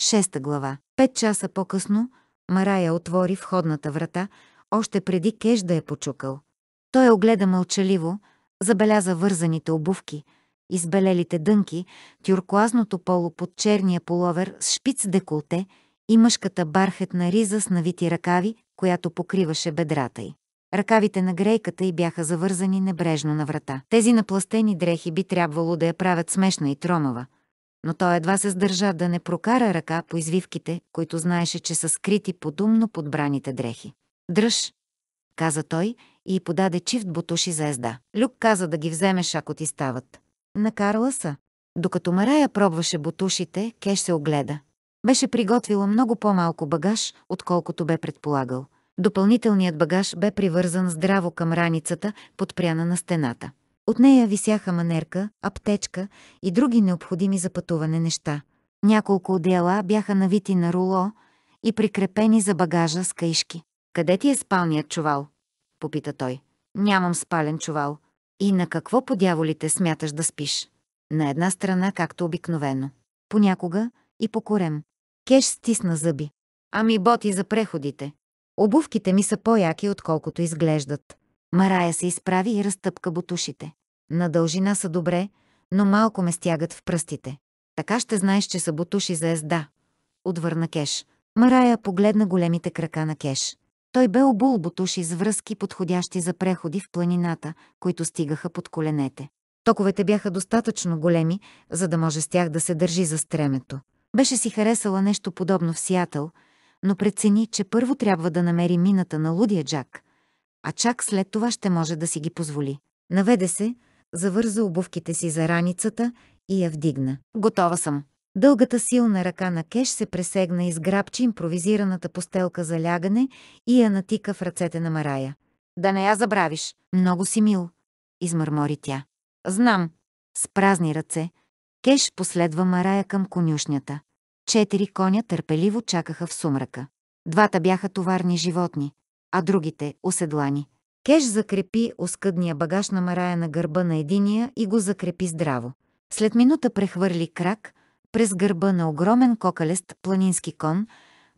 Шеста глава. Пет часа по-късно Марая отвори входната врата, още преди Кеш да е почукал. Той огледа мълчаливо, забеляза вързаните обувки, избелелите дънки, тюркуазното поло под черния половер с шпиц деколте и мъжката бархетна риза с навити ръкави, която покриваше бедрата й. Ръкавите на грейката й бяха завързани небрежно на врата. Тези напластени дрехи би трябвало да я правят смешна и тромава, но той едва се сдържа да не прокара ръка по извивките, които знаеше, че са скрити под умно подбраните дрехи. «Дръж!» каза той и подаде чифт бутуши за езда. Люк каза да ги вземеш, ако ти стават. Накарала са. Докато Марая пробваше бутушите, Кеш се огледа. Беше приготвила много по-малко багаж, отколкото бе предполагал. Допълнителният багаж бе привързан здраво към раницата, подпряна на стената. От нея висяха манерка, аптечка и други необходими за пътуване неща. Няколко отдела бяха навити на руло и прикрепени за багажа с каишки. «Къде ти е спалният чувал?» – попита той. «Нямам спален чувал. И на какво по дяволите смяташ да спиш?» На една страна, както обикновено. Понякога и по корем. Кеш стисна зъби. Ами боти за преходите. Обувките ми са по-яки, отколкото изглеждат. Марая се изправи и разтъпка бутушите. На дължина са добре, но малко ме стягат в пръстите. Така ще знаеш, че са бутуши за езда. Отвърна Кеш. Марая погледна големите крака на Кеш. Той бе обул бутуши с връзки, подходящи за преходи в планината, които стигаха под коленете. Токовете бяха достатъчно големи, за да може с тях да се държи за стремето. Беше си харесала нещо подобно в Сиатъл, но прецени, че първо трябва да намери мината на лудия Джак, а чак след това ще може да си ги позволи. Наведе се, завърза обувките си за раницата и я вдигна. Готова съм. Дългата силна ръка на Кеш се пресегна и сграбчи импровизираната постелка за лягане и я натика в ръцете на Марая. Да не я забравиш. Много си мил, измърмори тя. Знам. С празни ръце. Кеш последва Марая към конюшнята. Четири коня търпеливо чакаха в сумрака. Двата бяха товарни животни а другите – оседлани. Кеш закрепи оскъдния багаж на марая на гърба на единия и го закрепи здраво. След минута прехвърли крак през гърба на огромен кокалест планински кон,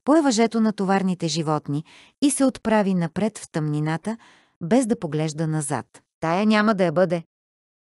пое въжето на товарните животни и се отправи напред в тъмнината, без да поглежда назад. «Тая няма да я бъде»,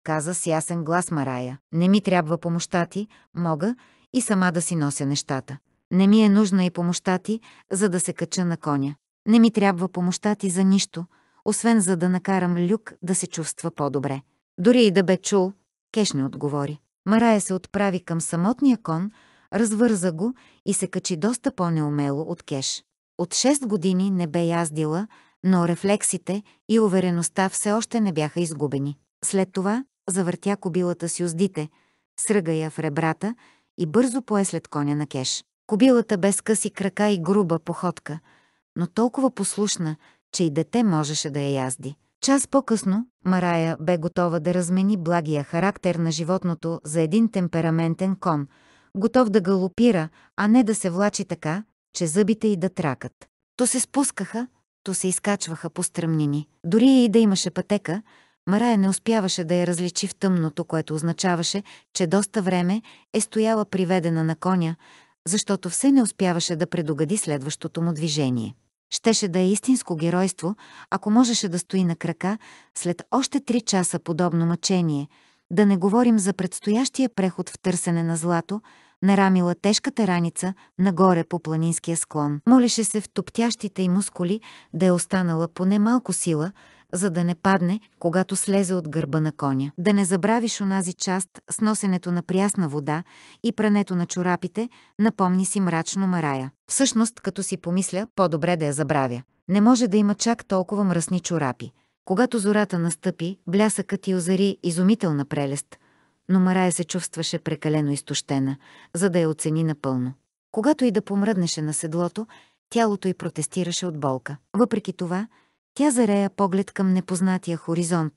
каза с ясен глас Марая. «Не ми трябва помощта ти, мога и сама да си нося нещата. Не ми е нужна и помощта ти, за да се кача на коня. Не ми трябва помощта ти за нищо, освен за да накарам Люк да се чувства по-добре. Дори и да бе чул, Кеш не отговори. Марая се отправи към самотния кон, развърза го и се качи доста по-неумело от Кеш. От 6 години не бе яздила, но рефлексите и увереността все още не бяха изгубени. След това завъртя кобилата си уздите, сръга я в ребрата и бързо пое след коня на Кеш. Кобилата без къси крака и груба походка – но толкова послушна, че и дете можеше да я язди. Час по-късно Марая бе готова да размени благия характер на животното за един темпераментен кон, готов да галопира, а не да се влачи така, че зъбите й да тракат. То се спускаха, то се изкачваха по стръмнини. Дори и да имаше пътека, Марая не успяваше да я различи в тъмното, което означаваше, че доста време е стояла приведена на коня, защото все не успяваше да предугади следващото му движение. Щеше да е истинско геройство, ако можеше да стои на крака след още три часа подобно мъчение, да не говорим за предстоящия преход в търсене на злато, нарамила тежката раница нагоре по планинския склон. Молеше се в топтящите й мускули да е останала поне малко сила – за да не падне, когато слезе от гърба на коня. Да не забравиш онази част с носенето на прясна вода и прането на чорапите, напомни си мрачно Марая. Всъщност, като си помисля, по-добре да я забравя. Не може да има чак толкова мръсни чорапи. Когато зората настъпи, блясъкът ти озари изумителна прелест, но Марая се чувстваше прекалено изтощена, за да я оцени напълно. Когато и да помръднеше на седлото, тялото й протестираше от болка. Въпреки това, тя зарея поглед към непознатия хоризонт,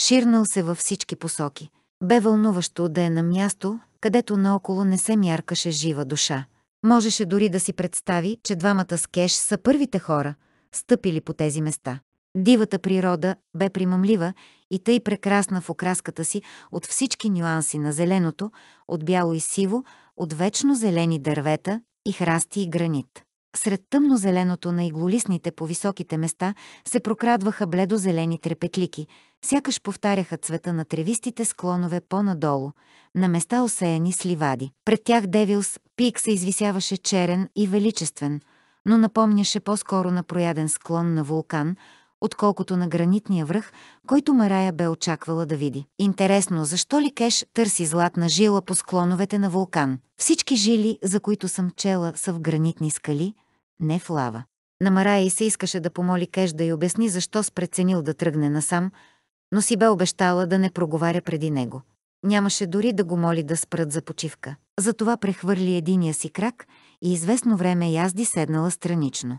ширнал се във всички посоки. Бе вълнуващо да е на място, където наоколо не се мяркаше жива душа. Можеше дори да си представи, че двамата с Кеш са първите хора, стъпили по тези места. Дивата природа бе примамлива и тъй прекрасна в окраската си от всички нюанси на зеленото, от бяло и сиво, от вечно зелени дървета и храсти и гранит. Сред тъмнозеленото на иглолисните по високите места се прокрадваха бледозелени трепетлики, сякаш повтаряха цвета на тревистите склонове по-надолу, на места осеяни с ливади. Пред тях Девилс пик се извисяваше черен и величествен, но напомняше по-скоро на прояден склон на вулкан – отколкото на гранитния връх, който Марая бе очаквала да види. Интересно, защо ли Кеш търси златна жила по склоновете на вулкан? Всички жили, за които съм чела, са в гранитни скали, не в лава. На Марая и се искаше да помоли Кеш да й обясни защо спреценил да тръгне насам, но си бе обещала да не проговаря преди него. Нямаше дори да го моли да спрат за почивка. Затова прехвърли единия си крак и известно време язди седнала странично.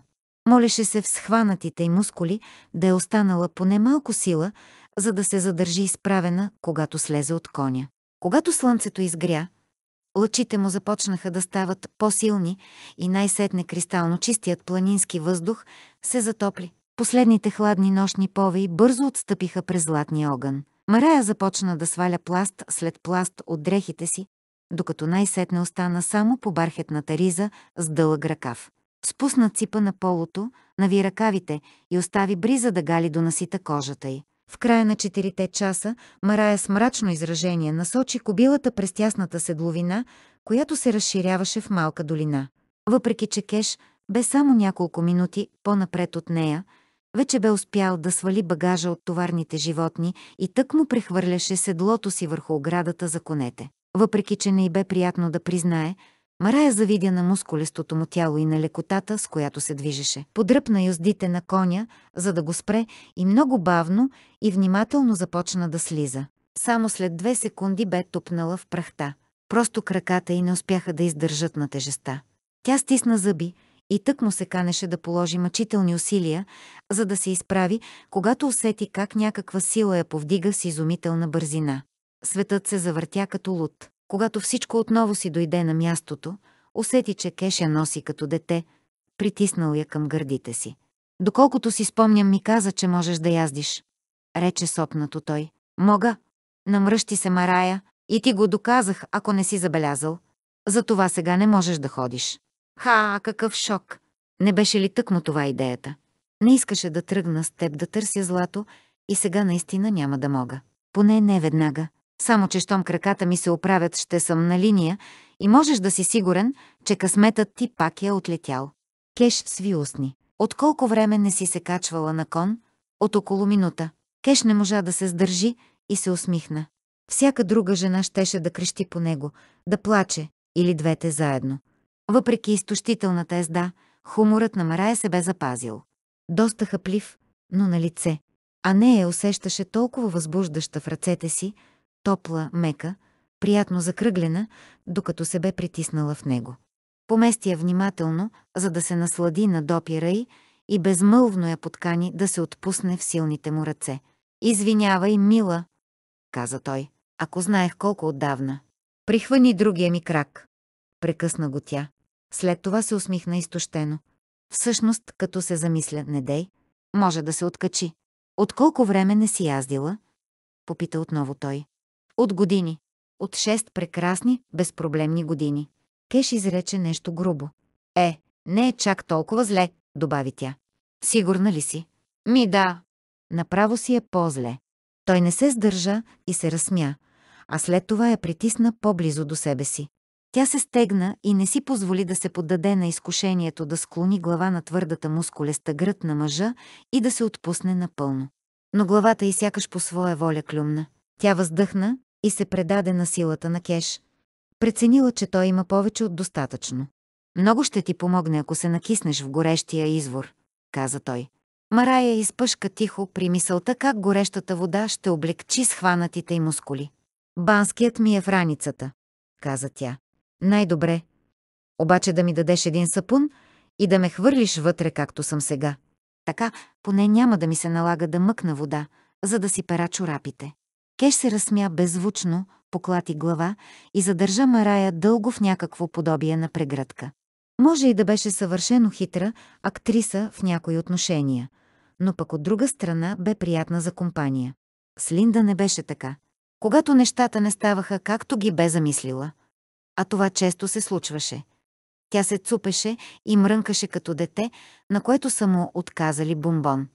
Молеше се в схванатите й мускули да е останала поне малко сила, за да се задържи изправена, когато слезе от коня. Когато слънцето изгря, лъчите му започнаха да стават по-силни и най-сетне кристално чистият планински въздух се затопли. Последните хладни нощни повеи бързо отстъпиха през златния огън. Марая започна да сваля пласт след пласт от дрехите си, докато най-сетне остана само по бархетната риза с дълъг ръкав. Спусна ципа на полото, нави ръкавите и остави бриза да гали до насита кожата й. В края на четирите часа Марая с мрачно изражение насочи кобилата през тясната седловина, която се разширяваше в малка долина. Въпреки че Кеш бе само няколко минути по-напред от нея, вече бе успял да свали багажа от товарните животни и тък му прехвърляше седлото си върху оградата за конете. Въпреки че не й бе приятно да признае, Марая завидя на мускулистото му тяло и на лекотата, с която се движеше. Подръпна юздите на коня, за да го спре и много бавно и внимателно започна да слиза. Само след две секунди бе топнала в прахта. Просто краката й не успяха да издържат на тежеста. Тя стисна зъби и тък му се канеше да положи мъчителни усилия, за да се изправи, когато усети как някаква сила я повдига с изумителна бързина. Светът се завъртя като луд. Когато всичко отново си дойде на мястото, усети, че кеша носи като дете, притиснал я към гърдите си. Доколкото си спомням, ми каза, че можеш да яздиш. Рече сопнато той. Мога. Намръщи се Марая. И ти го доказах, ако не си забелязал. Затова сега не можеш да ходиш. Ха, какъв шок! Не беше ли тъкмо това идеята? Не искаше да тръгна с теб да търся злато и сега наистина няма да мога. Поне не веднага. Само че щом краката ми се оправят, ще съм на линия и можеш да си сигурен, че късметът ти пак е отлетял. Кеш сви устни. От колко време не си се качвала на кон? От около минута. Кеш не можа да се сдържи и се усмихна. Всяка друга жена щеше да крещи по него, да плаче или двете заедно. Въпреки изтощителната езда, хуморът на Марая се бе запазил. Доста хаплив, но на лице. А не я усещаше толкова възбуждаща в ръцете си, топла, мека, приятно закръглена, докато се бе притиснала в него. Помести я внимателно, за да се наслади на допира й и безмълвно я подкани да се отпусне в силните му ръце. «Извинявай, мила», каза той, «ако знаех колко отдавна». Прихвани другия ми крак. Прекъсна го тя. След това се усмихна изтощено. Всъщност, като се замисля, не дей, може да се откачи. От колко време не си яздила? Попита отново той. От години. От шест прекрасни, безпроблемни години. Кеш изрече нещо грубо. Е, не е чак толкова зле, добави тя. Сигурна ли си? Ми да. Направо си е по-зле. Той не се сдържа и се разсмя, а след това я притисна по-близо до себе си. Тя се стегна и не си позволи да се поддаде на изкушението да склони глава на твърдата мускулеста гръд на мъжа и да се отпусне напълно. Но главата й сякаш по своя воля клюмна. Тя въздъхна и се предаде на силата на Кеш. Преценила, че той има повече от достатъчно. Много ще ти помогне, ако се накиснеш в горещия извор, каза той. Марая изпъшка тихо при мисълта как горещата вода ще облегчи схванатите й мускули. Банският ми е в раницата, каза тя. Най-добре. Обаче да ми дадеш един сапун и да ме хвърлиш вътре, както съм сега. Така поне няма да ми се налага да мъкна вода, за да си пера чорапите. Кеш се разсмя беззвучно, поклати глава и задържа Марая дълго в някакво подобие на преградка. Може и да беше съвършено хитра актриса в някои отношения, но пък от друга страна бе приятна за компания. С Линда не беше така. Когато нещата не ставаха както ги бе замислила. А това често се случваше. Тя се цупеше и мрънкаше като дете, на което са му отказали бомбон.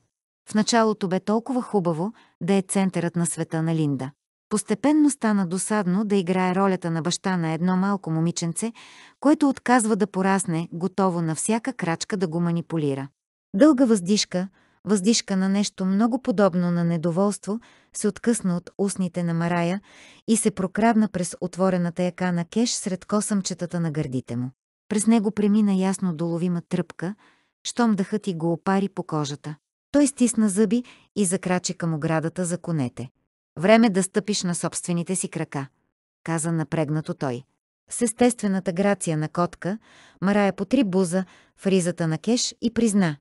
В началото бе толкова хубаво да е центърът на света на Линда. Постепенно стана досадно да играе ролята на баща на едно малко момиченце, което отказва да порасне, готово на всяка крачка да го манипулира. Дълга въздишка, въздишка на нещо много подобно на недоволство, се откъсна от устните на Марая и се прокрадна през отворената яка на кеш сред косъмчетата на гърдите му. През него премина ясно доловима тръпка, щом дъхът и го опари по кожата. Той стисна зъби и закрачи към оградата за конете. Време да стъпиш на собствените си крака, каза напрегнато той. С естествената грация на котка, Марая потри буза в ризата на кеш и призна.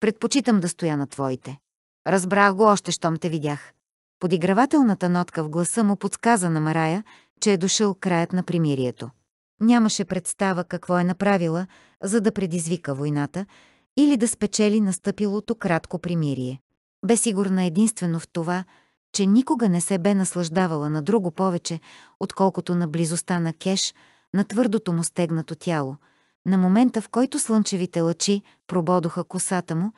Предпочитам да стоя на твоите. Разбрах го още, щом те видях. Подигравателната нотка в гласа му подсказа на Марая, че е дошъл краят на примирието. Нямаше представа какво е направила, за да предизвика войната, или да спечели настъпилото кратко примирие. Бе сигурна единствено в това, че никога не се бе наслаждавала на друго повече, отколкото на близостта на Кеш, на твърдото му стегнато тяло, на момента в който слънчевите лъчи прободоха косата му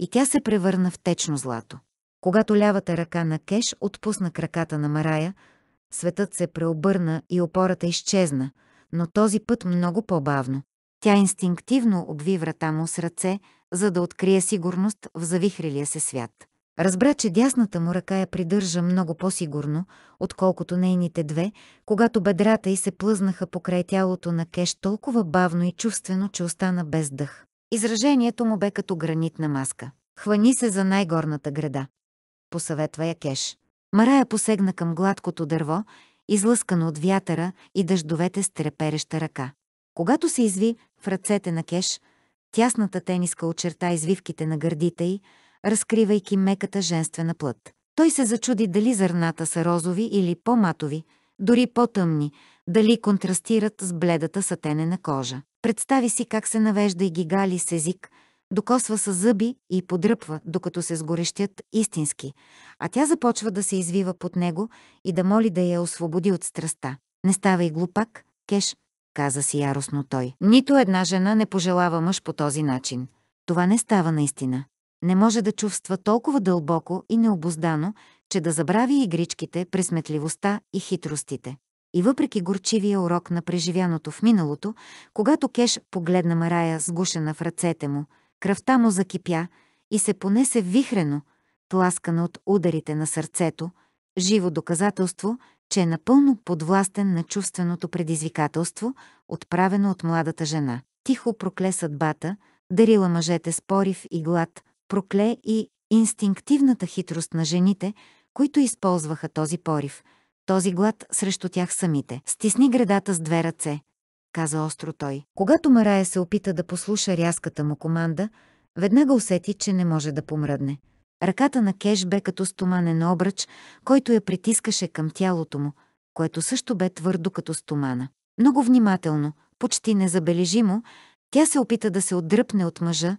и тя се превърна в течно злато. Когато лявата ръка на Кеш отпусна краката на Марая, светът се преобърна и опората изчезна, но този път много по-бавно. Тя инстинктивно обви врата му с ръце, за да открие сигурност в завихрилия се свят. Разбра, че дясната му ръка я придържа много по-сигурно, отколкото нейните две, когато бедрата й се плъзнаха покрай тялото на Кеш толкова бавно и чувствено, че остана без дъх. Изражението му бе като гранитна маска. Хвани се за най-горната града. Посъветва я Кеш. Марая посегна към гладкото дърво, излъскано от вятъра и дъждовете с трепереща ръка. Когато се изви в ръцете на Кеш, тясната тениска очерта извивките на гърдите й, разкривайки меката женствена плът. Той се зачуди дали зърната са розови или по-матови, дори по-тъмни, дали контрастират с бледата сатенена кожа. Представи си как се навежда и гигали с език, докосва с зъби и подръпва, докато се сгорещят истински, а тя започва да се извива под него и да моли да я освободи от страста. Не става и глупак, Кеш, каза си яростно той. Нито една жена не пожелава мъж по този начин. Това не става наистина. Не може да чувства толкова дълбоко и необоздано, че да забрави игричките, пресметливостта и хитростите. И въпреки горчивия урок на преживяното в миналото, когато Кеш погледна Марая сгушена в ръцете му, кръвта му закипя и се понесе вихрено, тласкана от ударите на сърцето, живо доказателство, че е напълно подвластен на чувственото предизвикателство, отправено от младата жена. Тихо прокле съдбата, дарила мъжете с порив и глад, прокле и инстинктивната хитрост на жените, които използваха този порив, този глад срещу тях самите. Стисни градата с две ръце, каза остро той. Когато Марая се опита да послуша рязката му команда, веднага усети, че не може да помръдне. Ръката на Кеш бе като стоманен обръч, който я притискаше към тялото му, което също бе твърдо като стомана. Много внимателно, почти незабележимо, тя се опита да се отдръпне от мъжа,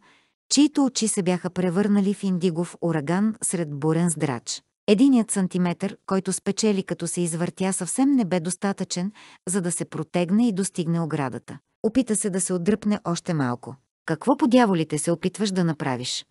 чието очи се бяха превърнали в индигов ураган сред бурен здрач. Единият сантиметр, който спечели като се извъртя, съвсем не бе достатъчен, за да се протегне и достигне оградата. Опита се да се отдръпне още малко. Какво по дяволите се опитваш да направиш?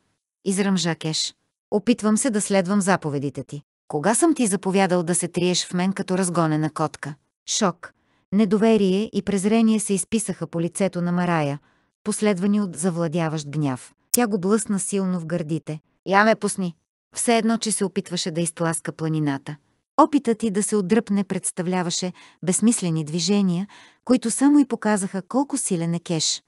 Изръмжа Кеш. Опитвам се да следвам заповедите ти. Кога съм ти заповядал да се триеш в мен като разгонена котка? Шок, недоверие и презрение се изписаха по лицето на Марая, последвани от завладяващ гняв. Тя го блъсна силно в гърдите. Я ме пусни! Все едно, че се опитваше да изтласка планината. Опитът ти да се отдръпне представляваше безсмислени движения, които само и показаха колко силен е кеш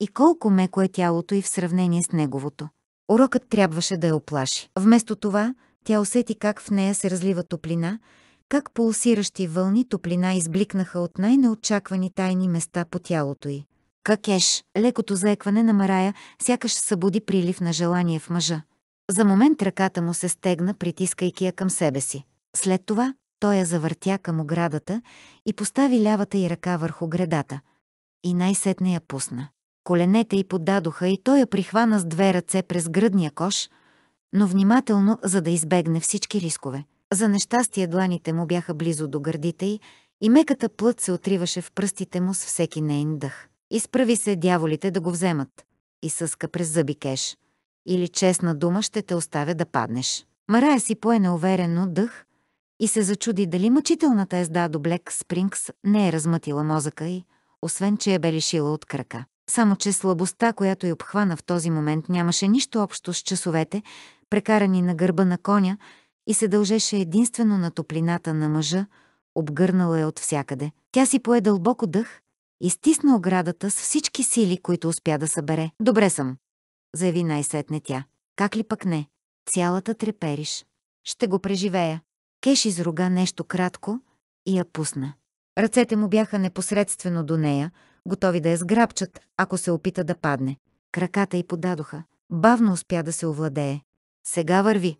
и колко меко е тялото и в сравнение с неговото. Урокът трябваше да я оплаши. Вместо това, тя усети как в нея се разлива топлина, как пулсиращи вълни топлина избликнаха от най-неочаквани тайни места по тялото й. Какеш, лекото заекване на Марая сякаш събуди прилив на желание в мъжа. За момент ръката му се стегна, притискайки я към себе си. След това той я завъртя към оградата и постави лявата й ръка върху гредата. И най-сетне я пусна. Коленете й подадоха и той я прихвана с две ръце през гръдния кош, но внимателно, за да избегне всички рискове. За нещастие дланите му бяха близо до гърдите й и меката плът се отриваше в пръстите му с всеки нейн дъх. Изправи се дяволите да го вземат. И съска през зъби кеш. Или честна дума ще те оставя да паднеш. Марая си пое неуверено дъх и се зачуди дали мъчителната езда до Блек Спрингс не е размътила мозъка й, освен че я е бе лишила от крака. Само че слабостта, която й обхвана в този момент, нямаше нищо общо с часовете, прекарани на гърба на коня, и се дължеше единствено на топлината на мъжа, обгърнала е от всякъде. Тя си пое дълбоко дъх и стисна оградата с всички сили, които успя да събере. «Добре съм», заяви най-сетне тя. «Как ли пък не? Цялата трепериш. Ще го преживея». Кеш изруга нещо кратко и я пусна. Ръцете му бяха непосредствено до нея, готови да я сграбчат, ако се опита да падне. Краката й подадоха. Бавно успя да се овладее. Сега върви,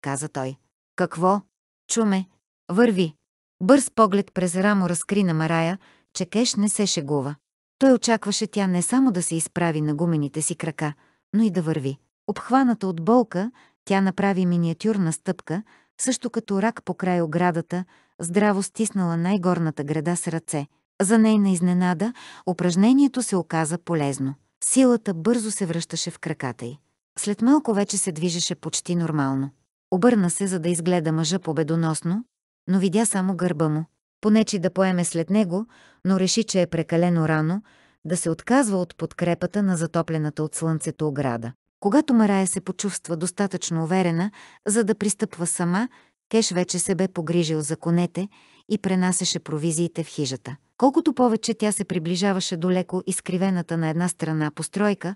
каза той. Какво? Чуме. Върви. Бърз поглед през рамо разкри на Марая, че Кеш не се шегува. Той очакваше тя не само да се изправи на гумените си крака, но и да върви. Обхваната от болка, тя направи миниатюрна стъпка, също като рак по край оградата, здраво стиснала най-горната града с ръце – за нейна изненада, упражнението се оказа полезно. Силата бързо се връщаше в краката й. След малко вече се движеше почти нормално. Обърна се, за да изгледа мъжа победоносно, но видя само гърба му. Понечи да поеме след него, но реши, че е прекалено рано да се отказва от подкрепата на затоплената от слънцето ограда. Когато Марая се почувства достатъчно уверена, за да пристъпва сама, Кеш вече се бе погрижил за конете и пренасеше провизиите в хижата. Колкото повече тя се приближаваше до леко изкривената на една страна постройка,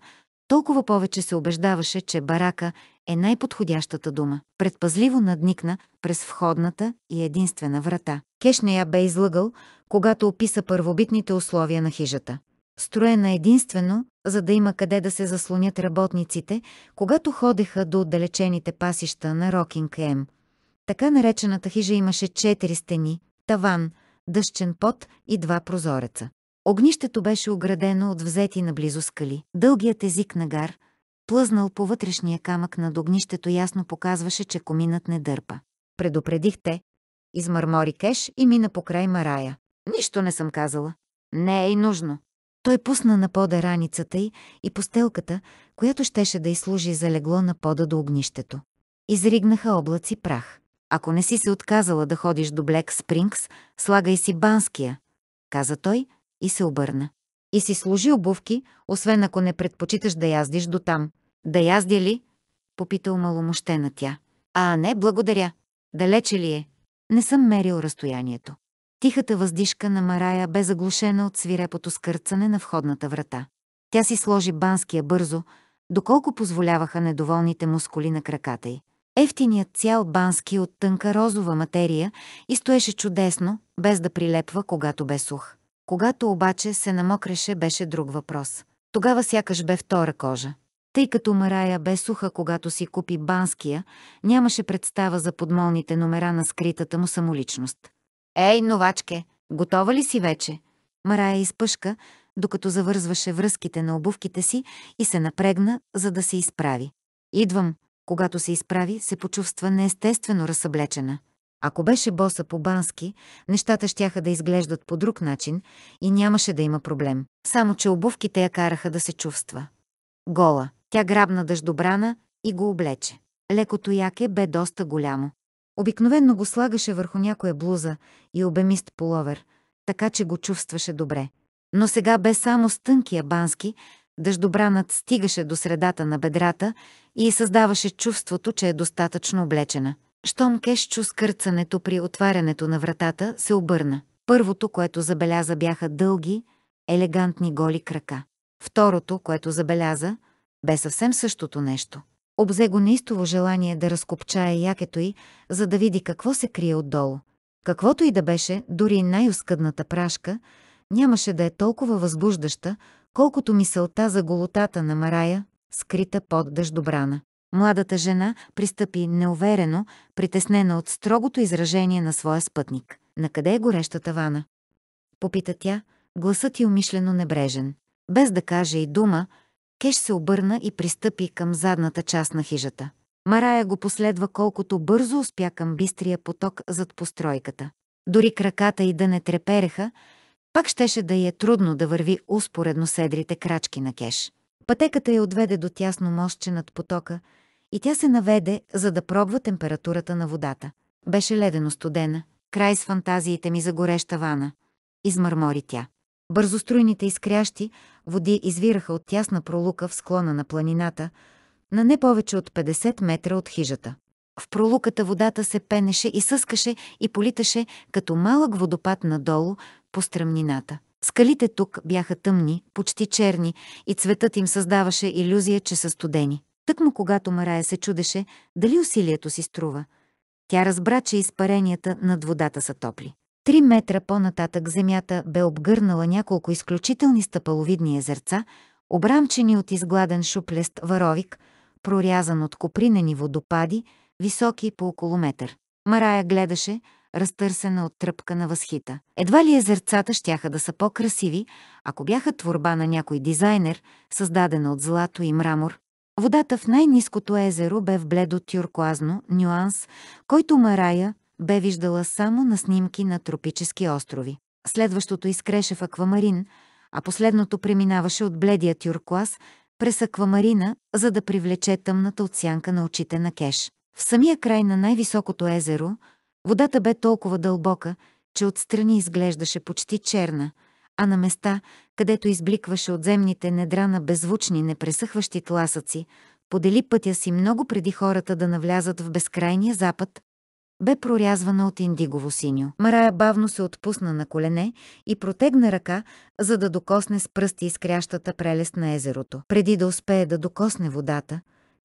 толкова повече се убеждаваше, че барака е най-подходящата дума. Предпазливо надникна през входната и единствена врата. Кеш не я бе излъгал, когато описа първобитните условия на хижата. Строена единствено, за да има къде да се заслонят работниците, когато ходеха до отдалечените пасища на Рокинг М. Така наречената хижа имаше четири стени, таван – дъщен пот и два прозореца. Огнището беше оградено от взети наблизо скали. Дългият език на гар, плъзнал по вътрешния камък над огнището, ясно показваше, че коминът не дърпа. Предупредих те, измърмори кеш и мина покрай Марая. Нищо не съм казала. Не е и нужно. Той пусна на пода раницата й и постелката, която щеше да й служи за легло на пода до огнището. Изригнаха облаци прах. Ако не си се отказала да ходиш до Блек Спрингс, слагай си банския, каза той и се обърна. И си служи обувки, освен ако не предпочиташ да яздиш до там. Да яздя ли? Попита умаломощена тя. А не, благодаря. Далече ли е? Не съм мерил разстоянието. Тихата въздишка на Марая бе заглушена от свирепото скърцане на входната врата. Тя си сложи банския бързо, доколко позволяваха недоволните мускули на краката й. Ефтиният цял бански от тънка розова материя и стоеше чудесно, без да прилепва, когато бе сух. Когато обаче се намокреше, беше друг въпрос. Тогава сякаш бе втора кожа. Тъй като Марая бе суха, когато си купи банския, нямаше представа за подмолните номера на скритата му самоличност. «Ей, новачке, готова ли си вече?» Марая изпъшка, докато завързваше връзките на обувките си и се напрегна, за да се изправи. «Идвам», когато се изправи, се почувства неестествено разсъблечена. Ако беше боса по бански, нещата щяха да изглеждат по друг начин и нямаше да има проблем. Само, че обувките я караха да се чувства. Гола. Тя грабна дъждобрана и го облече. Лекото яке бе доста голямо. Обикновенно го слагаше върху някоя блуза и обемист половер, така че го чувстваше добре. Но сега бе само с тънкия бански, Дъждобранът стигаше до средата на бедрата и създаваше чувството, че е достатъчно облечена. Штом Кеш чу скърцането при отварянето на вратата, се обърна. Първото, което забеляза, бяха дълги, елегантни голи крака. Второто, което забеляза, бе съвсем същото нещо. Обзе го неистово желание да разкопчае якето й, за да види какво се крие отдолу. Каквото и да беше, дори най-оскъдната прашка, нямаше да е толкова възбуждаща, колкото мисълта за голотата на Марая, скрита под дъждобрана. Младата жена пристъпи неуверено, притеснена от строгото изражение на своя спътник. На къде е горещата вана? Попита тя, гласът й умишлено небрежен. Без да каже и дума, Кеш се обърна и пристъпи към задната част на хижата. Марая го последва колкото бързо успя към бистрия поток зад постройката. Дори краката й да не трепереха, пак щеше да й е трудно да върви успоредно седрите крачки на кеш. Пътеката я отведе до тясно мостче над потока и тя се наведе, за да пробва температурата на водата. Беше ледено студена, край с фантазиите ми за гореща вана. Измърмори тя. Бързостройните изкрящи води извираха от тясна пролука в склона на планината, на не повече от 50 метра от хижата. В пролуката водата се пенеше и съскаше и политаше като малък водопад надолу по стръмнината. Скалите тук бяха тъмни, почти черни и цветът им създаваше иллюзия, че са студени. Тъкмо когато Марая се чудеше дали усилието си струва, тя разбра, че изпаренията над водата са топли. Три метра по-нататък земята бе обгърнала няколко изключителни стъпаловидни езерца, обрамчени от изгладен шуплест варовик, прорязан от копринени водопади, високи по около метър. Марая гледаше, разтърсена от тръпка на възхита. Едва ли езерцата щяха да са по-красиви, ако бяха творба на някой дизайнер, създадена от злато и мрамор. Водата в най-низкото езеро бе в бледо тюркоазно нюанс, който Марая бе виждала само на снимки на тропически острови. Следващото изкреше в аквамарин, а последното преминаваше от бледия тюркоаз през аквамарина, за да привлече тъмната отсянка на очите на Кеш. В самия край на най-високото езеро – Водата бе толкова дълбока, че отстрани изглеждаше почти черна, а на места, където избликваше от земните недра на беззвучни, непресъхващи тласъци, подели пътя си много преди хората да навлязат в безкрайния запад, бе прорязвана от индигово синьо. Марая бавно се отпусна на колене и протегна ръка, за да докосне с пръсти изкрящата прелест на езерото. Преди да успее да докосне водата,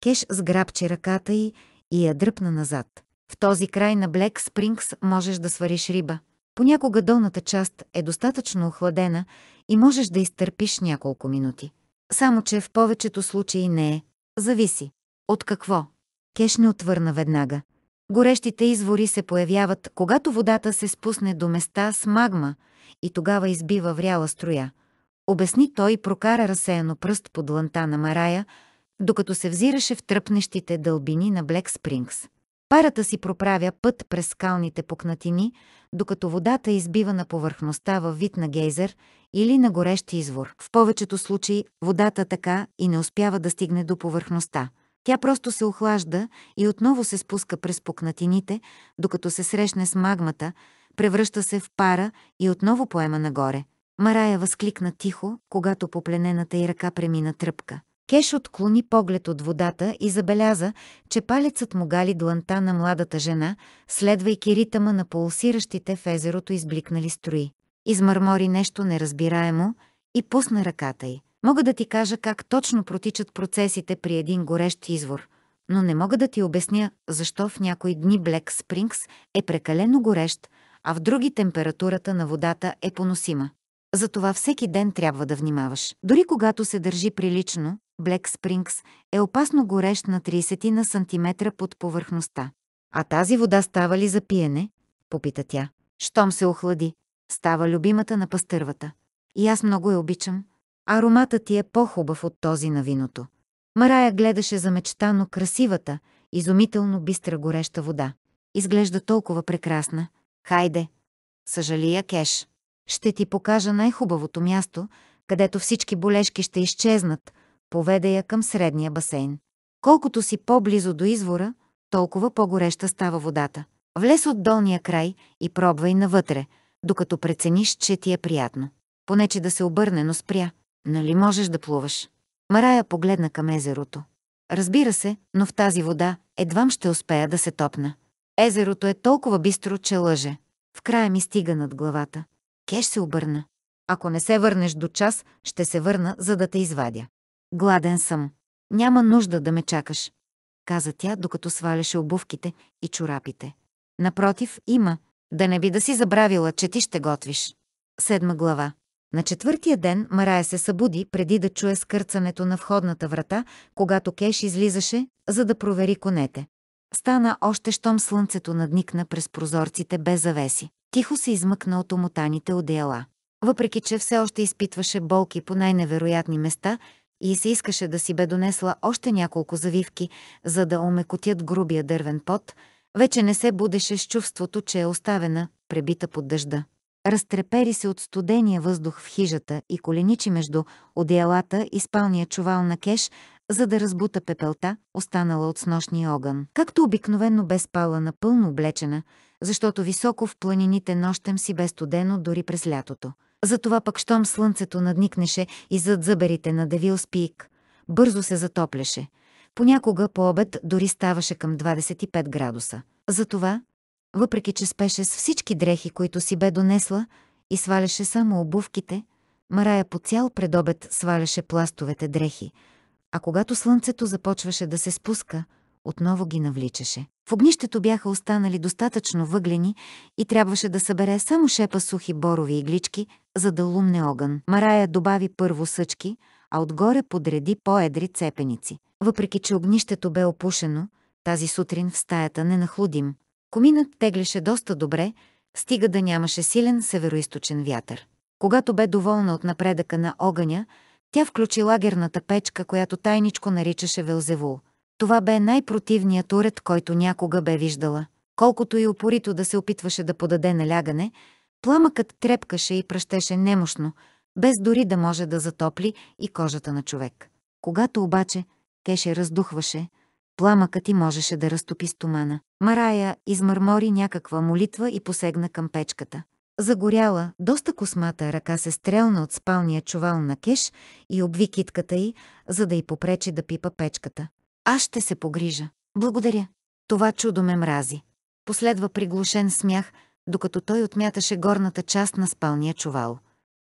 Кеш сграбче ръката й и я дръпна назад. В този край на Блек Спрингс можеш да свариш риба. Понякога долната част е достатъчно охладена и можеш да изтърпиш няколко минути. Само, че в повечето случаи не е. Зависи. От какво? Кеш не отвърна веднага. Горещите извори се появяват, когато водата се спусне до места с магма и тогава избива вряла струя. Обясни той и прокара разсеяно пръст под лънта на Марая, докато се взираше в тръпнещите дълбини на Блек Спрингс. Парата си проправя път през скалните пукнатини, докато водата избива на повърхността във вид на гейзер или на горещ извор. В повечето случаи водата така и не успява да стигне до повърхността. Тя просто се охлажда и отново се спуска през пукнатините, докато се срещне с магмата, превръща се в пара и отново поема нагоре. Марая възкликна тихо, когато попленената й ръка премина тръпка. Кеш отклони поглед от водата и забеляза, че палецът му гали дланта на младата жена, следвайки ритъма на пулсиращите в езерото избликнали строи. Измърмори нещо неразбираемо и пусна ръката й. Мога да ти кажа как точно протичат процесите при един горещ извор, но не мога да ти обясня защо в някои дни Блек Спрингс е прекалено горещ, а в други температурата на водата е поносима. Затова всеки ден трябва да внимаваш. Дори когато се държи прилично, Блек Спрингс е опасно горещ на 30 на сантиметра под повърхността. А тази вода става ли за пиене? Попита тя. Щом се охлади, става любимата на пастървата. И аз много я обичам. ароматът ти е по-хубав от този на виното. Марая гледаше замечтано красивата, изумително бистра гореща вода. Изглежда толкова прекрасна. Хайде! Съжалия, Кеш. Ще ти покажа най-хубавото място, където всички болешки ще изчезнат – поведе я към средния басейн. Колкото си по-близо до извора, толкова по-гореща става водата. Влез от долния край и пробвай навътре, докато прецениш, че ти е приятно. Понече да се обърне, но спря. Нали можеш да плуваш? Марая погледна към езерото. Разбира се, но в тази вода едвам ще успея да се топна. Езерото е толкова бистро, че лъже. В края ми стига над главата. Кеш се обърна. Ако не се върнеш до час, ще се върна, за да те извадя. Гладен съм. Няма нужда да ме чакаш, каза тя, докато сваляше обувките и чорапите. Напротив, има. Да не би да си забравила, че ти ще готвиш. Седма глава. На четвъртия ден Марая се събуди преди да чуе скърцането на входната врата, когато Кеш излизаше, за да провери конете. Стана още щом слънцето надникна през прозорците без завеси. Тихо се измъкна от омотаните одеяла. Въпреки, че все още изпитваше болки по най-невероятни места, и се искаше да си бе донесла още няколко завивки, за да омекотят грубия дървен пот, вече не се будеше с чувството, че е оставена, пребита под дъжда. Разтрепери се от студения въздух в хижата и коленичи между одеялата и спалния чувал на кеш, за да разбута пепелта, останала от снощния огън. Както обикновено бе спала напълно облечена, защото високо в планините нощем си бе студено дори през лятото. Затова пък, щом слънцето надникнеше и зад зъберите на Девил Спик, бързо се затопляше. Понякога по обед дори ставаше към 25 градуса. Затова, въпреки че спеше с всички дрехи, които си бе донесла, и сваляше само обувките, Марая по цял предобед сваляше пластовете дрехи, а когато слънцето започваше да се спуска, отново ги навличаше. В огнището бяха останали достатъчно въглени и трябваше да събере само шепа сухи борови иглички, за да лумне огън. Марая добави първо съчки, а отгоре подреди по-едри цепеници. Въпреки, че огнището бе опушено, тази сутрин в стаята не нахлудим. Коминът теглеше доста добре, стига да нямаше силен североисточен вятър. Когато бе доволна от напредъка на огъня, тя включи лагерната печка, която тайничко наричаше Велзевул – това бе най-противният уред, който някога бе виждала. Колкото и упорито да се опитваше да подаде налягане, пламъкът трепкаше и пръщеше немощно, без дори да може да затопли и кожата на човек. Когато обаче кеше раздухваше, пламъкът и можеше да разтопи стомана. Марая измърмори някаква молитва и посегна към печката. Загоряла, доста космата ръка се стрелна от спалния чувал на кеш и обви китката й, за да й попречи да пипа печката. Аз ще се погрижа. Благодаря. Това чудо ме мрази. Последва приглушен смях, докато той отмяташе горната част на спалния чувал.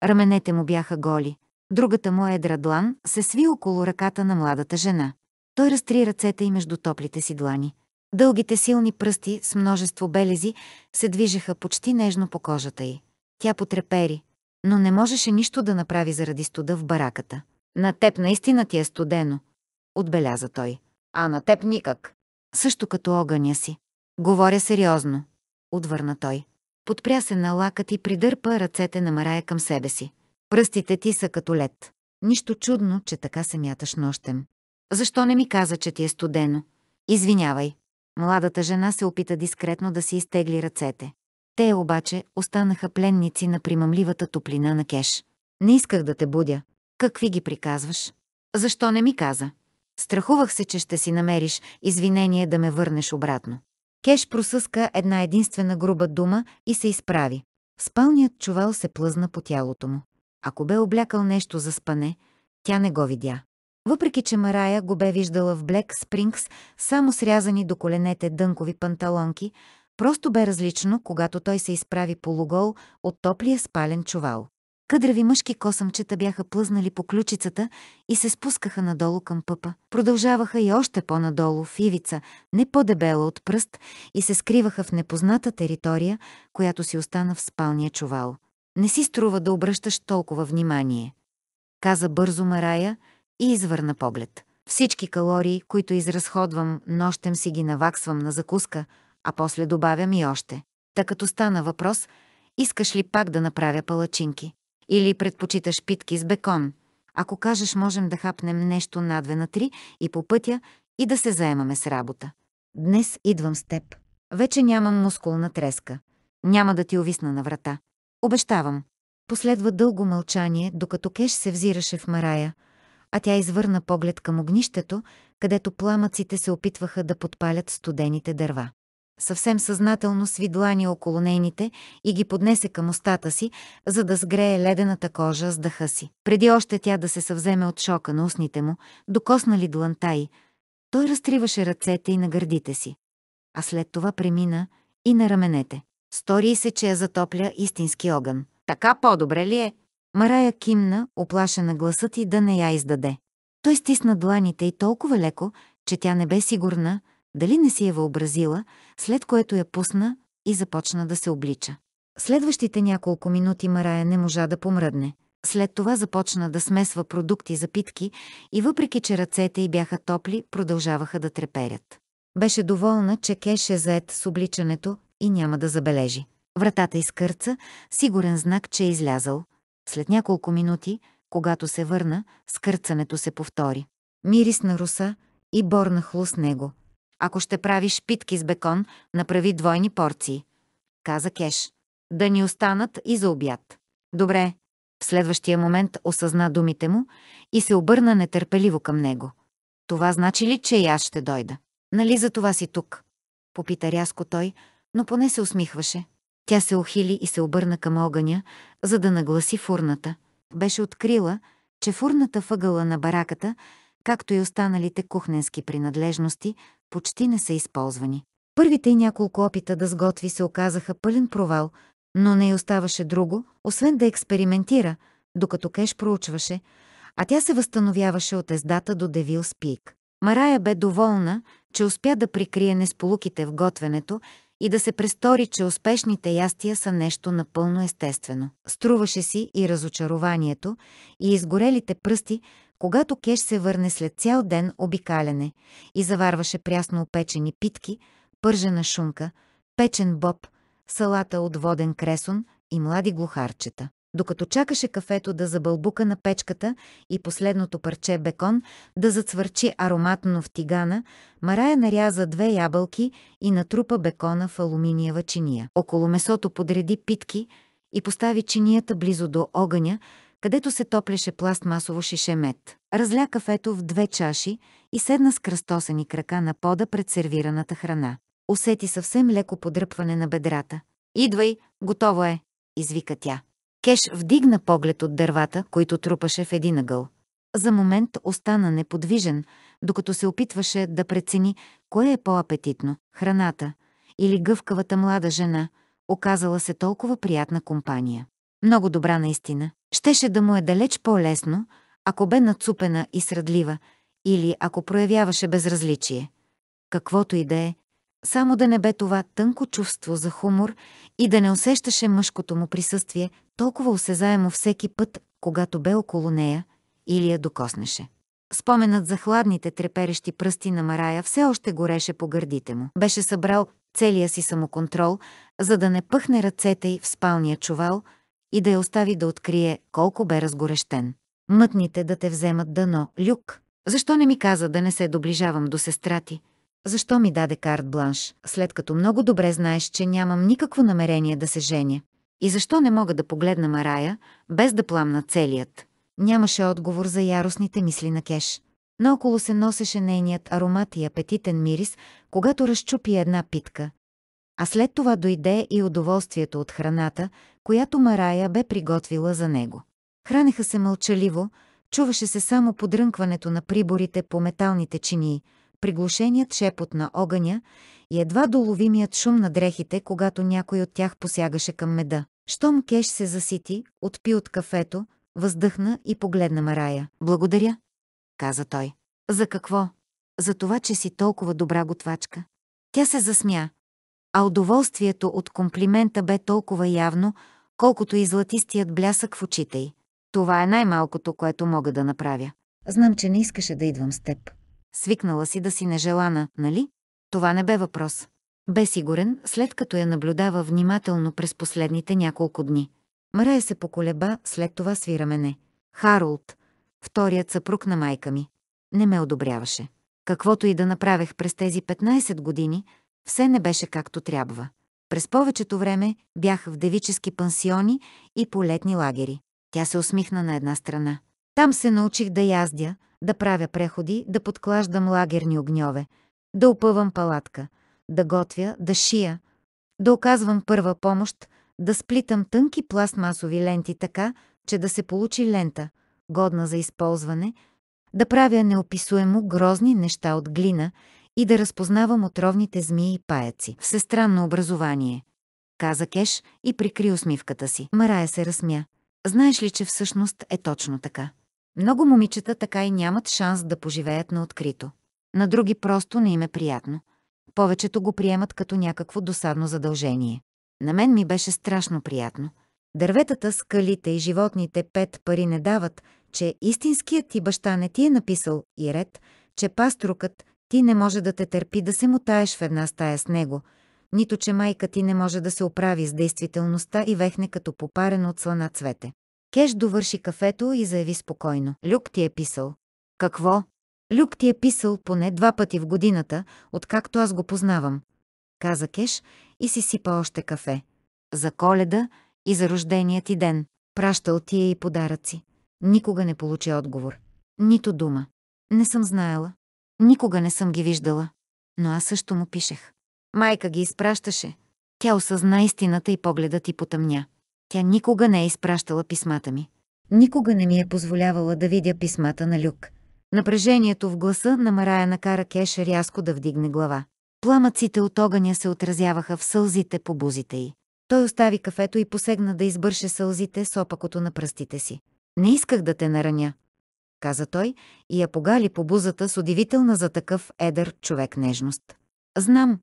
Раменете му бяха голи. Другата му едра длан се сви около ръката на младата жена. Той разтри ръцете й между топлите си длани. Дългите силни пръсти с множество белези се движеха почти нежно по кожата й. Тя потрепери, но не можеше нищо да направи заради студа в бараката. На теб наистина ти е студено, отбеляза той. А на теб никак. Също като огъня си. Говоря сериозно, отвърна той. Подпря се на лакът и придърпа ръцете на Марая към себе си. Пръстите ти са като лед. Нищо чудно, че така се мяташ нощем. Защо не ми каза, че ти е студено? Извинявай. Младата жена се опита дискретно да си изтегли ръцете. Те обаче останаха пленници на примамливата топлина на кеш. Не исках да те будя. Какви ги приказваш? Защо не ми каза? Страхувах се, че ще си намериш извинение да ме върнеш обратно. Кеш просъска една единствена груба дума и се изправи. Спалният чувал се плъзна по тялото му. Ако бе облякал нещо за спане, тя не го видя. Въпреки, че Марая го бе виждала в Блек Спрингс, само срязани до коленете дънкови панталонки, просто бе различно, когато той се изправи полугол от топлия спален чувал. Къдрави мъжки косъмчета бяха плъзнали по ключицата и се спускаха надолу към пъпа. Продължаваха и още по-надолу в ивица, не по-дебела от пръст, и се скриваха в непозната територия, която си остана в спалния чувал. Не си струва да обръщаш толкова внимание, каза бързо Марая и извърна поглед. Всички калории, които изразходвам, нощем си ги наваксвам на закуска, а после добавям и още. Та като стана въпрос, искаш ли пак да направя палачинки? Или предпочиташ питки с бекон. Ако кажеш, можем да хапнем нещо на две на три и по пътя и да се заемаме с работа. Днес идвам с теб. Вече нямам мускулна треска. Няма да ти овисна на врата. Обещавам. Последва дълго мълчание, докато Кеш се взираше в Марая, а тя извърна поглед към огнището, където пламъците се опитваха да подпалят студените дърва. Съвсем съзнателно сви длани около нейните и ги поднесе към устата си, за да сгрее ледената кожа с дъха си. Преди още тя да се съвземе от шока на устните му, докоснали дланта й, той разтриваше ръцете и на гърдите си, а след това премина и на раменете. Стори се, че я затопля истински огън. Така по-добре ли е? Марая кимна, оплашена гласът и да не я издаде. Той стисна дланите и толкова леко, че тя не бе сигурна, дали не си я е въобразила, след което я пусна и започна да се облича. Следващите няколко минути Марая не можа да помръдне. След това започна да смесва продукти за питки и въпреки, че ръцете й бяха топли, продължаваха да треперят. Беше доволна, че Кеш е заед с обличането и няма да забележи. Вратата изкърца, сигурен знак, че е излязъл. След няколко минути, когато се върна, скърцането се повтори. Мирис на руса и бор нахлу с него. Ако ще правиш питки с бекон, направи двойни порции, каза Кеш. Да ни останат и за обяд. Добре. В следващия момент осъзна думите му и се обърна нетърпеливо към него. Това значи ли, че и аз ще дойда? Нали за това си тук? Попита рязко той, но поне се усмихваше. Тя се ухили и се обърна към огъня, за да нагласи фурната. Беше открила, че фурната въгъла на бараката както и останалите кухненски принадлежности, почти не са използвани. Първите и няколко опита да сготви се оказаха пълен провал, но не й оставаше друго, освен да експериментира, докато Кеш проучваше, а тя се възстановяваше от ездата до Девил Спик. Марая бе доволна, че успя да прикрие несполуките в готвенето и да се престори, че успешните ястия са нещо напълно естествено. Струваше си и разочарованието, и изгорелите пръсти, когато Кеш се върне след цял ден обикаляне и заварваше прясно опечени питки, пържена шунка, печен боб, салата от воден кресон и млади глухарчета. Докато чакаше кафето да забълбука на печката и последното парче бекон да зацвърчи ароматно в тигана, Марая наряза две ябълки и натрупа бекона в алуминиева чиния. Около месото подреди питки и постави чинията близо до огъня, където се топлеше пластмасово шише мед. Разля кафето в две чаши и седна с кръстосани крака на пода пред сервираната храна. Усети съвсем леко подръпване на бедрата. «Идвай, готово е!» извика тя. Кеш вдигна поглед от дървата, които трупаше в един ъгъл. За момент остана неподвижен, докато се опитваше да прецени кое е по-апетитно – храната или гъвкавата млада жена, оказала се толкова приятна компания. Много добра наистина. Щеше да му е далеч по-лесно, ако бе нацупена и срадлива, или ако проявяваше безразличие. Каквото и да е, само да не бе това тънко чувство за хумор и да не усещаше мъжкото му присъствие толкова осезаемо всеки път, когато бе около нея или я докоснеше. Споменът за хладните треперещи пръсти на Марая все още гореше по гърдите му. Беше събрал целия си самоконтрол, за да не пъхне ръцете й в спалния чувал – и да я остави да открие колко бе разгорещен. Мътните да те вземат дъно, люк. Защо не ми каза да не се доближавам до сестра ти? Защо ми даде карт бланш, след като много добре знаеш, че нямам никакво намерение да се женя? И защо не мога да погледна Марая, без да пламна целият? Нямаше отговор за яростните мисли на Кеш. Наоколо се носеше нейният аромат и апетитен мирис, когато разчупи една питка. А след това дойде и удоволствието от храната, която Марая бе приготвила за него. Хранеха се мълчаливо, чуваше се само подрънкването на приборите по металните чинии, приглушеният шепот на огъня и едва доловимият шум на дрехите, когато някой от тях посягаше към меда. Штом Кеш се засити, отпи от кафето, въздъхна и погледна Марая. «Благодаря», каза той. «За какво?» «За това, че си толкова добра готвачка». Тя се засмя, а удоволствието от комплимента бе толкова явно, колкото и златистият блясък в очите й. Това е най-малкото, което мога да направя. Знам, че не искаше да идвам с теб. Свикнала си да си нежелана, нали? Това не бе въпрос. Бе сигурен, след като я наблюдава внимателно през последните няколко дни. Мрая се поколеба, след това свира мене. Харолд, вторият съпруг на майка ми, не ме одобряваше. Каквото и да направех през тези 15 години, все не беше както трябва. През повечето време бях в девически пансиони и по летни лагери. Тя се усмихна на една страна. Там се научих да яздя, да правя преходи, да подклаждам лагерни огньове, да опъвам палатка, да готвя, да шия, да оказвам първа помощ, да сплитам тънки пластмасови ленти така, че да се получи лента, годна за използване, да правя неописуемо грозни неща от глина и да разпознавам отровните змии и паяци. Всестранно образование, каза Кеш и прикри усмивката си. Марая се разсмя. Знаеш ли, че всъщност е точно така? Много момичета така и нямат шанс да поживеят на открито. На други просто не им е приятно. Повечето го приемат като някакво досадно задължение. На мен ми беше страшно приятно. Дърветата, скалите и животните пет пари не дават, че истинският ти баща не ти е написал и ред, че паструкът, ти не може да те търпи да се мутаеш в една стая с него, нито че майка ти не може да се оправи с действителността и вехне като попарен от слана цвете. Кеш довърши кафето и заяви спокойно. Люк ти е писал. Какво? Люк ти е писал поне два пъти в годината, откакто аз го познавам. Каза Кеш и си сипа още кафе. За коледа и за рождения ти ден. Пращал ти е и подаръци. Никога не получи отговор. Нито дума. Не съм знаела. Никога не съм ги виждала, но аз също му пишех. Майка ги изпращаше. Тя осъзна истината и погледът и потъмня. Тя никога не е изпращала писмата ми. Никога не ми е позволявала да видя писмата на Люк. Напрежението в гласа на Марая накара Кеш рязко да вдигне глава. Пламъците от огъня се отразяваха в сълзите по бузите й. Той остави кафето и посегна да избърше сълзите с опакото на пръстите си. Не исках да те нараня, каза той и я погали по бузата с удивителна за такъв едър човек нежност. Знам,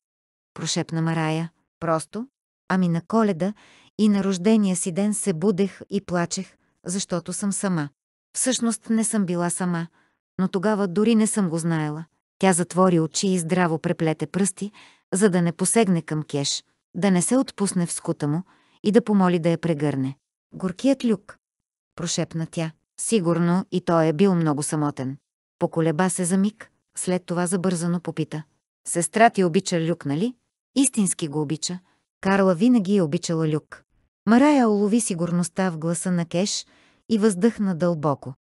прошепна Марая, просто, ами на коледа и на рождения си ден се будех и плачех, защото съм сама. Всъщност не съм била сама, но тогава дори не съм го знаела. Тя затвори очи и здраво преплете пръсти, за да не посегне към кеш, да не се отпусне в скута му и да помоли да я прегърне. Горкият люк, прошепна тя. Сигурно и той е бил много самотен. Поколеба се за миг, след това забързано попита. Сестра ти обича Люк, нали? Истински го обича. Карла винаги е обичала Люк. Марая улови сигурността в гласа на Кеш и въздъхна дълбоко.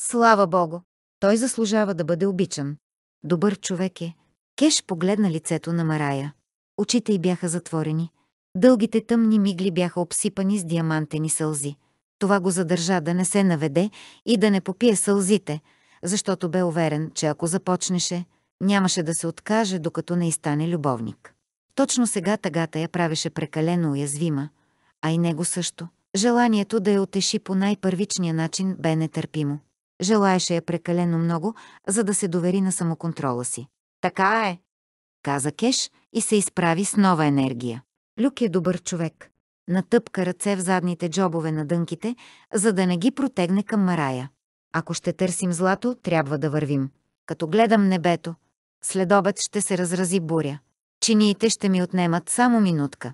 Слава Богу! Той заслужава да бъде обичан. Добър човек е. Кеш погледна лицето на Марая. Очите й бяха затворени. Дългите тъмни мигли бяха обсипани с диамантени сълзи това го задържа да не се наведе и да не попие сълзите, защото бе уверен, че ако започнеше, нямаше да се откаже, докато не изстане любовник. Точно сега тагата я правеше прекалено уязвима, а и него също. Желанието да я отеши по най-първичния начин бе нетърпимо. Желаеше я прекалено много, за да се довери на самоконтрола си. Така е, каза Кеш и се изправи с нова енергия. Люк е добър човек, натъпка ръце в задните джобове на дънките, за да не ги протегне към Марая. Ако ще търсим злато, трябва да вървим. Като гледам небето, след обед ще се разрази буря. Чиниите ще ми отнемат само минутка,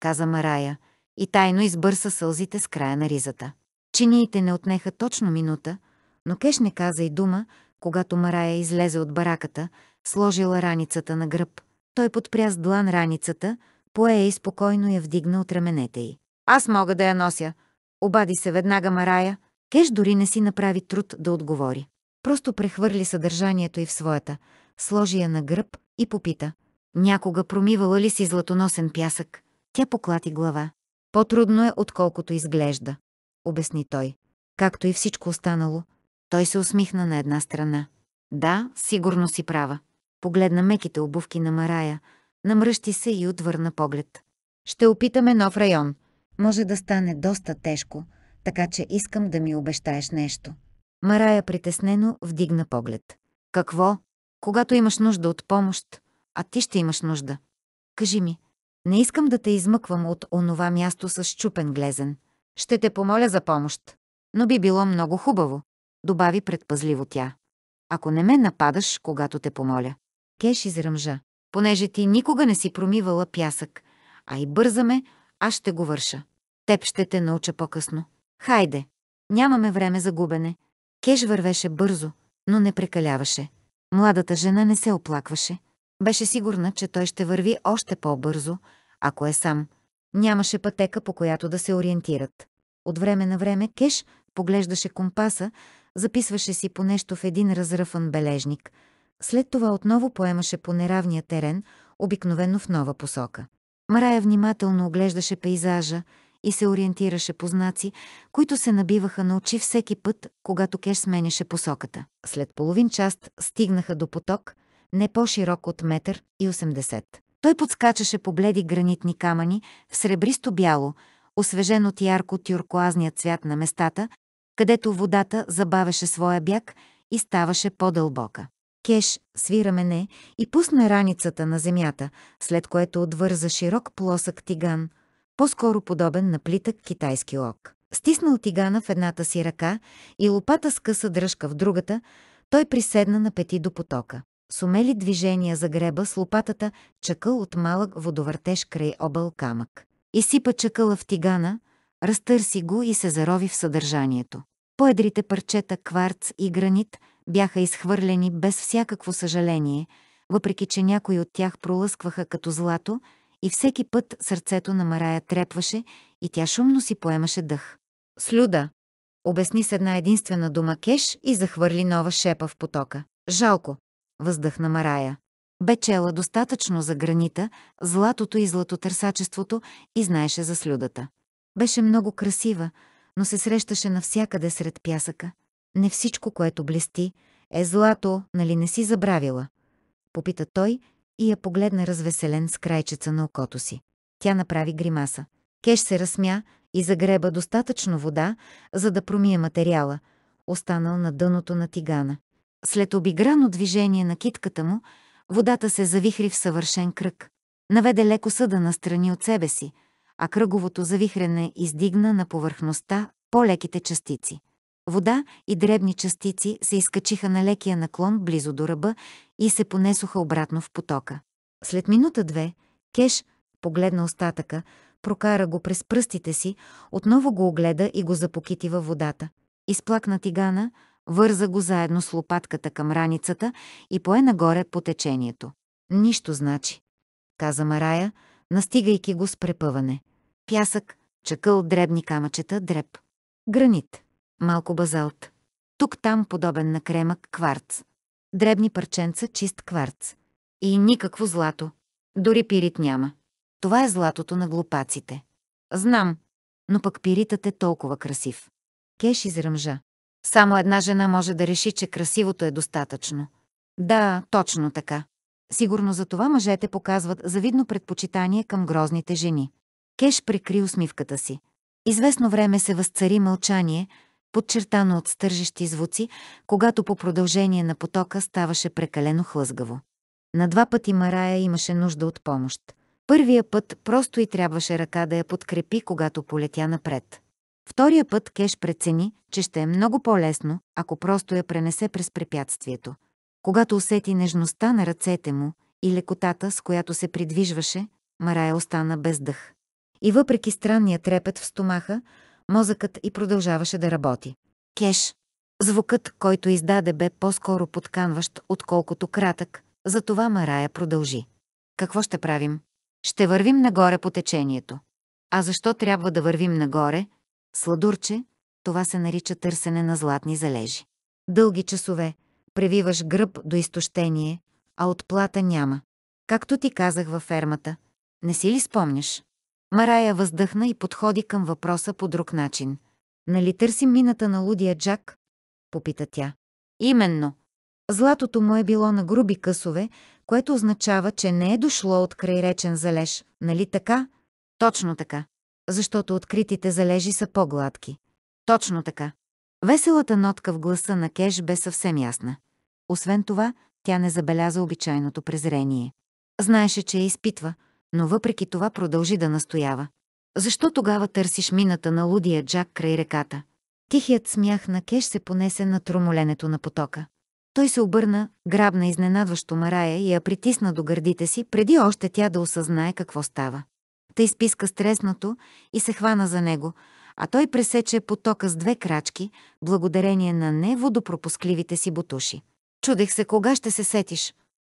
каза Марая и тайно избърса сълзите с края на ризата. Чиниите не отнеха точно минута, но Кеш не каза и дума, когато Марая излезе от бараката, сложила раницата на гръб. Той подпря с длан раницата, пое и спокойно я вдигна от раменете й. Аз мога да я нося. Обади се веднага Марая. Кеш дори не си направи труд да отговори. Просто прехвърли съдържанието й в своята, сложи я на гръб и попита. Някога промивала ли си златоносен пясък? Тя поклати глава. По-трудно е, отколкото изглежда, обясни той. Както и всичко останало, той се усмихна на една страна. Да, сигурно си права. Погледна меките обувки на Марая, Намръщи се и отвърна поглед. Ще опитаме нов район. Може да стане доста тежко, така че искам да ми обещаеш нещо. Марая притеснено вдигна поглед. Какво? Когато имаш нужда от помощ, а ти ще имаш нужда. Кажи ми, не искам да те измъквам от онова място с щупен глезен. Ще те помоля за помощ. Но би било много хубаво, добави предпазливо тя. Ако не ме нападаш, когато те помоля. Кеш изръмжа понеже ти никога не си промивала пясък. А и бързаме, аз ще го върша. Теб ще те науча по-късно. Хайде, нямаме време за губене. Кеш вървеше бързо, но не прекаляваше. Младата жена не се оплакваше. Беше сигурна, че той ще върви още по-бързо, ако е сам. Нямаше пътека, по която да се ориентират. От време на време Кеш поглеждаше компаса, записваше си по нещо в един разръфан бележник – след това отново поемаше по неравния терен, обикновено в нова посока. Марая внимателно оглеждаше пейзажа и се ориентираше по знаци, които се набиваха на очи всеки път, когато Кеш сменяше посоката. След половин част стигнаха до поток, не по-широк от метър и 80. Той подскачаше по бледи гранитни камъни в сребристо-бяло, освежен от ярко-тюркоазния цвят на местата, където водата забавеше своя бяг и ставаше по-дълбока кеш, свирамене и пусна раницата на земята, след което отвърза широк плосък тиган, по-скоро подобен на плитък китайски лок. Стиснал тигана в едната си ръка и лопата с къса дръжка в другата, той приседна на пети до потока. С умели движения греба с лопатата чакъл от малък водовъртеж край объл камък. Изсипа чакъла в тигана, разтърси го и се зарови в съдържанието. Поедрите парчета кварц и гранит – бяха изхвърлени без всякакво съжаление, въпреки че някои от тях пролъскваха като злато и всеки път сърцето на Марая трепваше и тя шумно си поемаше дъх. Слюда! Обясни с една единствена дума кеш и захвърли нова шепа в потока. Жалко! Въздъхна Марая. Бе чела достатъчно за гранита, златото и златотърсачеството и знаеше за слюдата. Беше много красива, но се срещаше навсякъде сред пясъка – не всичко, което блести, е злато, нали не си забравила? Попита той и я погледна развеселен с крайчеца на окото си. Тя направи гримаса. Кеш се разсмя и загреба достатъчно вода, за да промие материала, останал на дъното на тигана. След обиграно движение на китката му, водата се завихри в съвършен кръг. Наведе леко съда настрани от себе си, а кръговото завихрене издигна на повърхността по-леките частици. Вода и дребни частици се изкачиха на лекия наклон близо до ръба и се понесоха обратно в потока. След минута-две, Кеш погледна остатъка, прокара го през пръстите си, отново го огледа и го запокити във водата. Изплакна тигана, върза го заедно с лопатката към раницата и пое нагоре по течението. Нищо значи, каза Марая, настигайки го с препъване. Пясък, чакъл, дребни камъчета, дреб. Гранит малко базалт. Тук-там подобен на кремък кварц. Дребни парченца чист кварц. И никакво злато. Дори пирит няма. Това е златото на глупаците. Знам, но пък пиритът е толкова красив. Кеш изръмжа. Само една жена може да реши, че красивото е достатъчно. Да, точно така. Сигурно за това мъжете показват завидно предпочитание към грозните жени. Кеш прикри усмивката си. Известно време се възцари мълчание, подчертано от стържещи звуци, когато по продължение на потока ставаше прекалено хлъзгаво. На два пъти Марая имаше нужда от помощ. Първия път просто и трябваше ръка да я подкрепи, когато полетя напред. Втория път Кеш прецени, че ще е много по-лесно, ако просто я пренесе през препятствието. Когато усети нежността на ръцете му и лекотата, с която се придвижваше, Марая остана без дъх. И въпреки странния трепет в стомаха, мозъкът и продължаваше да работи. Кеш. Звукът, който издаде, бе по-скоро подканващ, отколкото кратък, затова Марая продължи. Какво ще правим? Ще вървим нагоре по течението. А защо трябва да вървим нагоре? Сладурче, това се нарича търсене на златни залежи. Дълги часове, превиваш гръб до изтощение, а отплата няма. Както ти казах във фермата, не си ли спомняш? Марая въздъхна и подходи към въпроса по друг начин. Нали търсим мината на лудия Джак? Попита тя. Именно. Златото му е било на груби късове, което означава, че не е дошло от крайречен залеж, нали така? Точно така. Защото откритите залежи са по-гладки. Точно така. Веселата нотка в гласа на Кеш бе съвсем ясна. Освен това, тя не забеляза обичайното презрение. Знаеше, че я изпитва, но въпреки това продължи да настоява. Защо тогава търсиш мината на лудия Джак край реката? Тихият смях на Кеш се понесе на тромоленето на потока. Той се обърна, грабна изненадващо Марая и я притисна до гърдите си, преди още тя да осъзнае какво става. Та изписка стреснато и се хвана за него, а той пресече потока с две крачки, благодарение на неводопропускливите си бутуши. Чудех се кога ще се сетиш,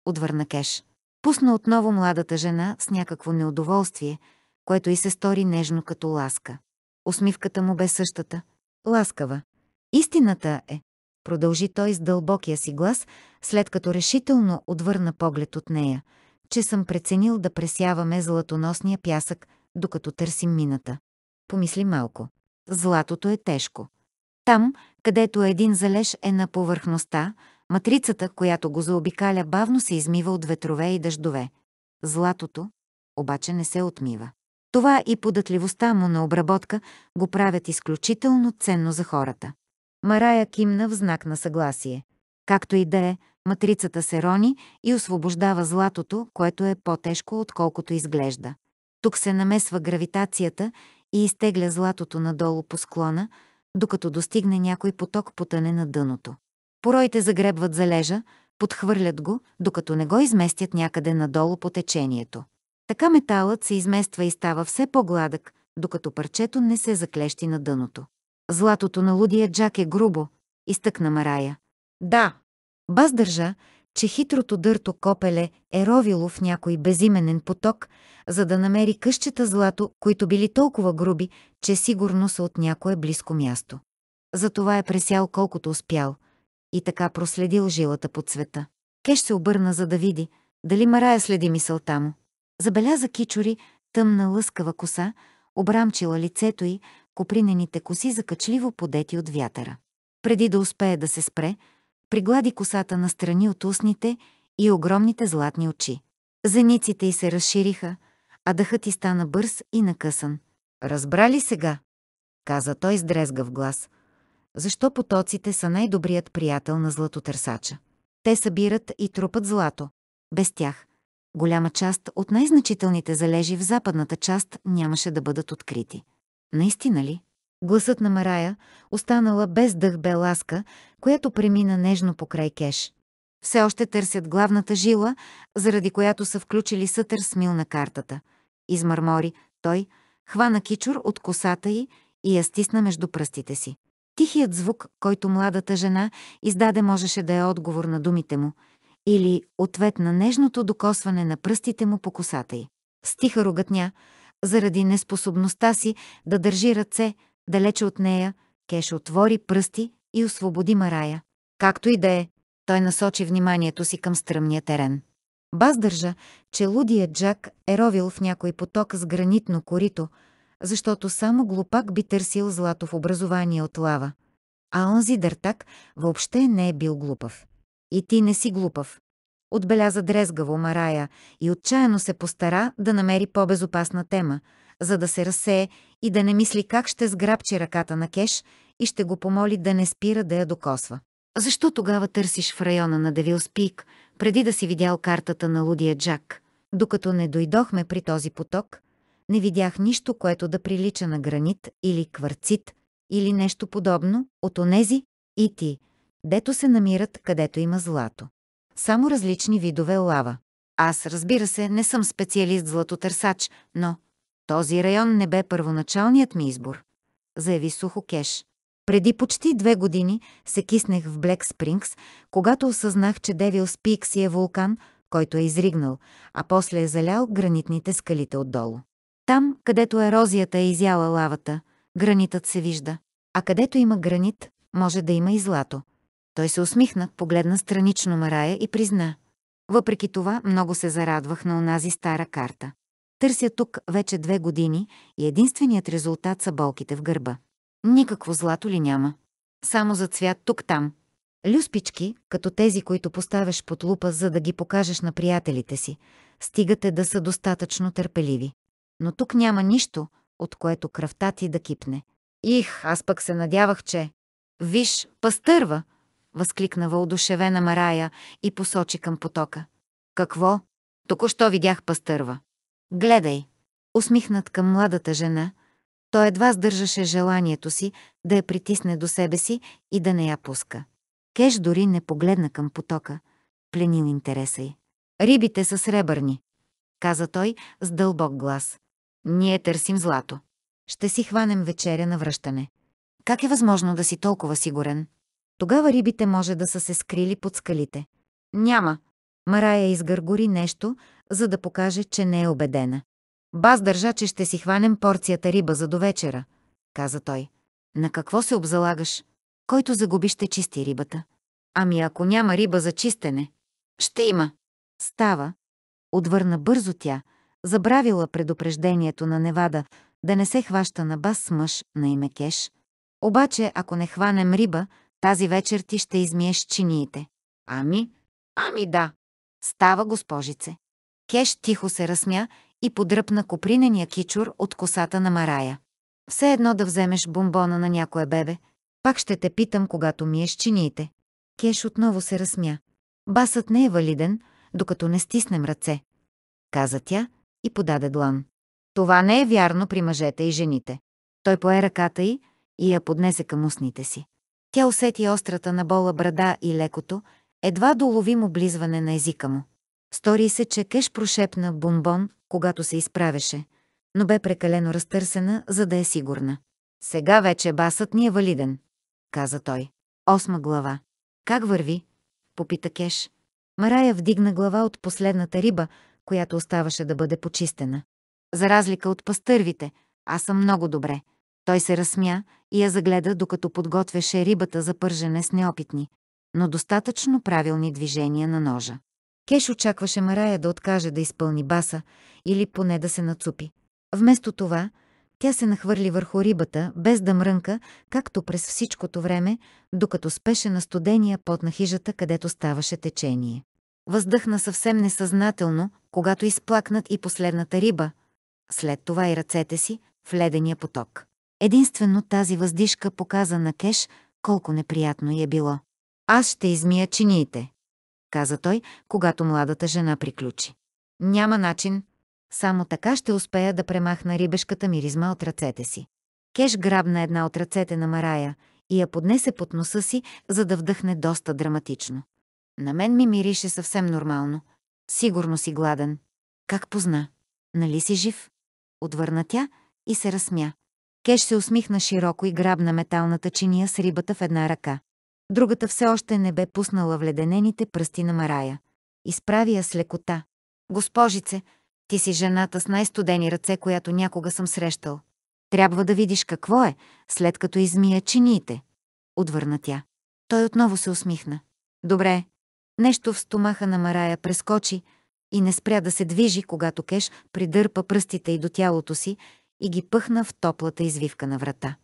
отвърна Кеш. Пусна отново младата жена с някакво неудоволствие, което й се стори нежно като ласка. Усмивката му бе същата, ласкава. Истината е, продължи той с дълбокия си глас, след като решително отвърна поглед от нея, че съм преценил да пресяваме златоносния пясък, докато търсим мината. Помисли малко. Златото е тежко. Там, където един залеж е на повърхността, Матрицата, която го заобикаля, бавно се измива от ветрове и дъждове. Златото обаче не се отмива. Това и податливостта му на обработка го правят изключително ценно за хората. Марая кимна в знак на съгласие. Както и да е, матрицата се рони и освобождава златото, което е по-тежко, отколкото изглежда. Тук се намесва гравитацията и изтегля златото надолу по склона, докато достигне някой поток потъне на дъното. Пороите загребват залежа, подхвърлят го, докато не го изместят някъде надолу по течението. Така металът се измества и става все по-гладък, докато парчето не се заклещи на дъното. Златото на лудия Джак е грубо, изтъкна Марая. Да. Баз държа, че хитрото дърто копеле е ровило в някой безименен поток, за да намери къщета злато, които били толкова груби, че сигурно са от някое близко място. Затова е пресял колкото успял – и така проследил жилата по цвета. Кеш се обърна, за да види, дали Марая следи мисълта му. Забеляза кичори, тъмна лъскава коса, обрамчила лицето й, копринените коси закачливо подети от вятъра. Преди да успее да се спре, приглади косата настрани от устните и огромните златни очи. Зениците й се разшириха, а дъхът й стана бърз и накъсан. «Разбрали сега?» каза той с дрезгав глас, защо потоците са най-добрият приятел на златотърсача. Те събират и трупат злато. Без тях, голяма част от най-значителните залежи в западната част нямаше да бъдат открити. Наистина ли? Гласът на Марая, останала без дъх бе ласка, която премина нежно покрай кеш. Все още търсят главната жила, заради която са включили сътър с мил на картата. Измърмори той, хвана кичур от косата й и я стисна между пръстите си. Тихият звук, който младата жена издаде, можеше да е отговор на думите му или ответ на нежното докосване на пръстите му по косата й. Стиха рогътня, заради неспособността си да държи ръце далече от нея, Кеш отвори пръсти и освободи Марая. Както и да е, той насочи вниманието си към стръмния терен. Баз държа, че лудият Джак е ровил в някой поток с гранитно корито, защото само глупак би търсил злато в образование от лава. А онзи дъртак въобще не е бил глупав. И ти не си глупав. Отбеляза дрезгаво Марая и отчаяно се постара да намери по-безопасна тема, за да се разсее и да не мисли как ще сграбчи ръката на Кеш и ще го помоли да не спира да я докосва. Защо тогава търсиш в района на Девилс Пик, преди да си видял картата на Лудия Джак? Докато не дойдохме при този поток, не видях нищо, което да прилича на гранит или кварцит или нещо подобно от онези и ти, дето се намират, където има злато. Само различни видове лава. Аз, разбира се, не съм специалист златотърсач, но този район не бе първоначалният ми избор, заяви сухо Кеш. Преди почти две години се киснех в Блек Спрингс, когато осъзнах, че Девил Спикс е вулкан, който е изригнал, а после е залял гранитните скалите отдолу. Там, където ерозията е изяла лавата, гранитът се вижда. А където има гранит, може да има и злато. Той се усмихна, погледна странично Марая и призна. Въпреки това, много се зарадвах на онази стара карта. Търся тук вече две години и единственият резултат са болките в гърба. Никакво злато ли няма? Само за цвят тук-там. Люспички, като тези, които поставяш под лупа, за да ги покажеш на приятелите си, стигате да са достатъчно търпеливи но тук няма нищо, от което кръвта ти да кипне. Их, аз пък се надявах, че... Виж, пастърва! възкликна въодушевена Марая и посочи към потока. Какво? Току-що видях пастърва. Гледай! Усмихнат към младата жена, той едва сдържаше желанието си да я притисне до себе си и да не я пуска. Кеш дори не погледна към потока, пленил интереса й. Рибите са сребърни, каза той с дълбок глас. Ние търсим злато. Ще си хванем вечеря на връщане. Как е възможно да си толкова сигурен? Тогава рибите може да са се скрили под скалите. Няма. Марая изгъргори нещо, за да покаже, че не е убедена. Баз държа, че ще си хванем порцията риба за довечера, каза той. На какво се обзалагаш? Който загуби ще чисти рибата. Ами ако няма риба за чистене, ще има. Става. Отвърна бързо тя, Забравила предупреждението на Невада да не се хваща на бас с мъж на име Кеш. Обаче, ако не хванем риба, тази вечер ти ще измиеш чиниите. Ами, ами да. Става, госпожице. Кеш тихо се разсмя и подръпна копринения кичур от косата на Марая. Все едно да вземеш бомбона на някое бебе. Пак ще те питам, когато миеш чиниите. Кеш отново се разсмя. Басът не е валиден, докато не стиснем ръце. Каза тя и подаде длан. Това не е вярно при мъжете и жените. Той пое ръката й и я поднесе към устните си. Тя усети острата на бола брада и лекото, едва доловимо близване на езика му. Стори се, че Кеш прошепна бомбон, когато се изправеше, но бе прекалено разтърсена, за да е сигурна. Сега вече басът ни е валиден, каза той. Осма глава. Как върви? Попита Кеш. Марая вдигна глава от последната риба, която оставаше да бъде почистена. За разлика от пастървите, аз съм много добре. Той се разсмя и я загледа, докато подготвяше рибата за пържене с неопитни, но достатъчно правилни движения на ножа. Кеш очакваше Марая да откаже да изпълни баса или поне да се нацупи. Вместо това, тя се нахвърли върху рибата, без да мрънка, както през всичкото време, докато спеше на студения пот на хижата, където ставаше течение. Въздъхна съвсем несъзнателно, когато изплакнат и последната риба, след това и ръцете си в ледения поток. Единствено тази въздишка показа на Кеш колко неприятно й е било. «Аз ще измия чиниите», каза той, когато младата жена приключи. «Няма начин. Само така ще успея да премахна рибешката миризма от ръцете си». Кеш грабна една от ръцете на Марая и я поднесе под носа си, за да вдъхне доста драматично. На мен ми мирише съвсем нормално – Сигурно си гладен. Как позна? Нали си жив? Отвърна тя и се разсмя. Кеш се усмихна широко и грабна металната чиния с рибата в една ръка. Другата все още не бе пуснала в леденените пръсти на Марая. Изправи я с лекота. Госпожице, ти си жената с най-студени ръце, която някога съм срещал. Трябва да видиш какво е, след като измия чиниите. Отвърна тя. Той отново се усмихна. Добре, Нещо в стомаха на Марая прескочи и не спря да се движи, когато Кеш придърпа пръстите й до тялото си и ги пъхна в топлата извивка на врата.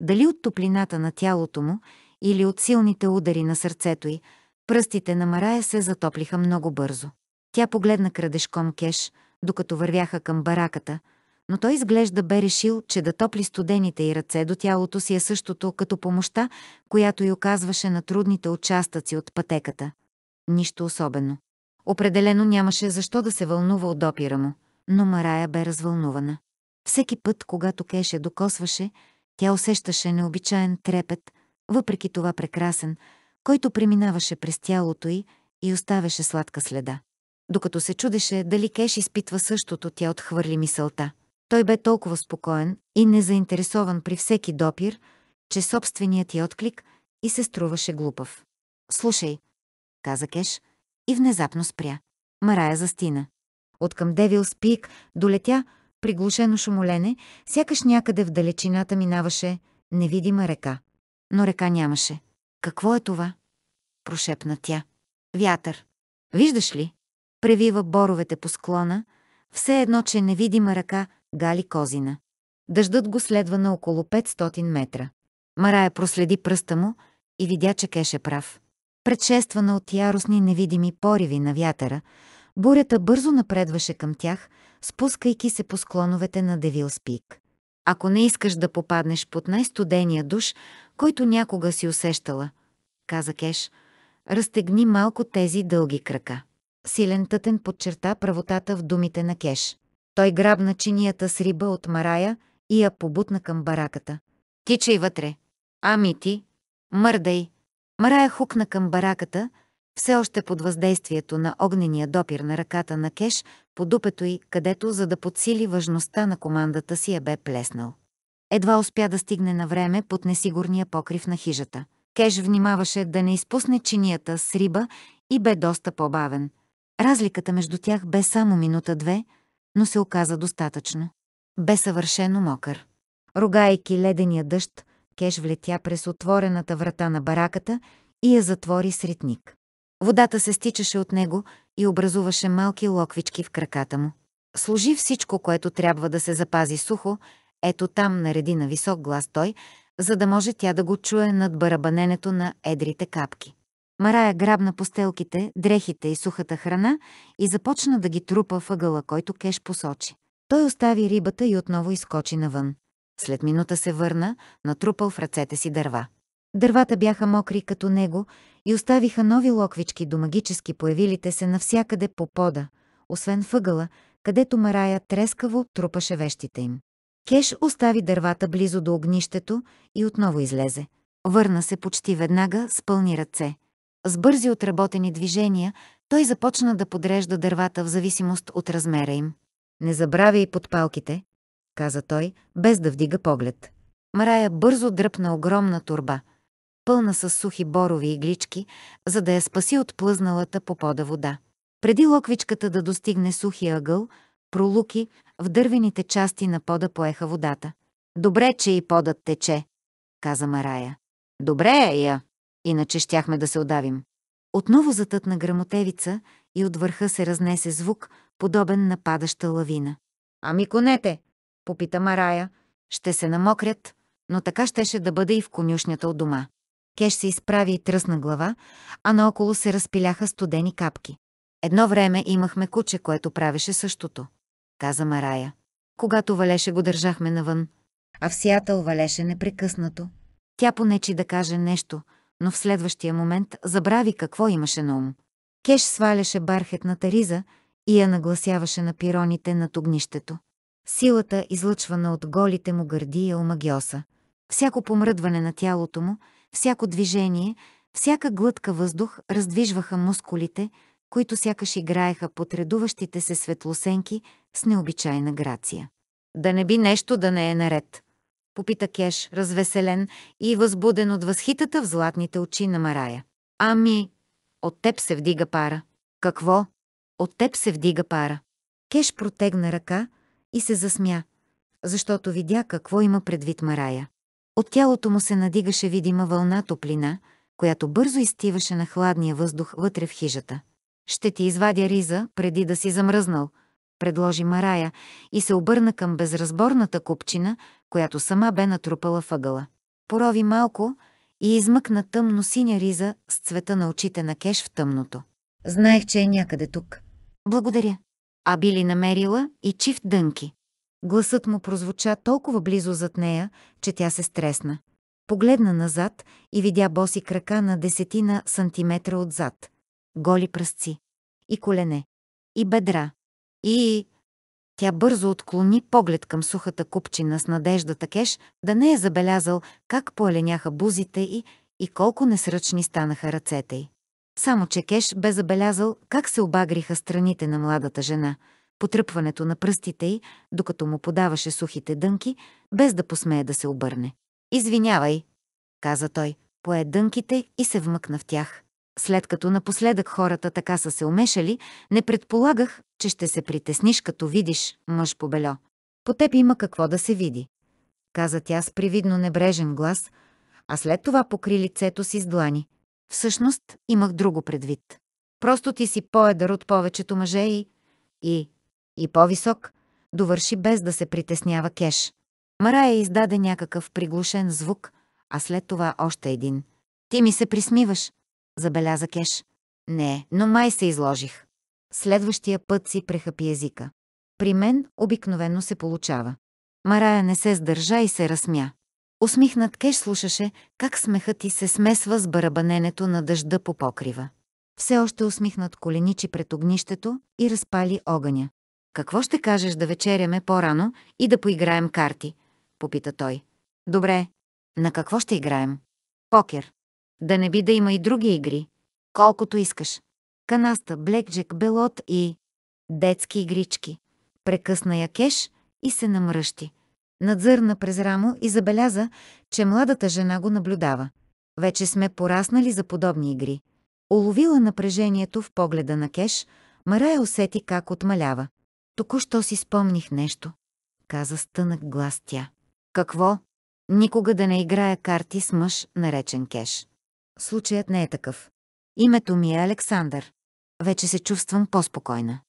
Дали от топлината на тялото му или от силните удари на сърцето й, пръстите на Марая се затоплиха много бързо. Тя погледна крадешком Кеш, докато вървяха към бараката, но той изглежда бе решил, че да топли студените й ръце до тялото си е същото като помощта, която й оказваше на трудните участъци от пътеката. Нищо особено. Определено нямаше защо да се вълнува от допира му, но Марая бе развълнувана. Всеки път, когато Кеше докосваше, тя усещаше необичаен трепет, въпреки това прекрасен, който преминаваше през тялото й и оставяше сладка следа. Докато се чудеше дали Кеш изпитва същото, тя отхвърли мисълта. Той бе толкова спокоен и незаинтересован при всеки допир, че собственият ти отклик и се струваше глупав. «Слушай», каза Кеш и внезапно спря. Марая застина. От към Девил спик долетя приглушено шумолене, сякаш някъде в далечината минаваше невидима река. Но река нямаше. Какво е това? Прошепна тя. Вятър. Виждаш ли? Превива боровете по склона, все едно, че невидима ръка гали козина. Дъждът го следва на около 500 метра. Марая проследи пръста му и видя, че Кеш е прав предшествана от яростни невидими пориви на вятъра, бурята бързо напредваше към тях, спускайки се по склоновете на Девилс пик. Ако не искаш да попаднеш под най-студения душ, който някога си усещала, каза Кеш, разтегни малко тези дълги крака. Силен тътен подчерта правотата в думите на Кеш. Той грабна чинията с риба от Марая и я побутна към бараката. Тичай вътре. Ами ти, мърдай, Марая хукна към бараката, все още под въздействието на огнения допир на ръката на Кеш, по дупето й, където, за да подсили важността на командата си, я бе плеснал. Едва успя да стигне на време под несигурния покрив на хижата. Кеш внимаваше да не изпусне чинията с риба и бе доста по-бавен. Разликата между тях бе само минута-две, но се оказа достатъчно. Бе съвършено мокър. Ругайки ледения дъжд, Кеш влетя през отворената врата на бараката и я затвори с ритник. Водата се стичаше от него и образуваше малки локвички в краката му. Служи всичко, което трябва да се запази сухо, ето там нареди на висок глас той, за да може тя да го чуе над барабаненето на едрите капки. Марая грабна постелките, дрехите и сухата храна и започна да ги трупа въгъла, който Кеш посочи. Той остави рибата и отново изкочи навън. След минута се върна, натрупал в ръцете си дърва. Дървата бяха мокри като него и оставиха нови локвички до магически появилите се навсякъде по пода, освен въгъла, където Марая трескаво трупаше вещите им. Кеш остави дървата близо до огнището и отново излезе. Върна се почти веднага с пълни ръце. С бързи отработени движения той започна да подрежда дървата в зависимост от размера им. Не забравя и подпалките, каза той, без да вдига поглед. Марая бързо дръпна огромна турба, пълна с сухи борови иглички, за да я спаси от плъзналата по пода вода. Преди локвичката да достигне сухия ъгъл, пролуки в дървените части на пода поеха водата. «Добре, че и подът тече», каза Марая. «Добре е я, иначе щяхме да се удавим». Отново затътна грамотевица и от върха се разнесе звук, подобен на падаща лавина. «Ами конете!» Попита Марая, ще се намокрят, но така щеше да бъде и в конюшнята от дома. Кеш се изправи и тръсна глава, а наоколо се разпиляха студени капки. Едно време имахме куче, което правеше същото, каза Марая. Когато валеше, го държахме навън, а в Сиатъл валеше непрекъснато. Тя понечи да каже нещо, но в следващия момент забрави какво имаше на ум. Кеш сваляше бархетната риза и я нагласяваше на пироните над огнището. Силата, излъчвана от голите му гърди, е омагиоса. Всяко помръдване на тялото му, всяко движение, всяка глътка въздух раздвижваха мускулите, които сякаш играеха под редуващите се светлосенки с необичайна грация. Да не би нещо да не е наред. Попита Кеш, развеселен и възбуден от възхитата в златните очи на Марая. Ами, от теб се вдига пара. Какво? От теб се вдига пара. Кеш протегна ръка, и се засмя, защото видя какво има предвид Марая. От тялото му се надигаше видима вълна топлина, която бързо изтиваше на хладния въздух вътре в хижата. «Ще ти извадя риза, преди да си замръзнал», предложи Марая и се обърна към безразборната купчина, която сама бе натрупала въгъла. Порови малко и измъкна тъмно синя риза с цвета на очите на кеш в тъмното. Знаех, че е някъде тук. Благодаря а били намерила и чифт дънки. Гласът му прозвуча толкова близо зад нея, че тя се стресна. Погледна назад и видя боси крака на десетина сантиметра отзад. Голи пръсци. И колене. И бедра. И... Тя бързо отклони поглед към сухата купчина с надеждата кеш да не е забелязал как поеленяха бузите й и колко несръчни станаха ръцете й. Само че Кеш бе забелязал как се обагриха страните на младата жена, потръпването на пръстите й, докато му подаваше сухите дънки, без да посмее да се обърне. «Извинявай», каза той, пое дънките и се вмъкна в тях. След като напоследък хората така са се умешали, не предполагах, че ще се притесниш, като видиш мъж по бельо. По теб има какво да се види, каза тя с привидно небрежен глас, а след това покри лицето си с длани. Всъщност, имах друго предвид. Просто ти си поедър от повечето мъже и... и... и по-висок, довърши без да се притеснява кеш. Марая издаде някакъв приглушен звук, а след това още един. Ти ми се присмиваш, забеляза кеш. Не, но май се изложих. Следващия път си прехъпи езика. При мен обикновено се получава. Марая не се сдържа и се разсмя. Усмихнат Кеш слушаше как смехът ти се смесва с барабаненето на дъжда по покрива. Все още усмихнат коленичи пред огнището и разпали огъня. «Какво ще кажеш да вечеряме по-рано и да поиграем карти?» – попита той. «Добре. На какво ще играем?» «Покер. Да не би да има и други игри. Колкото искаш. Канаста, блекджек, белот и...» «Детски игрички». Прекъсна я Кеш и се намръщи. Надзърна през рамо и забеляза, че младата жена го наблюдава. Вече сме пораснали за подобни игри. Уловила напрежението в погледа на Кеш, Марая усети как отмалява. Току-що си спомних нещо, каза с тънък глас тя. Какво? Никога да не играя карти с мъж, наречен Кеш. Случаят не е такъв. Името ми е Александър. Вече се чувствам по-спокойна.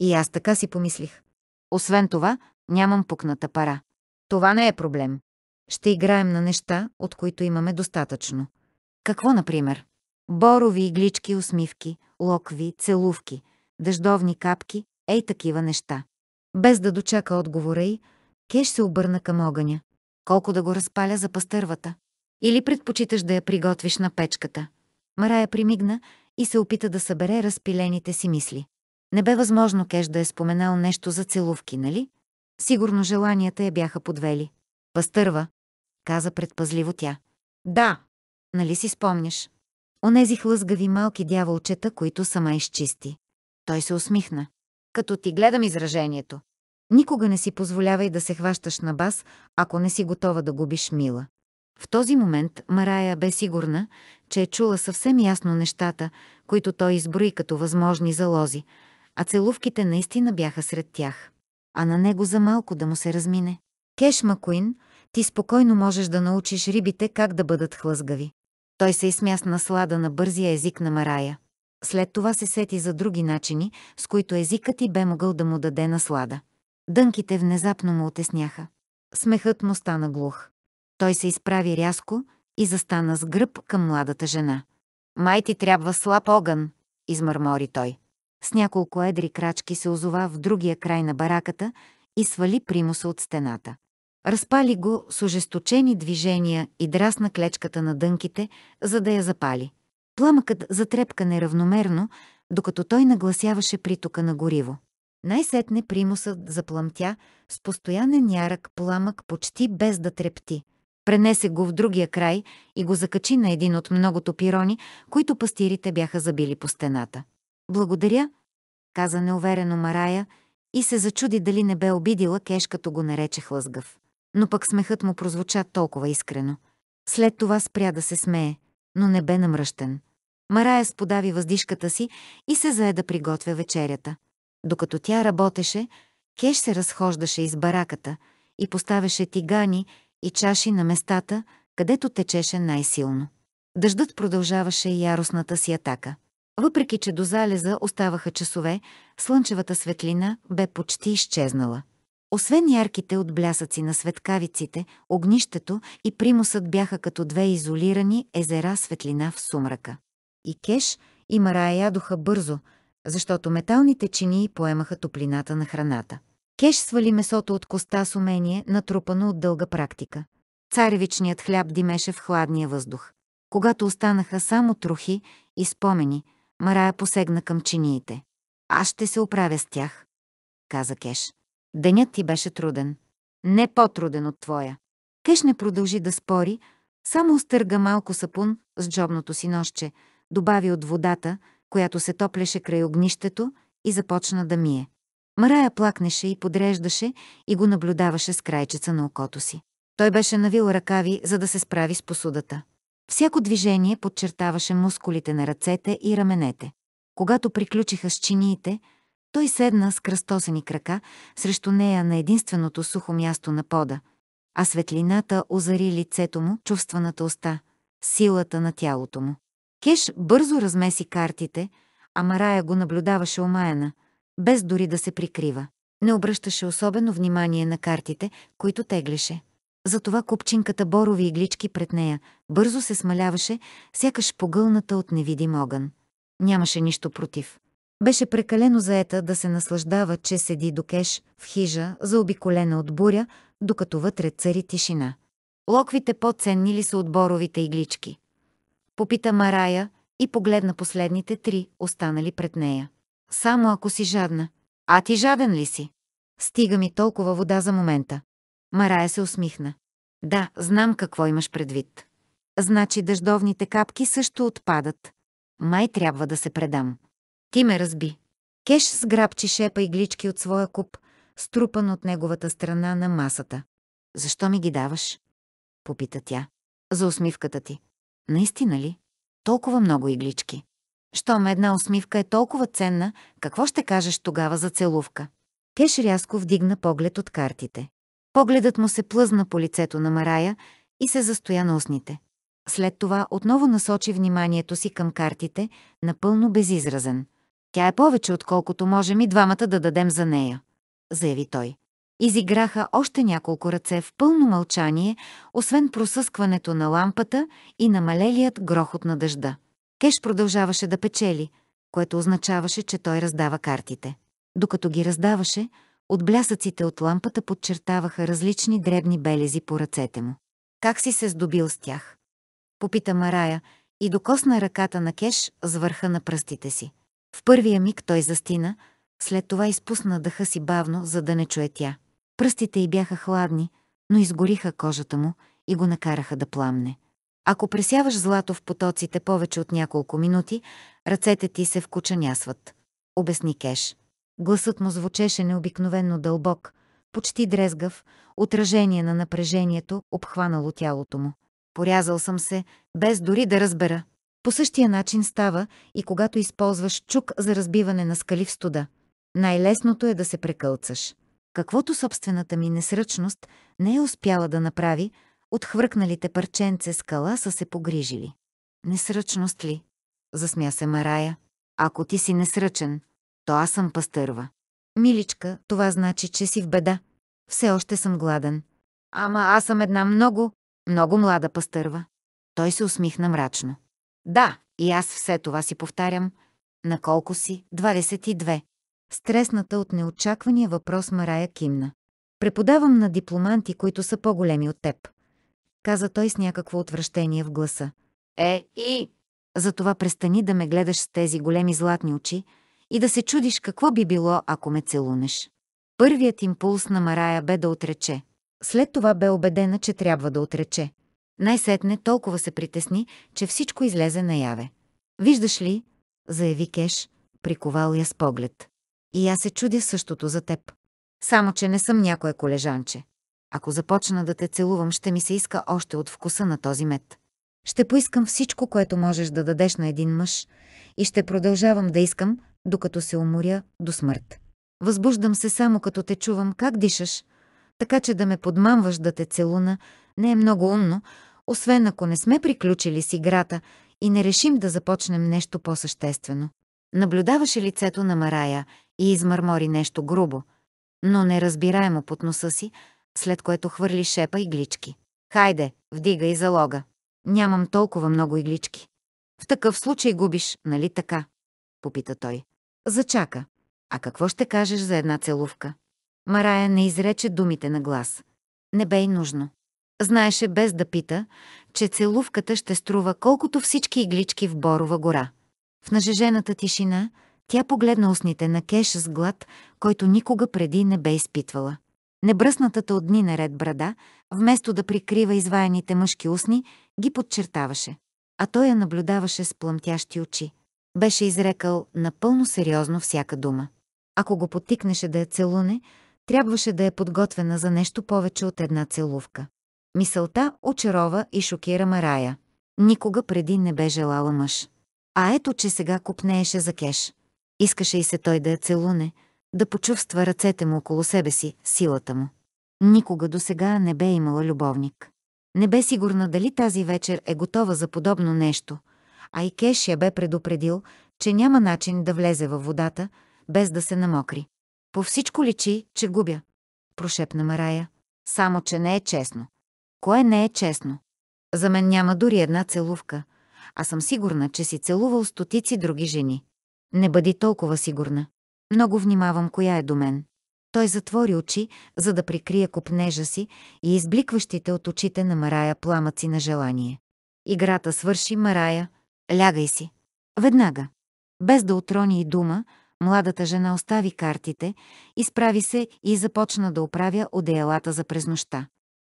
И аз така си помислих. Освен това, нямам пукната пара. Това не е проблем. Ще играем на неща, от които имаме достатъчно. Какво, например? Борови иглички, усмивки, локви, целувки, дъждовни капки, ей такива неща. Без да дочака отговора й, Кеш се обърна към огъня. Колко да го разпаля за пастървата? Или предпочиташ да я приготвиш на печката? Марая примигна и се опита да събере разпилените си мисли. Не бе възможно Кеш да е споменал нещо за целувки, нали? Сигурно желанията я бяха подвели. Пастърва, каза предпазливо тя. Да, нали си спомняш? Онези хлъзгави малки дяволчета, които сама изчисти. Той се усмихна. Като ти гледам изражението. Никога не си позволявай да се хващаш на бас, ако не си готова да губиш мила. В този момент Марая бе сигурна, че е чула съвсем ясно нещата, които той изброи като възможни залози, а целувките наистина бяха сред тях а на него за малко да му се размине. Кеш Макуин, ти спокойно можеш да научиш рибите как да бъдат хлъзгави. Той се изсмя с наслада на бързия език на Марая. След това се сети за други начини, с които езикът и бе могъл да му даде наслада. Дънките внезапно му отесняха. Смехът му стана глух. Той се изправи рязко и застана с гръб към младата жена. «Май ти трябва слаб огън», измърмори той. С няколко едри крачки се озова в другия край на бараката и свали примуса от стената. Разпали го с ожесточени движения и драсна клечката на дънките, за да я запали. Пламъкът затрепка неравномерно, докато той нагласяваше притока на гориво. Най-сетне примусът запламтя с постоянен ярък пламък почти без да трепти. Пренесе го в другия край и го закачи на един от многото пирони, които пастирите бяха забили по стената. Благодаря, каза неуверено Марая и се зачуди дали не бе обидила Кеш, като го нарече хлъзгав. Но пък смехът му прозвуча толкова искрено. След това спря да се смее, но не бе намръщен. Марая сподави въздишката си и се зае да приготвя вечерята. Докато тя работеше, Кеш се разхождаше из бараката и поставяше тигани и чаши на местата, където течеше най-силно. Дъждът продължаваше яростната си атака. Въпреки, че до залеза оставаха часове, слънчевата светлина бе почти изчезнала. Освен ярките отблясъци на светкавиците, огнището и примусът бяха като две изолирани езера светлина в сумрака. И Кеш и Марая ядоха бързо, защото металните чинии поемаха топлината на храната. Кеш свали месото от коста с умение, натрупано от дълга практика. Царевичният хляб димеше в хладния въздух. Когато останаха само трохи и спомени – Марая посегна към чиниите. Аз ще се оправя с тях, каза Кеш. Денят ти беше труден. Не по-труден от твоя. Кеш не продължи да спори, само остърга малко сапун с джобното си нощче, добави от водата, която се топлеше край огнището и започна да мие. Марая плакнеше и подреждаше и го наблюдаваше с крайчеца на окото си. Той беше навил ръкави, за да се справи с посудата. Всяко движение подчертаваше мускулите на ръцете и раменете. Когато приключиха с чиниите, той седна с кръстосани крака срещу нея на единственото сухо място на пода, а светлината озари лицето му, чувстваната уста, силата на тялото му. Кеш бързо размеси картите, а Марая го наблюдаваше омаяна, без дори да се прикрива. Не обръщаше особено внимание на картите, които теглеше затова купчинката борови иглички пред нея бързо се смаляваше, сякаш погълната от невидим огън. Нямаше нищо против. Беше прекалено заета да се наслаждава, че седи до кеш в хижа, заобиколена от буря, докато вътре цари тишина. Локвите по-ценни ли са от боровите иглички? Попита Марая и погледна последните три, останали пред нея. Само ако си жадна. А ти жаден ли си? Стига ми толкова вода за момента. Марая се усмихна. Да, знам какво имаш предвид. Значи дъждовните капки също отпадат. Май трябва да се предам. Ти ме разби. Кеш сграбчи шепа иглички от своя куп, струпан от неговата страна на масата. Защо ми ги даваш? Попита тя. За усмивката ти. Наистина ли? Толкова много иглички. Щом една усмивка е толкова ценна, какво ще кажеш тогава за целувка? Кеш рязко вдигна поглед от картите. Погледът му се плъзна по лицето на Марая и се застоя на устните. След това отново насочи вниманието си към картите, напълно безизразен. Тя е повече, отколкото можем и двамата да дадем за нея, заяви той. Изиграха още няколко ръце в пълно мълчание, освен просъскването на лампата и намалелият грохот на дъжда. Кеш продължаваше да печели, което означаваше, че той раздава картите. Докато ги раздаваше, от блясъците от лампата подчертаваха различни дребни белези по ръцете му. Как си се здобил с тях? Попита Марая и докосна ръката на Кеш с върха на пръстите си. В първия миг той застина, след това изпусна дъха си бавно, за да не чуе тя. Пръстите й бяха хладни, но изгориха кожата му и го накараха да пламне. Ако пресяваш злато в потоците повече от няколко минути, ръцете ти се вкучанясват, обясни Кеш. Гласът му звучеше необикновенно дълбок, почти дрезгав, отражение на напрежението, обхванало тялото му. Порязал съм се, без дори да разбера. По същия начин става и когато използваш чук за разбиване на скали в студа. Най-лесното е да се прекълцаш. Каквото собствената ми несръчност не е успяла да направи, отхвъркналите парченце скала са се погрижили. Несръчност ли? Засмя се Марая. Ако ти си несръчен, то аз съм пастърва. Миличка, това значи, че си в беда. Все още съм гладен. Ама аз съм една много, много млада пастърва. Той се усмихна мрачно. Да, и аз все това си повтарям. Наколко си? 22. Стресната от неочаквания въпрос Марая кимна. Преподавам на дипломанти, които са по-големи от теб. Каза той с някакво отвращение в гласа. Е, и... Затова престани да ме гледаш с тези големи златни очи, и да се чудиш какво би било, ако ме целунеш. Първият импулс на Марая бе да отрече. След това бе убедена, че трябва да отрече. Най-сетне толкова се притесни, че всичко излезе наяве. Виждаш ли, заяви Кеш, приковал я с поглед. И аз се чудя същото за теб. Само, че не съм някое колежанче. Ако започна да те целувам, ще ми се иска още от вкуса на този мед. Ще поискам всичко, което можеш да дадеш на един мъж и ще продължавам да искам, докато се уморя до смърт. Възбуждам се само като те чувам как дишаш, така че да ме подмамваш да те целуна не е много умно, освен ако не сме приключили с играта и не решим да започнем нещо по-съществено. Наблюдаваше лицето на Марая и измърмори нещо грубо, но неразбираемо под носа си, след което хвърли шепа иглички. Хайде, вдигай залога. Нямам толкова много иглички. В такъв случай губиш, нали така? Попита той. Зачака. А какво ще кажеш за една целувка? Марая не изрече думите на глас. Не бе и нужно. Знаеше без да пита, че целувката ще струва колкото всички иглички в Борова гора. В нажежената тишина тя погледна устните на кеш с глад, който никога преди не бе изпитвала. Небръснатата от дни наред брада, вместо да прикрива изваяните мъжки устни, ги подчертаваше. А той я наблюдаваше с плъмтящи очи беше изрекал напълно сериозно всяка дума. Ако го потикнеше да я целуне, трябваше да е подготвена за нещо повече от една целувка. Мисълта очарова и шокира Марая. Никога преди не бе желала мъж. А ето, че сега купнееше за кеш. Искаше и се той да я целуне, да почувства ръцете му около себе си, силата му. Никога до сега не бе имала любовник. Не бе сигурна дали тази вечер е готова за подобно нещо, Айкеш я бе предупредил, че няма начин да влезе във водата, без да се намокри. По всичко личи, че губя, прошепна Марая. Само, че не е честно. Кое не е честно? За мен няма дори една целувка, а съм сигурна, че си целувал стотици други жени. Не бъди толкова сигурна. Много внимавам коя е до мен. Той затвори очи, за да прикрие копнежа си и избликващите от очите на Марая пламъци на желание. Играта свърши Марая, Лягай си. Веднага. Без да отрони и дума, младата жена остави картите, изправи се и започна да оправя одеялата за през нощта.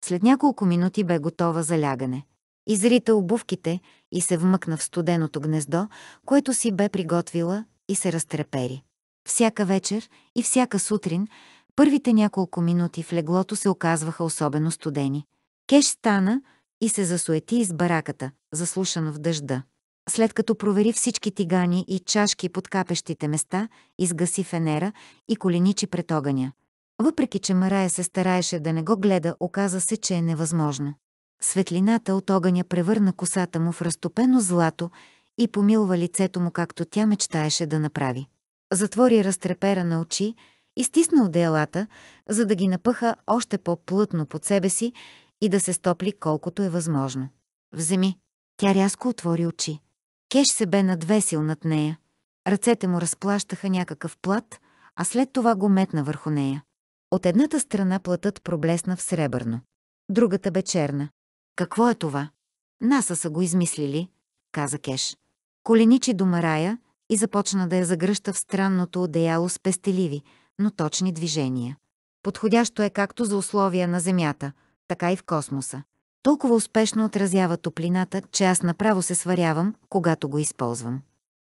След няколко минути бе готова за лягане. Изрита обувките и се вмъкна в студеното гнездо, което си бе приготвила и се разтрепери. Всяка вечер и всяка сутрин първите няколко минути в леглото се оказваха особено студени. Кеш стана и се засуети из бараката, заслушан в дъжда. След като провери всички тигани и чашки под капещите места, изгаси фенера и коленичи пред огъня. Въпреки, че Марая се стараеше да не го гледа, оказа се, че е невъзможно. Светлината от огъня превърна косата му в разтопено злато и помилва лицето му, както тя мечтаеше да направи. Затвори разтрепера на очи и стисна одеялата, за да ги напъха още по-плътно под себе си и да се стопли колкото е възможно. Вземи. Тя рязко отвори очи. Кеш се бе надвесил над нея. Ръцете му разплащаха някакъв плат, а след това го метна върху нея. От едната страна платът проблесна в сребърно. Другата бе черна. Какво е това? Наса са го измислили, каза Кеш. Коленичи до Марая и започна да я загръща в странното одеяло с пестеливи, но точни движения. Подходящо е както за условия на Земята, така и в космоса. Толкова успешно отразява топлината, че аз направо се сварявам, когато го използвам.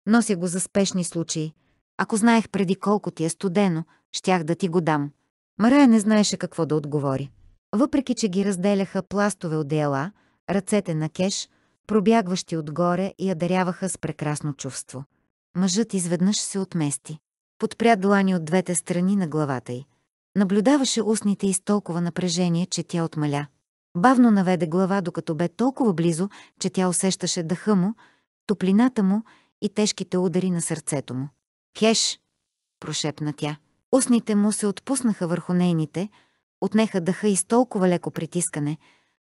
Нося го за спешни случаи. Ако знаех преди колко ти е студено, щях да ти го дам. Марая не знаеше какво да отговори. Въпреки, че ги разделяха пластове от дела, ръцете на кеш, пробягващи отгоре и я даряваха с прекрасно чувство. Мъжът изведнъж се отмести. Подпря длани от двете страни на главата й. Наблюдаваше устните и с толкова напрежение, че тя отмаля. Бавно наведе глава, докато бе толкова близо, че тя усещаше дъха му, топлината му и тежките удари на сърцето му. «Хеш!» – прошепна тя. Устните му се отпуснаха върху нейните, отнеха дъха и с толкова леко притискане,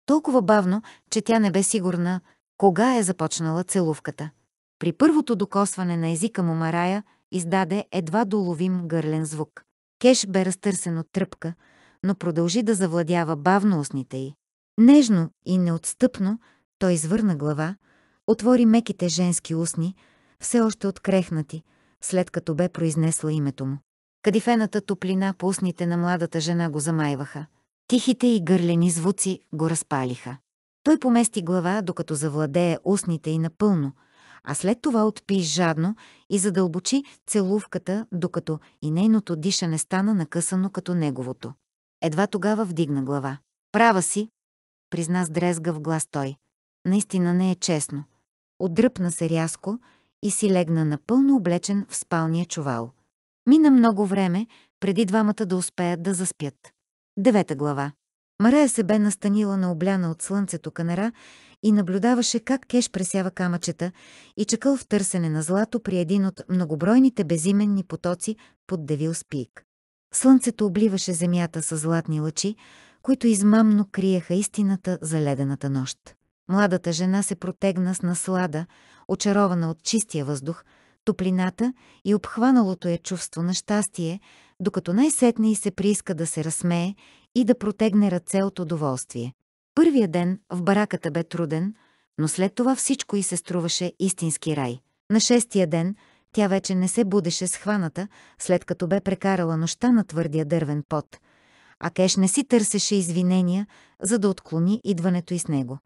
толкова бавно, че тя не бе сигурна кога е започнала целувката. При първото докосване на езика му Марая издаде едва доловим гърлен звук. Кеш бе разтърсен от тръпка, но продължи да завладява бавно устните й. Нежно и неотстъпно той извърна глава, отвори меките женски устни, все още открехнати, след като бе произнесла името му. Кадифената топлина по устните на младата жена го замайваха. Тихите и гърлени звуци го разпалиха. Той помести глава, докато завладее устните и напълно, а след това отпи жадно и задълбочи целувката, докато и нейното дишане стана накъсано като неговото. Едва тогава вдигна глава. Права си, призна с дрезга в глас той. Наистина не е честно. Отдръпна се рязко и си легна напълно облечен в спалния чувал. Мина много време, преди двамата да успеят да заспят. Девета глава. Марая се бе настанила на обляна от слънцето канара и наблюдаваше как Кеш пресява камъчета и чакъл в търсене на злато при един от многобройните безименни потоци под Девил Спик. Слънцето обливаше земята с златни лъчи, които измамно криеха истината за ледената нощ. Младата жена се протегна с наслада, очарована от чистия въздух, топлината и обхваналото е чувство на щастие, докато най-сетне и се прииска да се разсмее и да протегне ръце от удоволствие. Първия ден в бараката бе труден, но след това всичко и се струваше истински рай. На шестия ден тя вече не се будеше схваната, след като бе прекарала нощта на твърдия дървен пот – а Кеш не си търсеше извинения, за да отклони идването и с него.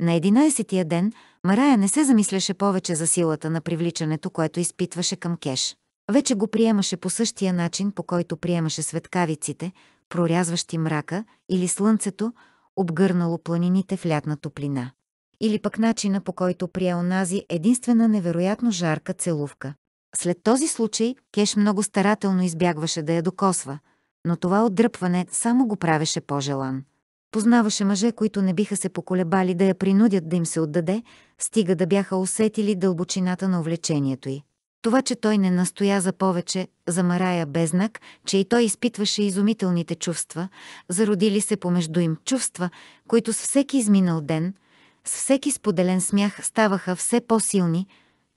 На 11-тия ден Марая не се замисляше повече за силата на привличането, което изпитваше към Кеш. Вече го приемаше по същия начин, по който приемаше светкавиците, прорязващи мрака или слънцето, обгърнало планините в лятна топлина. Или пък начина, по който прие онази единствена невероятно жарка целувка. След този случай Кеш много старателно избягваше да я докосва – но това отдръпване само го правеше по-желан. Познаваше мъже, които не биха се поколебали да я принудят да им се отдаде, стига да бяха усетили дълбочината на увлечението й. Това, че той не настоя за повече, замарая без знак, че и той изпитваше изумителните чувства, зародили се помежду им чувства, които с всеки изминал ден, с всеки споделен смях ставаха все по-силни,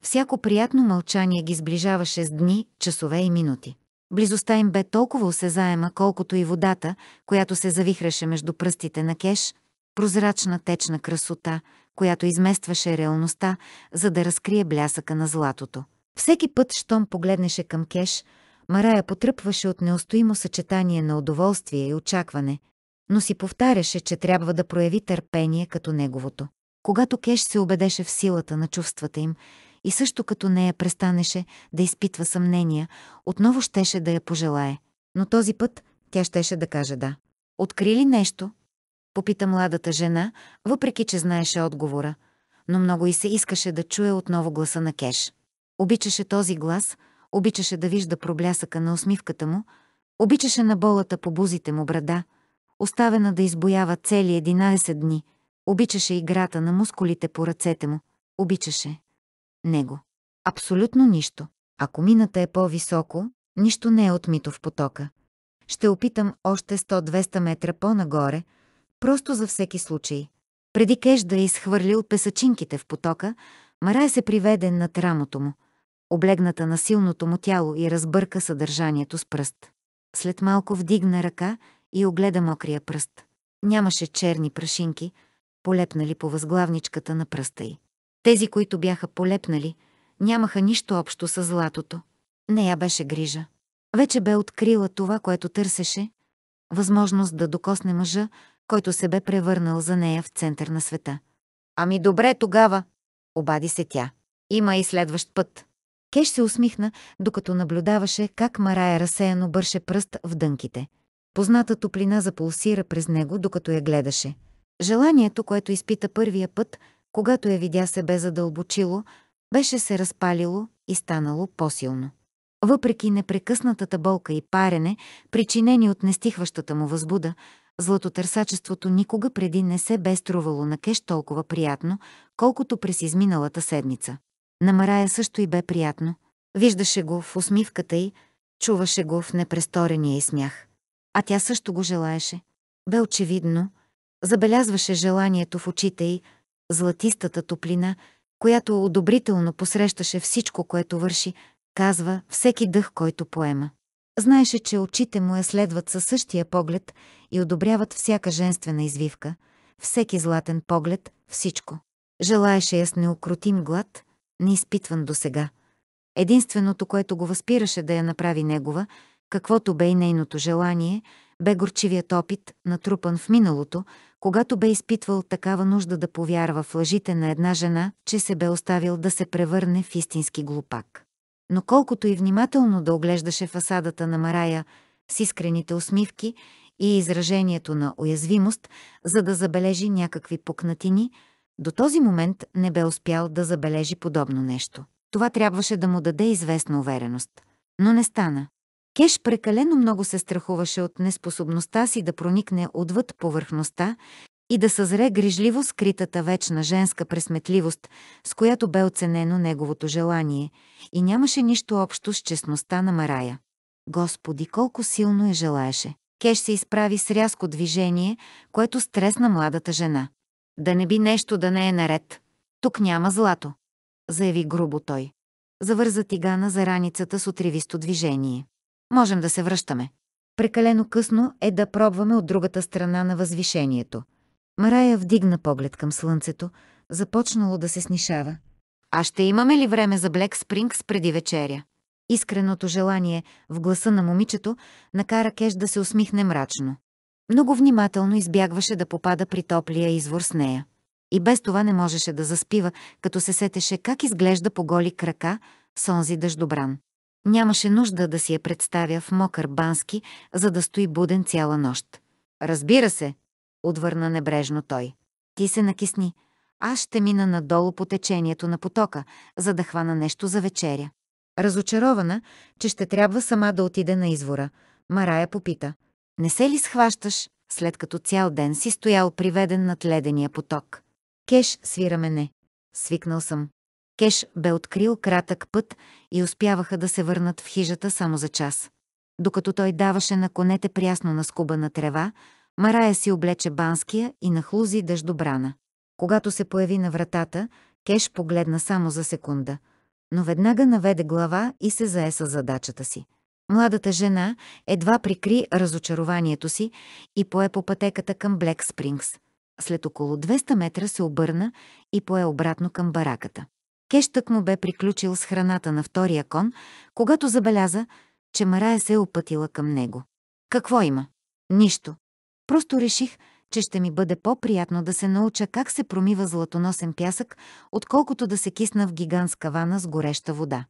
всяко приятно мълчание ги сближаваше с дни, часове и минути. Близостта им бе толкова осезаема, колкото и водата, която се завихреше между пръстите на кеш, прозрачна течна красота, която изместваше реалността, за да разкрие блясъка на златото. Всеки път, щом погледнеше към кеш, Марая потръпваше от неустоимо съчетание на удоволствие и очакване, но си повтаряше, че трябва да прояви търпение като неговото. Когато Кеш се убедеше в силата на чувствата им, и също като нея престанеше да изпитва съмнения, отново щеше да я пожелае. Но този път тя щеше да каже да. Откри ли нещо? Попита младата жена, въпреки че знаеше отговора, но много и се искаше да чуе отново гласа на Кеш. Обичаше този глас, обичаше да вижда проблясъка на усмивката му, обичаше на болата по бузите му брада, оставена да избоява цели 11 дни, обичаше играта на мускулите по ръцете му, обичаше него. Абсолютно нищо. Ако мината е по-високо, нищо не е отмито в потока. Ще опитам още 100-200 метра по-нагоре, просто за всеки случай. Преди Кеш да е изхвърлил песачинките в потока, Марай се приведе над рамото му, облегната на силното му тяло и разбърка съдържанието с пръст. След малко вдигна ръка и огледа мокрия пръст. Нямаше черни прашинки, полепнали по възглавничката на пръста й. Тези, които бяха полепнали, нямаха нищо общо с златото. Не я беше грижа. Вече бе открила това, което търсеше – възможност да докосне мъжа, който се бе превърнал за нея в център на света. «Ами добре тогава!» – обади се тя. «Има и следващ път!» Кеш се усмихна, докато наблюдаваше как Марая разсеяно бърше пръст в дънките. Позната топлина запулсира през него, докато я гледаше. Желанието, което изпита първия път, когато я видя се бе задълбочило, беше се разпалило и станало по-силно. Въпреки непрекъснатата болка и парене, причинени от нестихващата му възбуда, златотърсачеството никога преди не се бе струвало на кеш толкова приятно, колкото през изминалата седмица. На Марая също и бе приятно. Виждаше го в усмивката й, чуваше го в непресторения й смях. А тя също го желаеше. Бе очевидно, забелязваше желанието в очите й, златистата топлина, която одобрително посрещаше всичко, което върши, казва всеки дъх, който поема. Знаеше, че очите му я следват със същия поглед и одобряват всяка женствена извивка, всеки златен поглед, всичко. Желаеше я с неукротим глад, неизпитван досега. Единственото, което го възпираше да я направи негова, каквото бе и нейното желание, бе горчивият опит, натрупан в миналото, когато бе изпитвал такава нужда да повярва в лъжите на една жена, че се бе оставил да се превърне в истински глупак. Но колкото и внимателно да оглеждаше фасадата на Марая с искрените усмивки и изражението на уязвимост, за да забележи някакви пукнатини, до този момент не бе успял да забележи подобно нещо. Това трябваше да му даде известна увереност. Но не стана. Кеш прекалено много се страхуваше от неспособността си да проникне отвъд повърхността и да съзре грижливо скритата вечна женска пресметливост, с която бе оценено неговото желание, и нямаше нищо общо с честността на Марая. Господи, колко силно я желаеше! Кеш се изправи с рязко движение, което стресна младата жена. Да не би нещо да не е наред. Тук няма злато, заяви грубо той. Завърза тигана за раницата с отривисто движение можем да се връщаме. Прекалено късно е да пробваме от другата страна на възвишението. Марая вдигна поглед към слънцето, започнало да се снишава. А ще имаме ли време за Блек Спрингс преди вечеря? Искреното желание в гласа на момичето накара Кеш да се усмихне мрачно. Много внимателно избягваше да попада при топлия извор с нея. И без това не можеше да заспива, като се сетеше как изглежда по голи крака с онзи дъждобран. Нямаше нужда да си я представя в мокър бански, за да стои буден цяла нощ. Разбира се, отвърна небрежно той. Ти се накисни. Аз ще мина надолу по течението на потока, за да хвана нещо за вечеря. Разочарована, че ще трябва сама да отида на извора, Марая попита. Не се ли схващаш, след като цял ден си стоял приведен над ледения поток? Кеш свира мене. Свикнал съм. Кеш бе открил кратък път и успяваха да се върнат в хижата само за час. Докато той даваше на конете прясно на скубана трева, Марая си облече банския и нахлузи дъждобрана. Когато се появи на вратата, Кеш погледна само за секунда, но веднага наведе глава и се зае с задачата си. Младата жена едва прикри разочарованието си и пое по пътеката към Блек Спрингс. След около 200 метра се обърна и пое обратно към бараката тък му бе приключил с храната на втория кон, когато забеляза, че Марая се е опътила към него. Какво има? Нищо. Просто реших, че ще ми бъде по-приятно да се науча как се промива златоносен пясък, отколкото да се кисна в гигантска вана с гореща вода.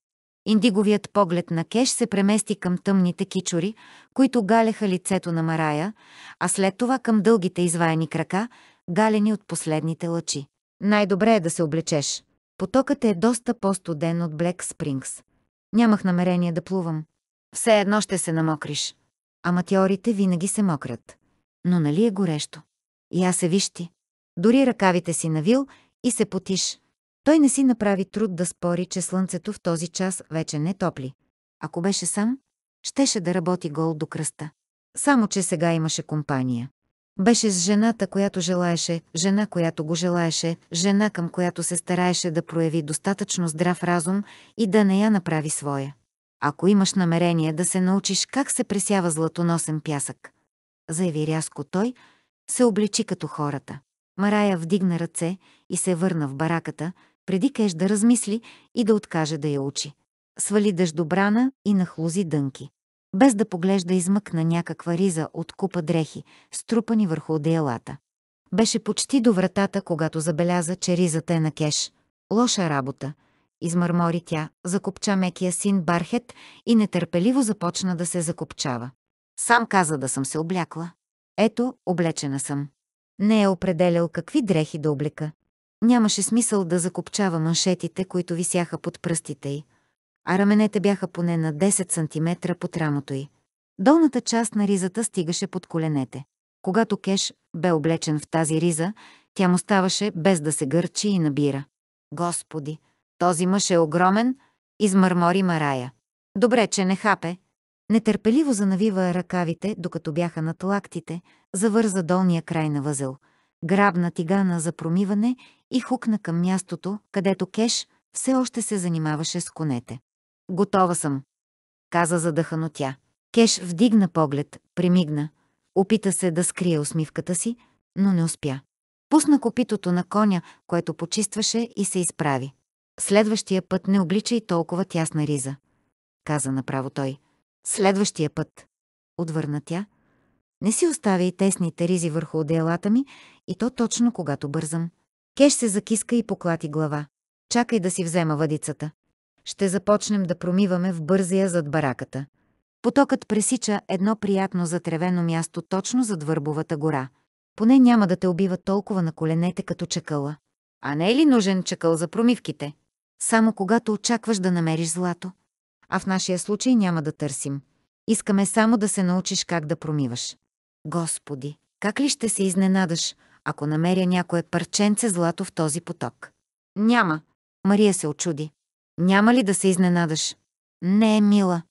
Индиговият поглед на Кеш се премести към тъмните кичори, които галеха лицето на Марая, а след това към дългите изваяни крака, галени от последните лъчи. Най-добре е да се облечеш, Потокът е доста по-студен от Блек Спрингс. Нямах намерение да плувам. Все едно ще се намокриш. Аматьорите винаги се мокрят. Но нали е горещо? И аз се вижти. Дори ръкавите си навил и се потиш. Той не си направи труд да спори, че слънцето в този час вече не топли. Ако беше сам, щеше да работи гол до кръста. Само, че сега имаше компания. Беше с жената, която желаеше, жена, която го желаеше, жена, към която се стараеше да прояви достатъчно здрав разум и да не я направи своя. Ако имаш намерение да се научиш как се пресява златоносен пясък, заяви рязко той, се обличи като хората. Марая вдигна ръце и се върна в бараката, преди кеш да размисли и да откаже да я учи. Свали дъждобрана и нахлузи дънки без да поглежда измъкна някаква риза от купа дрехи, струпани върху одеялата. Беше почти до вратата, когато забеляза, че ризата е на кеш. Лоша работа, измърмори тя, закопча мекия син Бархет и нетърпеливо започна да се закопчава. Сам каза да съм се облякла. Ето, облечена съм. Не е определял какви дрехи да облека. Нямаше смисъл да закопчава маншетите, които висяха под пръстите й а раменете бяха поне на 10 см под рамото й. Долната част на ризата стигаше под коленете. Когато Кеш бе облечен в тази риза, тя му ставаше без да се гърчи и набира. Господи, този мъж е огромен, измърмори Марая. Добре, че не хапе. Нетърпеливо занавива ръкавите, докато бяха над лактите, завърза долния край на възел, грабна тигана за промиване и хукна към мястото, където Кеш все още се занимаваше с конете. Готова съм. Каза задъхано тя. Кеш вдигна поглед, примигна. Опита се да скрие усмивката си, но не успя. Пусна копитото на коня, което почистваше и се изправи. Следващия път не обличай толкова тясна риза. Каза направо той. Следващия път. Отвърна тя. Не си оставя и тесните ризи върху отделата ми, и то точно когато бързам. Кеш се закиска и поклати глава. Чакай да си взема въдицата ще започнем да промиваме в бързия зад бараката. Потокът пресича едно приятно затревено място точно зад Върбовата гора. Поне няма да те убива толкова на коленете като чакъла. А не е ли нужен чакъл за промивките? Само когато очакваш да намериш злато. А в нашия случай няма да търсим. Искаме само да се научиш как да промиваш. Господи, как ли ще се изненадаш, ако намеря някое парченце злато в този поток? Няма. Мария се очуди. Няма ли да се изненадаш? Не е мила.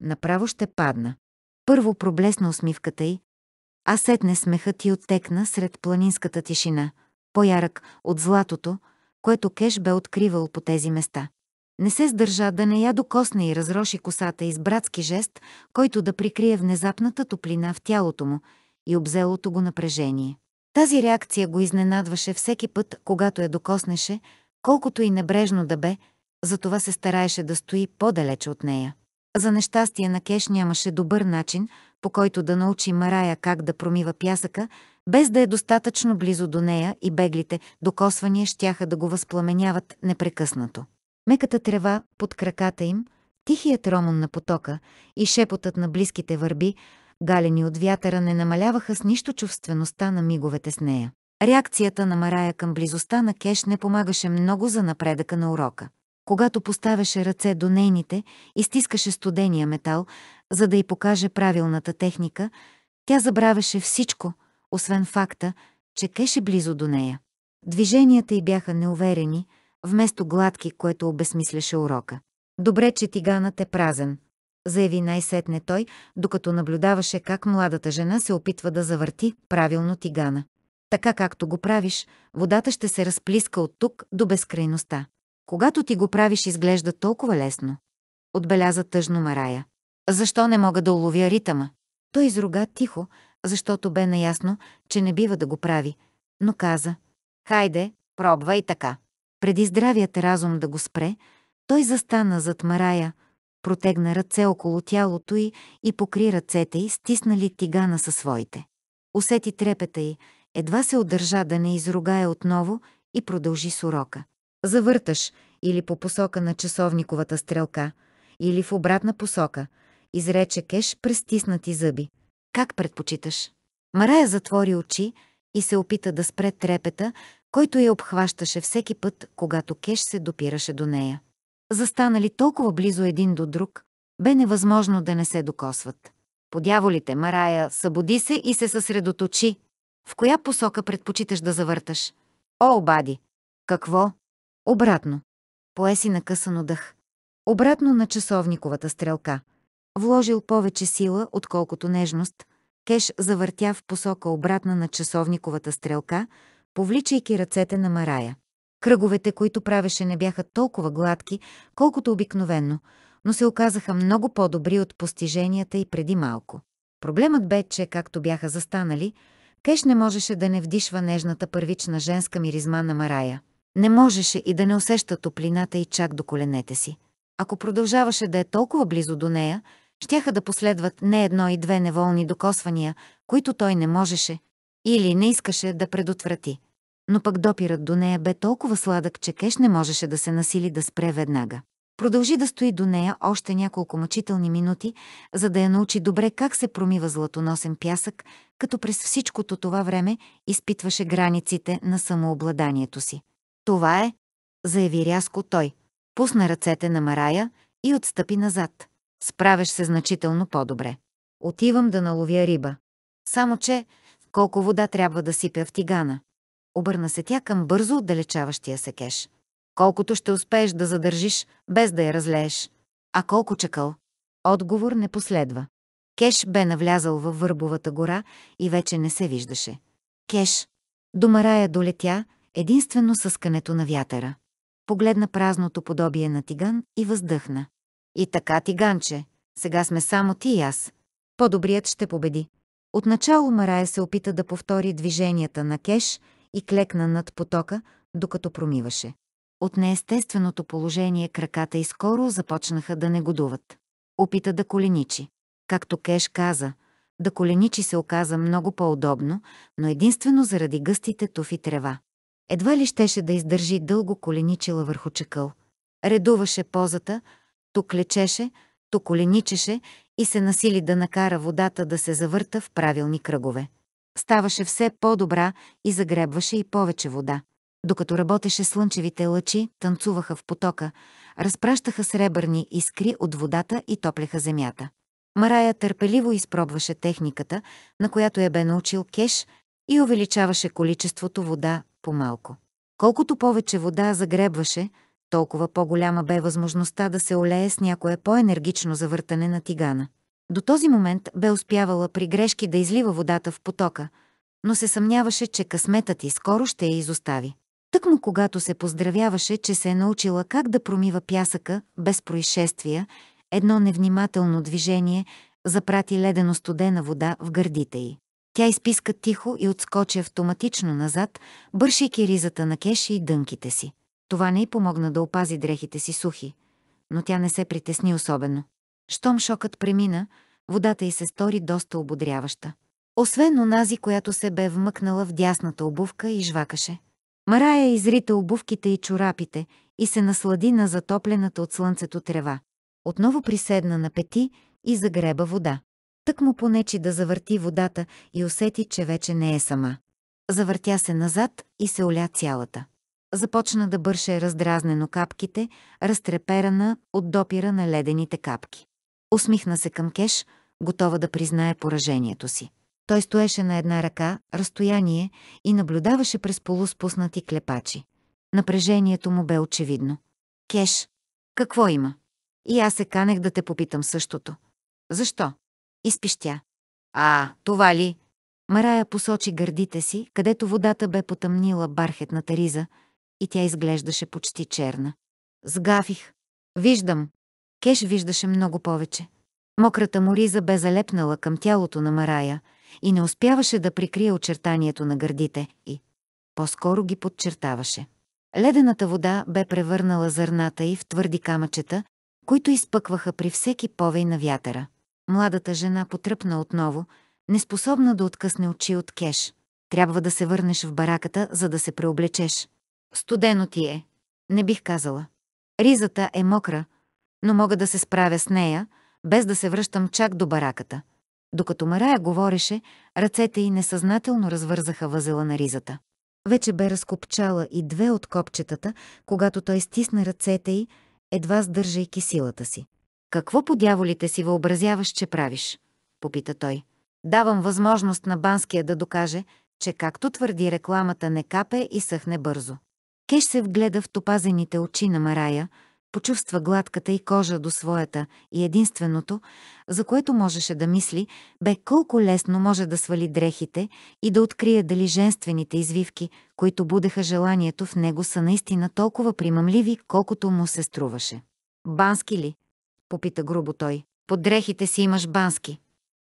Направо ще падна. Първо проблесна усмивката й, а сетне смехът й оттекна сред планинската тишина, по-ярък от златото, което Кеш бе откривал по тези места. Не се сдържа да не я докосне и разроши косата из братски жест, който да прикрие внезапната топлина в тялото му и обзелото го напрежение. Тази реакция го изненадваше всеки път, когато я докоснеше, колкото и небрежно да бе, затова се стараеше да стои по-далече от нея. За нещастие на Кеш нямаше добър начин, по който да научи Марая как да промива пясъка, без да е достатъчно близо до нея и беглите докосвания щяха да го възпламеняват непрекъснато. Меката трева под краката им, тихият ромон на потока и шепотът на близките върби, галени от вятъра, не намаляваха с нищо чувствеността на миговете с нея. Реакцията на Марая към близостта на Кеш не помагаше много за напредъка на урока когато поставяше ръце до нейните и стискаше студения метал, за да й покаже правилната техника, тя забравяше всичко, освен факта, че кеше близо до нея. Движенията й бяха неуверени, вместо гладки, което обесмисляше урока. «Добре, че тиганът е празен», заяви най-сетне той, докато наблюдаваше как младата жена се опитва да завърти правилно тигана. Така както го правиш, водата ще се разплиска от тук до безкрайността. Когато ти го правиш изглежда толкова лесно. Отбеляза тъжно Марая. Защо не мога да уловя ритъма? Той изруга тихо, защото бе наясно, че не бива да го прави, но каза «Хайде, пробвай така». Преди здравият разум да го спре, той застана зад Марая, протегна ръце около тялото й и покри ръцете й, стиснали тигана със своите. Усети трепета й, едва се удържа да не изругае отново и продължи с урока. Завърташ или по посока на часовниковата стрелка, или в обратна посока, изрече Кеш през стиснати зъби. Как предпочиташ? Марая затвори очи и се опита да спре трепета, който я обхващаше всеки път, когато Кеш се допираше до нея. Застанали толкова близо един до друг, бе невъзможно да не се докосват. Подяволите, Марая, събуди се и се съсредоточи. В коя посока предпочиташ да завърташ? О, обади! Какво? Обратно. Пое си накъсано дъх. Обратно на часовниковата стрелка. Вложил повече сила, отколкото нежност. Кеш завъртя в посока обратна на часовниковата стрелка, повличайки ръцете на Марая. Кръговете, които правеше, не бяха толкова гладки, колкото обикновенно, но се оказаха много по-добри от постиженията и преди малко. Проблемът бе, че както бяха застанали, Кеш не можеше да не вдишва нежната първична женска миризма на Марая. Не можеше и да не усеща топлината и чак до коленете си. Ако продължаваше да е толкова близо до нея, щяха да последват не едно и две неволни докосвания, които той не можеше или не искаше да предотврати. Но пък допирът до нея бе толкова сладък, че Кеш не можеше да се насили да спре веднага. Продължи да стои до нея още няколко мъчителни минути, за да я научи добре как се промива златоносен пясък, като през всичкото това време изпитваше границите на самообладанието си. Това е, заяви рязко той. Пусна ръцете на Марая и отстъпи назад. Справяш се значително по-добре. Отивам да наловя риба. Само че, колко вода трябва да сипя в тигана? Обърна се тя към бързо отдалечаващия се кеш. Колкото ще успееш да задържиш, без да я разлееш. А колко чакал? Отговор не последва. Кеш бе навлязал във Върбовата гора и вече не се виждаше. Кеш. До Марая долетя, единствено съскането на вятъра. Погледна празното подобие на тиган и въздъхна. И така, тиганче, сега сме само ти и аз. По-добрият ще победи. Отначало Марая се опита да повтори движенията на кеш и клекна над потока, докато промиваше. От неестественото положение краката и скоро започнаха да негодуват. Опита да коленичи. Както Кеш каза, да коленичи се оказа много по-удобно, но единствено заради гъстите туфи трева. Едва ли щеше да издържи дълго коленичила върху чекъл. Редуваше позата, тук лечеше, тук коленичеше и се насили да накара водата да се завърта в правилни кръгове. Ставаше все по-добра и загребваше и повече вода. Докато работеше слънчевите лъчи, танцуваха в потока, разпращаха сребърни искри от водата и топлеха земята. Марая търпеливо изпробваше техниката, на която я бе научил Кеш и увеличаваше количеството вода по-малко. Колкото повече вода загребваше, толкова по-голяма бе възможността да се олее с някое по-енергично завъртане на тигана. До този момент бе успявала при грешки да излива водата в потока, но се съмняваше, че късметът и скоро ще я изостави. Тъкмо когато се поздравяваше, че се е научила как да промива пясъка без происшествия, едно невнимателно движение запрати ледено студена вода в гърдите й. Тя изписка тихо и отскочи автоматично назад, бършейки ризата на кеши и дънките си. Това не й помогна да опази дрехите си сухи, но тя не се притесни особено. Щом шокът премина, водата й се стори доста ободряваща. Освен онази, която се бе вмъкнала в дясната обувка и жвакаше. Марая изрита обувките и чорапите и се наслади на затоплената от слънцето трева. Отново приседна на пети и загреба вода. Тък му понечи да завърти водата и усети, че вече не е сама. Завъртя се назад и се оля цялата. Започна да бърше раздразнено капките, разтреперана от допира на ледените капки. Усмихна се към Кеш, готова да признае поражението си. Той стоеше на една ръка, разстояние, и наблюдаваше през полуспуснати клепачи. Напрежението му бе очевидно. Кеш, какво има? И аз се канех да те попитам същото. Защо? Изпищя. А, това ли? Марая посочи гърдите си, където водата бе потъмнила бархетната риза и тя изглеждаше почти черна. Сгафих. Виждам. Кеш виждаше много повече. Мократа му риза бе залепнала към тялото на Марая и не успяваше да прикрие очертанието на гърдите и по-скоро ги подчертаваше. Ледената вода бе превърнала зърната й в твърди камъчета, които изпъкваха при всеки повей на вятъра. Младата жена потръпна отново, неспособна да откъсне очи от кеш. Трябва да се върнеш в бараката, за да се преоблечеш. Студено ти е. Не бих казала. Ризата е мокра, но мога да се справя с нея, без да се връщам чак до бараката. Докато Марая говореше, ръцете й несъзнателно развързаха възела на ризата. Вече бе разкопчала и две от копчетата, когато той стисна ръцете й, едва сдържайки силата си. Какво по дяволите си въобразяваш, че правиш? Попита той. Давам възможност на Банския да докаже, че както твърди рекламата не капе и съхне бързо. Кеш се вгледа в топазените очи на Марая, почувства гладката и кожа до своята и единственото, за което можеше да мисли, бе колко лесно може да свали дрехите и да открие дали женствените извивки, които будеха желанието в него са наистина толкова примамливи, колкото му се струваше. Бански ли? Попита грубо той. Под дрехите си имаш бански.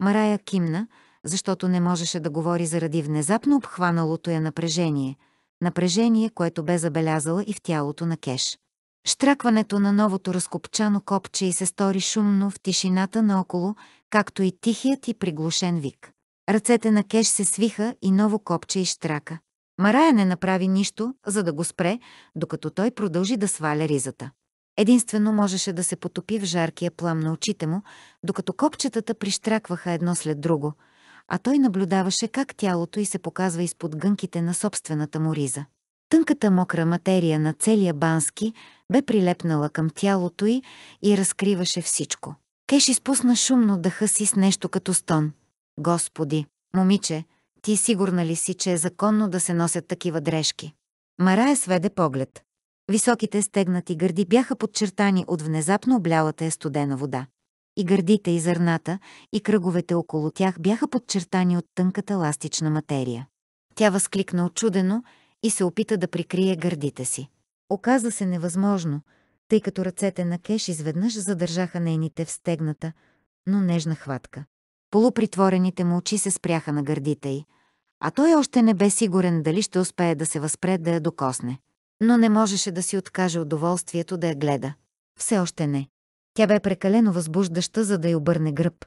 Марая кимна, защото не можеше да говори заради внезапно обхваналото я напрежение. Напрежение, което бе забелязала и в тялото на Кеш. Штракването на новото разкопчано копче и се стори шумно в тишината наоколо, както и тихият и приглушен вик. Ръцете на Кеш се свиха и ново копче и штрака. Марая не направи нищо, за да го спре, докато той продължи да сваля ризата. Единствено можеше да се потопи в жаркия плам на очите му, докато копчетата прищракваха едно след друго, а той наблюдаваше как тялото й се показва изпод гънките на собствената му риза. Тънката мокра материя на целия бански бе прилепнала към тялото й и разкриваше всичко. Кеш изпусна шумно дъха си с нещо като стон. Господи, момиче, ти сигурна ли си, че е законно да се носят такива дрежки? Марая сведе поглед. Високите стегнати гърди бяха подчертани от внезапно облялата е студена вода. И гърдите и зърната, и кръговете около тях бяха подчертани от тънката ластична материя. Тя възкликна очудено и се опита да прикрие гърдите си. Оказа се невъзможно, тъй като ръцете на Кеш изведнъж задържаха нейните в стегната, но нежна хватка. Полупритворените му очи се спряха на гърдите й, а той още не бе сигурен дали ще успее да се възпре да я докосне но не можеше да си откаже удоволствието да я гледа. Все още не. Тя бе прекалено възбуждаща, за да й обърне гръб.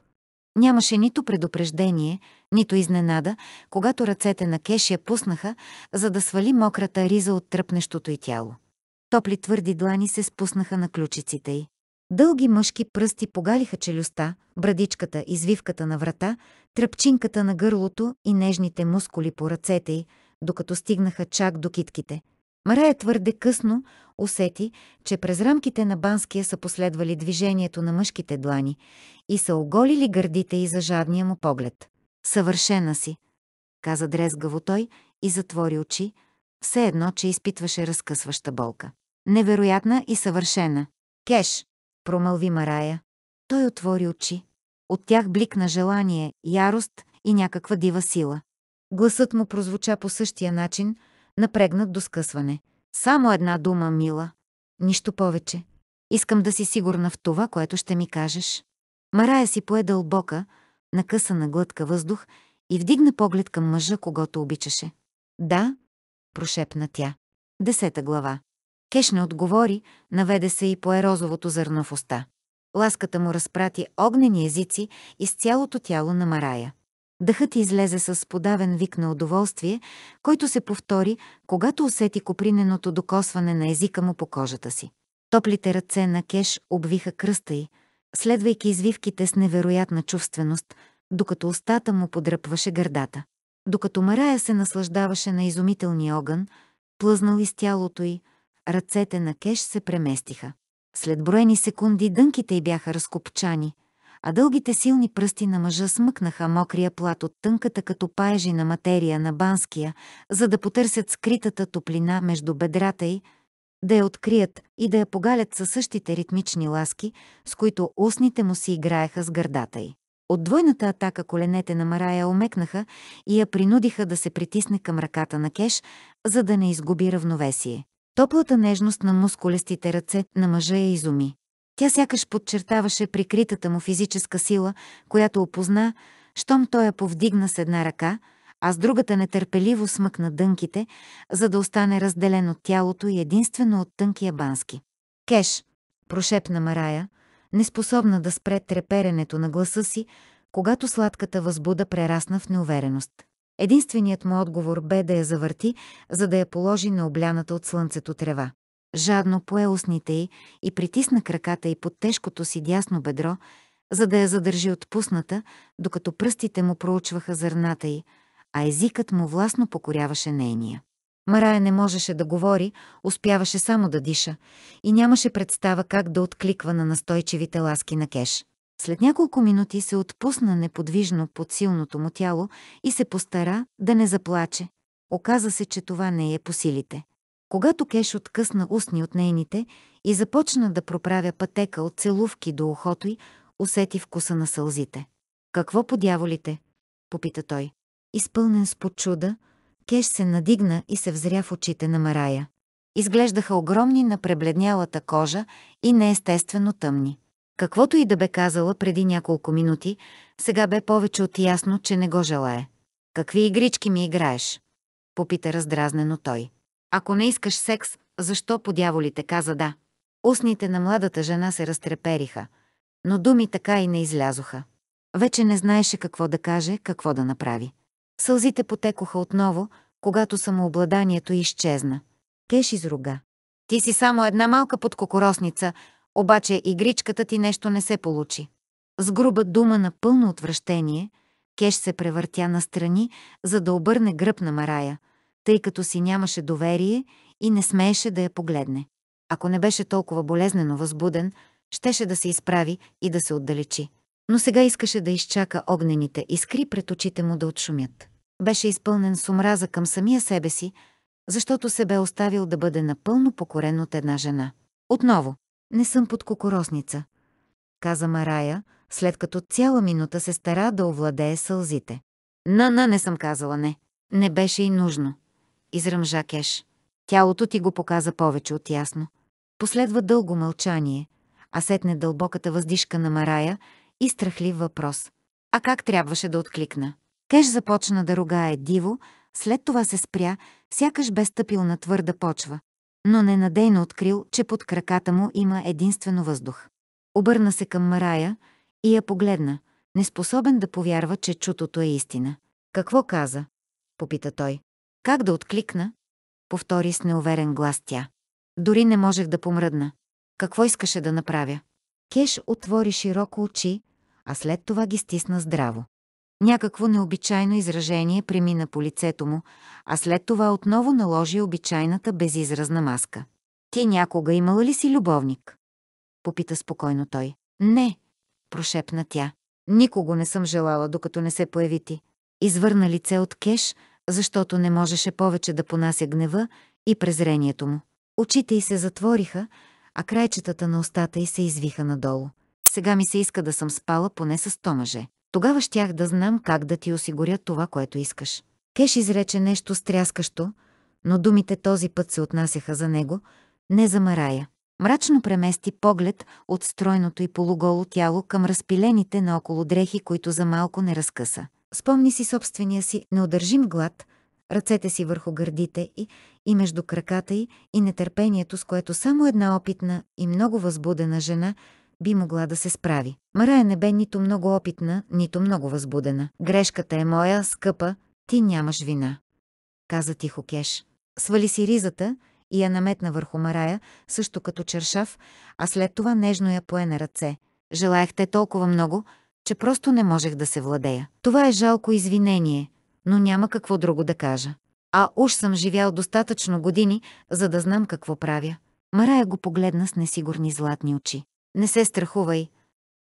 Нямаше нито предупреждение, нито изненада, когато ръцете на кеши я пуснаха, за да свали мократа риза от тръпнещото й тяло. Топли твърди длани се спуснаха на ключиците й. Дълги мъжки пръсти погалиха челюста, брадичката, извивката на врата, тръпчинката на гърлото и нежните мускули по ръцете й, докато стигнаха чак до китките – Марая твърде късно усети, че през рамките на Банския са последвали движението на мъжките длани и са оголили гърдите и за жадния му поглед. Съвършена си, каза дрезгаво той и затвори очи, все едно, че изпитваше разкъсваща болка. Невероятна и съвършена. Кеш, промълви Марая. Той отвори очи. От тях бликна желание, ярост и някаква дива сила. Гласът му прозвуча по същия начин – напрегнат до скъсване. Само една дума, мила. Нищо повече. Искам да си сигурна в това, което ще ми кажеш. Марая си пое дълбока, накъсана глътка въздух и вдигна поглед към мъжа, когато обичаше. Да, прошепна тя. Десета глава. Кеш не отговори, наведе се и пое розовото зърно в уста. Ласката му разпрати огнени езици из цялото тяло на Марая. Дъхът излезе с подавен вик на удоволствие, който се повтори, когато усети коприненото докосване на езика му по кожата си. Топлите ръце на Кеш обвиха кръста й, следвайки извивките с невероятна чувственост, докато устата му подръпваше гърдата. Докато Марая се наслаждаваше на изумителния огън, плъзнал из тялото й, ръцете на Кеш се преместиха. След броени секунди дънките й бяха разкопчани – а дългите силни пръсти на мъжа смъкнаха мокрия плат от тънката като паежи на материя на Банския, за да потърсят скритата топлина между бедрата й, да я открият и да я погалят със същите ритмични ласки, с които устните му си играеха с гърдата й. От двойната атака коленете на Марая омекнаха и я принудиха да се притисне към ръката на Кеш, за да не изгуби равновесие. Топлата нежност на мускулестите ръце на мъжа я изуми. Тя сякаш подчертаваше прикритата му физическа сила, която опозна, щом той я повдигна с една ръка, а с другата нетърпеливо смъкна дънките, за да остане разделен от тялото и единствено от тънкия бански. «Кеш!» – прошепна Марая, неспособна да спре треперенето на гласа си, когато сладката възбуда прерасна в неувереност. Единственият му отговор бе да я завърти, за да я положи на обляната от слънцето трева. Жадно пое устните й и притисна краката й под тежкото си дясно бедро, за да я задържи отпусната, докато пръстите му проучваха зърната й, а езикът му властно покоряваше нейния. Марая не можеше да говори, успяваше само да диша и нямаше представа как да откликва на настойчивите ласки на Кеш. След няколко минути се отпусна неподвижно под силното му тяло и се постара да не заплаче. Оказа се, че това не е по силите. Когато Кеш откъсна устни от нейните и започна да проправя пътека от целувки до ухото й, усети вкуса на сълзите. «Какво по дяволите?» – попита той. Изпълнен с почуда, Кеш се надигна и се взря в очите на Марая. Изглеждаха огромни на пребледнялата кожа и неестествено тъмни. Каквото и да бе казала преди няколко минути, сега бе повече от ясно, че не го желае. «Какви игрички ми играеш?» – попита раздразнено той. Ако не искаш секс, защо по дяволите каза да? Устните на младата жена се разтрепериха, но думи така и не излязоха. Вече не знаеше какво да каже, какво да направи. Сълзите потекоха отново, когато самообладанието изчезна. Кеш изруга. Ти си само една малка подкокоросница, обаче игричката ти нещо не се получи. С груба дума на пълно отвращение, Кеш се превъртя настрани, за да обърне гръб на Марая, тъй като си нямаше доверие и не смееше да я погледне. Ако не беше толкова болезнено възбуден, щеше да се изправи и да се отдалечи. Но сега искаше да изчака огнените искри пред очите му да отшумят. Беше изпълнен с омраза към самия себе си, защото се бе оставил да бъде напълно покорен от една жена. Отново, не съм под кокоросница, каза Марая, след като цяла минута се стара да овладее сълзите. На-на не съм казала не. Не беше и нужно изръмжа Кеш. Тялото ти го показа повече от ясно. Последва дълго мълчание, а сетне дълбоката въздишка на Марая и страхлив въпрос. А как трябваше да откликна? Кеш започна да ругае диво, след това се спря, сякаш бе стъпил на твърда почва, но ненадейно открил, че под краката му има единствено въздух. Обърна се към Марая и я погледна, неспособен да повярва, че чутото е истина. Какво каза? Попита той. Как да откликна? Повтори с неуверен глас тя. Дори не можех да помръдна. Какво искаше да направя? Кеш отвори широко очи, а след това ги стисна здраво. Някакво необичайно изражение премина по лицето му, а след това отново наложи обичайната безизразна маска. Ти някога имала ли си любовник? Попита спокойно той. Не, прошепна тя. Никого не съм желала, докато не се появи ти. Извърна лице от кеш, защото не можеше повече да понася гнева и презрението му. Очите й се затвориха, а крайчетата на устата й се извиха надолу. Сега ми се иска да съм спала поне с то мъже. Тогава щях да знам как да ти осигуря това, което искаш. Кеш изрече нещо стряскащо, но думите този път се отнасяха за него, не за Марая. Мрачно премести поглед от стройното и полуголо тяло към разпилените наоколо дрехи, които за малко не разкъса. Спомни си собствения си неудържим глад, ръцете си върху гърдите и, и между краката й и нетърпението, с което само една опитна и много възбудена жена би могла да се справи. Марая е не бе нито много опитна, нито много възбудена. Грешката е моя, скъпа, ти нямаш вина. Каза тихо Кеш. Свали си ризата и я наметна върху Марая, също като чершав, а след това нежно я пое на ръце. Желаяхте толкова много, че просто не можех да се владея. Това е жалко извинение, но няма какво друго да кажа. А уж съм живял достатъчно години, за да знам какво правя. Марая го погледна с несигурни златни очи. Не се страхувай,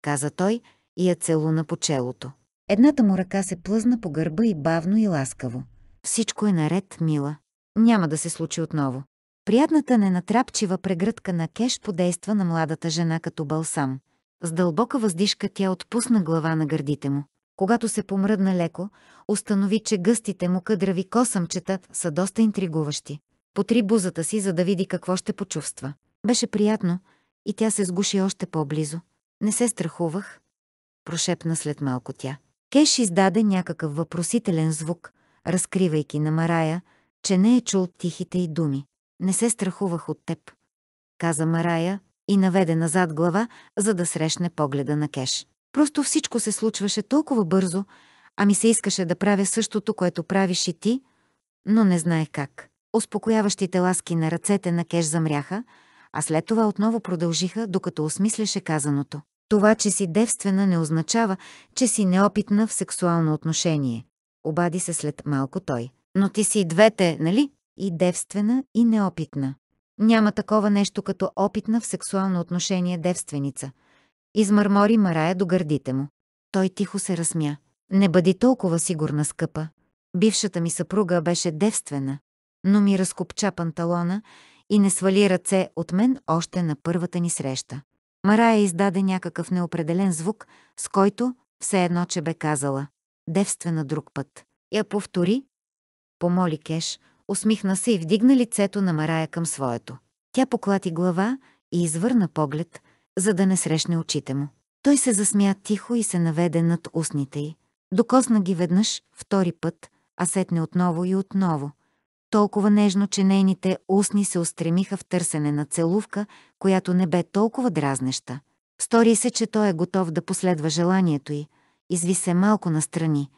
каза той и я целуна по челото. Едната му ръка се плъзна по гърба и бавно и ласкаво. Всичко е наред, мила. Няма да се случи отново. Приятната ненатрапчива прегръдка на кеш подейства на младата жена като балсам. С дълбока въздишка тя отпусна глава на гърдите му. Когато се помръдна леко, установи, че гъстите му къдрави косъмчета са доста интригуващи. Потри бузата си, за да види какво ще почувства. Беше приятно и тя се сгуши още по-близо. Не се страхувах, прошепна след малко тя. Кеш издаде някакъв въпросителен звук, разкривайки на Марая, че не е чул тихите й думи. Не се страхувах от теб, каза Марая, и наведе назад глава, за да срещне погледа на Кеш. Просто всичко се случваше толкова бързо, а ми се искаше да правя същото, което правиш и ти, но не знаех как. Успокояващите ласки на ръцете на Кеш замряха, а след това отново продължиха, докато осмисляше казаното. Това, че си девствена, не означава, че си неопитна в сексуално отношение. Обади се след малко той. Но ти си и двете, нали? И девствена, и неопитна. Няма такова нещо като опитна в сексуално отношение девственица. Измърмори Марая до гърдите му. Той тихо се разсмя. Не бъди толкова сигурна, скъпа. Бившата ми съпруга беше девствена, но ми разкопча панталона и не свали ръце от мен още на първата ни среща. Марая издаде някакъв неопределен звук, с който все едно, че бе казала. Девствена друг път. Я повтори, помоли Кеш, усмихна се и вдигна лицето на Марая към своето. Тя поклати глава и извърна поглед, за да не срещне очите му. Той се засмя тихо и се наведе над устните й. Докосна ги веднъж, втори път, а сетне отново и отново. Толкова нежно, че нейните устни се устремиха в търсене на целувка, която не бе толкова дразнеща. Стори се, че той е готов да последва желанието й. Изви се малко настрани.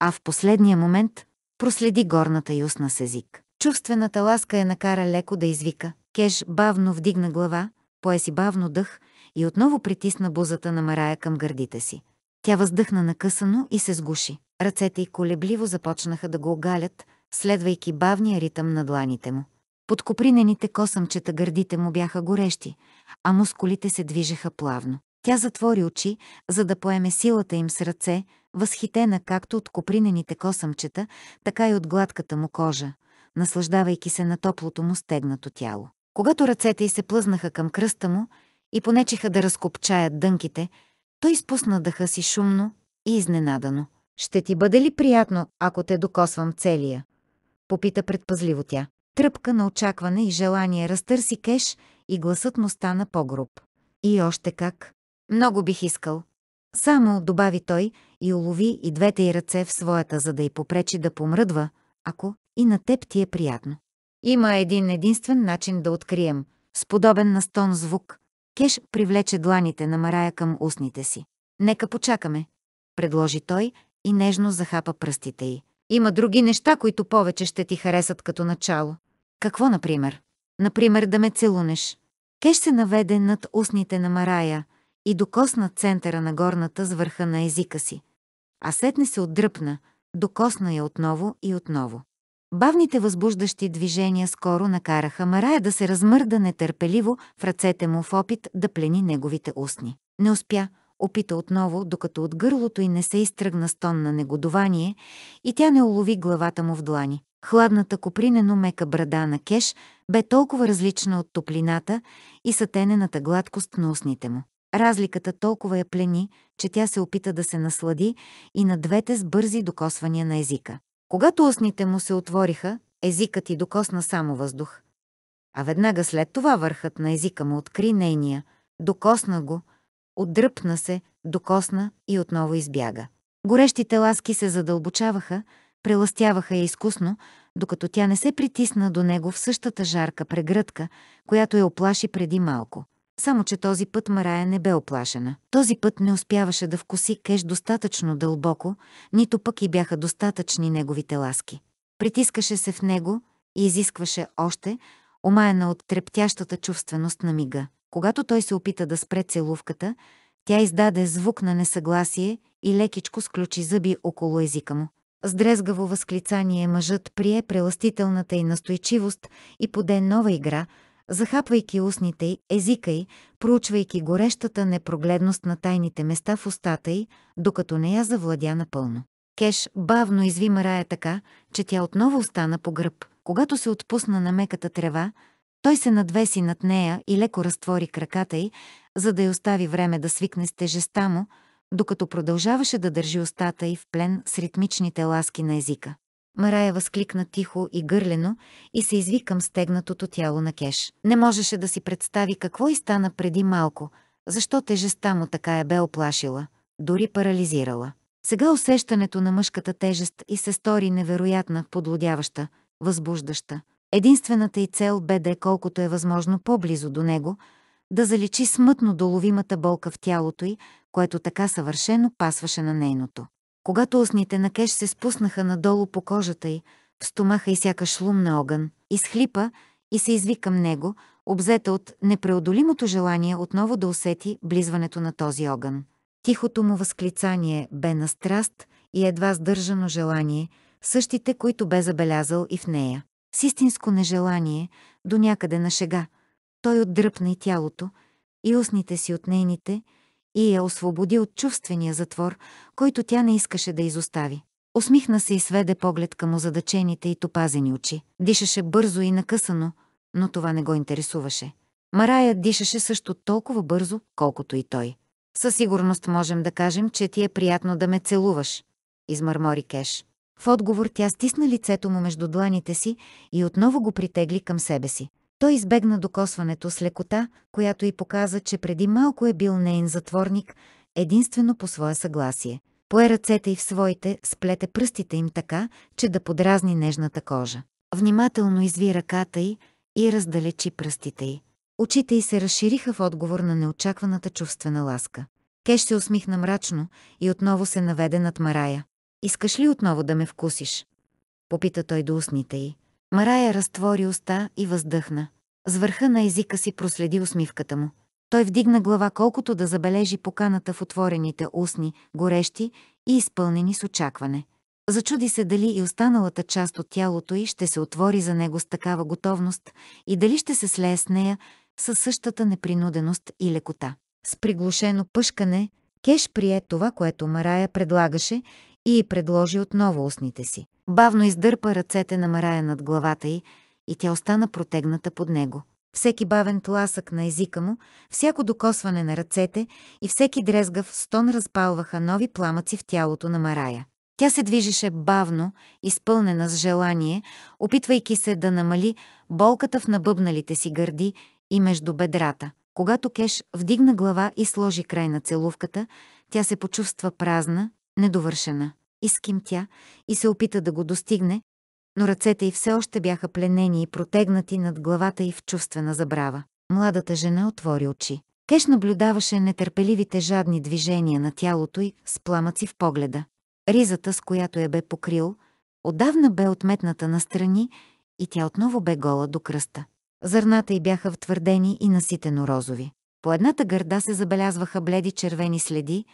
А в последния момент проследи горната и устна с език. Чувствената ласка я накара леко да извика. Кеш бавно вдигна глава, пое си бавно дъх и отново притисна бузата на Марая към гърдите си. Тя въздъхна накъсано и се сгуши. Ръцете й колебливо започнаха да го огалят, следвайки бавния ритъм на дланите му. Под копринените косъмчета гърдите му бяха горещи, а мускулите се движеха плавно. Тя затвори очи, за да поеме силата им с ръце, възхитена както от копринените косъмчета, така и от гладката му кожа, наслаждавайки се на топлото му стегнато тяло. Когато ръцете й се плъзнаха към кръста му и понечеха да разкопчаят дънките, той изпусна дъха си шумно и изненадано. «Ще ти бъде ли приятно, ако те докосвам целия?» Попита предпазливо тя. Тръпка на очакване и желание разтърси кеш и гласът му стана по-груб. И още как. Много бих искал, само, добави той, и улови и двете й ръце в своята, за да й попречи да помръдва, ако и на теб ти е приятно. Има един единствен начин да открием, с подобен на стон звук. Кеш привлече дланите на Марая към устните си. Нека почакаме, предложи той и нежно захапа пръстите й. Има други неща, които повече ще ти харесат като начало. Какво, например? Например, да ме целунеш. Кеш се наведе над устните на Марая, и докосна центъра на горната с върха на езика си. А сетне се отдръпна, докосна я отново и отново. Бавните възбуждащи движения скоро накараха Марая да се размърда нетърпеливо в ръцете му в опит да плени неговите устни. Не успя, опита отново, докато от гърлото й не се изтръгна стон на негодование и тя не улови главата му в длани. Хладната копринено мека брада на Кеш бе толкова различна от топлината и сатенената гладкост на устните му. Разликата толкова я плени, че тя се опита да се наслади и на двете с бързи докосвания на езика. Когато устните му се отвориха, езикът и докосна само въздух. А веднага след това върхът на езика му откри нейния, докосна го, отдръпна се, докосна и отново избяга. Горещите ласки се задълбочаваха, преластяваха я изкусно, докато тя не се притисна до него в същата жарка прегръдка, която я оплаши преди малко само че този път Марая не бе оплашена. Този път не успяваше да вкуси кеш достатъчно дълбоко, нито пък и бяха достатъчни неговите ласки. Притискаше се в него и изискваше още, омаяна от трептящата чувственост на мига. Когато той се опита да спре целувката, тя издаде звук на несъгласие и лекичко сключи зъби около езика му. С дрезгаво възклицание мъжът прие преластителната и настойчивост и поде нова игра – захапвайки устните й, езика й, проучвайки горещата непрогледност на тайните места в устата й, докато не я завладя напълно. Кеш бавно изви Марая така, че тя отново остана по гръб. Когато се отпусна на меката трева, той се надвеси над нея и леко разтвори краката й, за да й остави време да свикне с тежестта му, докато продължаваше да държи устата й в плен с ритмичните ласки на езика. Марая възкликна тихо и гърлено и се изви към стегнатото тяло на Кеш. Не можеше да си представи какво и стана преди малко, защо тежестта му така е бе оплашила, дори парализирала. Сега усещането на мъжката тежест и се стори невероятна, подлодяваща, възбуждаща. Единствената й цел бе да е колкото е възможно по-близо до него, да заличи смътно доловимата болка в тялото й, което така съвършено пасваше на нейното. Когато устните на Кеш се спуснаха надолу по кожата й, в стомаха и сякаш шлум на огън, изхлипа и се изви към него, обзета от непреодолимото желание отново да усети близването на този огън. Тихото му възклицание бе на страст и едва сдържано желание, същите, които бе забелязал и в нея. С истинско нежелание, до някъде на шега, той отдръпна и тялото, и устните си от нейните, и я освободи от чувствения затвор, който тя не искаше да изостави. Усмихна се и сведе поглед към озадачените и топазени очи. Дишаше бързо и накъсано, но това не го интересуваше. Марая дишаше също толкова бързо, колкото и той. Със сигурност можем да кажем, че ти е приятно да ме целуваш, измърмори Кеш. В отговор тя стисна лицето му между дланите си и отново го притегли към себе си. Той избегна докосването с лекота, която й показа, че преди малко е бил нейн затворник, единствено по свое съгласие. Пое ръцете й в своите, сплете пръстите им така, че да подразни нежната кожа. Внимателно изви ръката й и раздалечи пръстите й. Очите й се разшириха в отговор на неочакваната чувствена ласка. Кеш се усмихна мрачно и отново се наведе над Марая. «Искаш ли отново да ме вкусиш?» Попита той до устните й. Марая разтвори уста и въздъхна. С върха на езика си проследи усмивката му. Той вдигна глава колкото да забележи поканата в отворените устни, горещи и изпълнени с очакване. Зачуди се дали и останалата част от тялото й ще се отвори за него с такава готовност и дали ще се слее с нея със същата непринуденост и лекота. С приглушено пъшкане, Кеш прие това, което Марая предлагаше и й предложи отново устните си. Бавно издърпа ръцете на Марая над главата й и тя остана протегната под него. Всеки бавен тласък на езика му, всяко докосване на ръцете и всеки дрезгав стон разпалваха нови пламъци в тялото на Марая. Тя се движеше бавно, изпълнена с желание, опитвайки се да намали болката в набъбналите си гърди и между бедрата. Когато Кеш вдигна глава и сложи край на целувката, тя се почувства празна, недовършена, тя и се опита да го достигне, но ръцете й все още бяха пленени и протегнати над главата й в чувствена забрава. Младата жена отвори очи. Кеш наблюдаваше нетърпеливите жадни движения на тялото й с пламъци в погледа. Ризата, с която я бе покрил, отдавна бе отметната настрани и тя отново бе гола до кръста. Зърната й бяха втвърдени и наситено розови. По едната гърда се забелязваха бледи червени следи,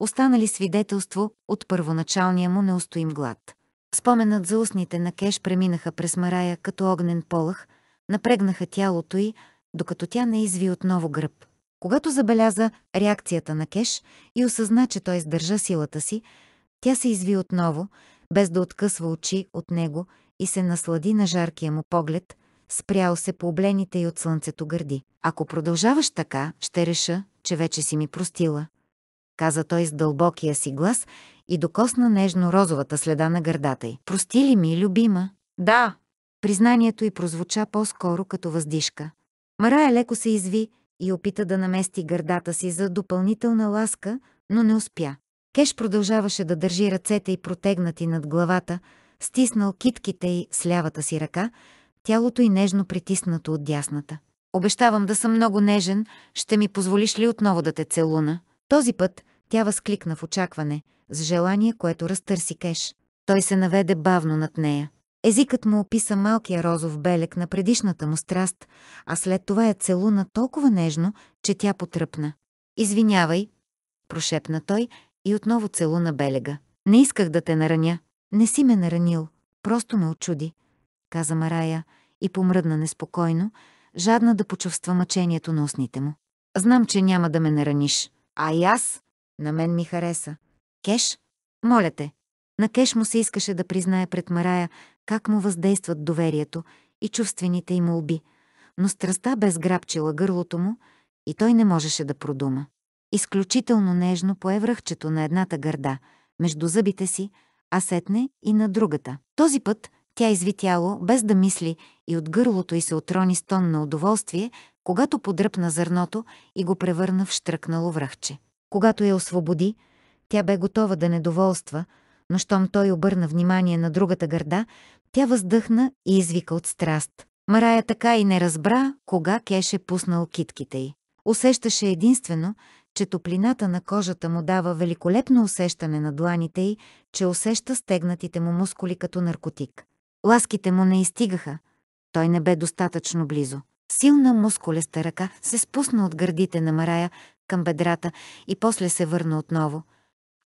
останали свидетелство от първоначалния му неустоим глад. Споменът за устните на Кеш преминаха през Марая като огнен полъх, напрегнаха тялото й, докато тя не изви отново гръб. Когато забеляза реакцията на Кеш и осъзна, че той издържа силата си, тя се изви отново, без да откъсва очи от него и се наслади на жаркия му поглед, спрял се по облените и от слънцето гърди. Ако продължаваш така, ще реша, че вече си ми простила каза той с дълбокия си глас и докосна нежно розовата следа на гърдата й. Прости ли ми, любима? Да. Признанието й прозвуча по-скоро като въздишка. Марая леко се изви и опита да намести гърдата си за допълнителна ласка, но не успя. Кеш продължаваше да държи ръцете й протегнати над главата, стиснал китките й с лявата си ръка, тялото й нежно притиснато от дясната. Обещавам да съм много нежен, ще ми позволиш ли отново да те целуна? Този път тя възкликна в очакване, с желание, което разтърси кеш. Той се наведе бавно над нея. Езикът му описа малкия розов белек на предишната му страст, а след това я целуна толкова нежно, че тя потръпна. «Извинявай», прошепна той и отново целуна белега. «Не исках да те нараня. Не си ме наранил. Просто ме очуди», каза Марая и помръдна неспокойно, жадна да почувства мъчението на устните му. «Знам, че няма да ме нараниш», а и аз. На мен ми хареса. Кеш? Моля те. На Кеш му се искаше да признае пред Марая как му въздействат доверието и чувствените им молби, но страстта безграбчила гърлото му и той не можеше да продума. Изключително нежно пое връхчето на едната гърда, между зъбите си, а сетне и на другата. Този път тя извитяло, без да мисли, и от гърлото й се отрони стон на удоволствие, когато подръпна зърното и го превърна в штръкнало връхче. Когато я освободи, тя бе готова да недоволства, но щом той обърна внимание на другата гърда, тя въздъхна и извика от страст. Марая така и не разбра, кога Кеш е пуснал китките й. Усещаше единствено, че топлината на кожата му дава великолепно усещане на дланите й, че усеща стегнатите му мускули като наркотик. Ласките му не изтигаха. Той не бе достатъчно близо. Силна мускулеста ръка се спусна от гърдите на Марая към бедрата и после се върна отново.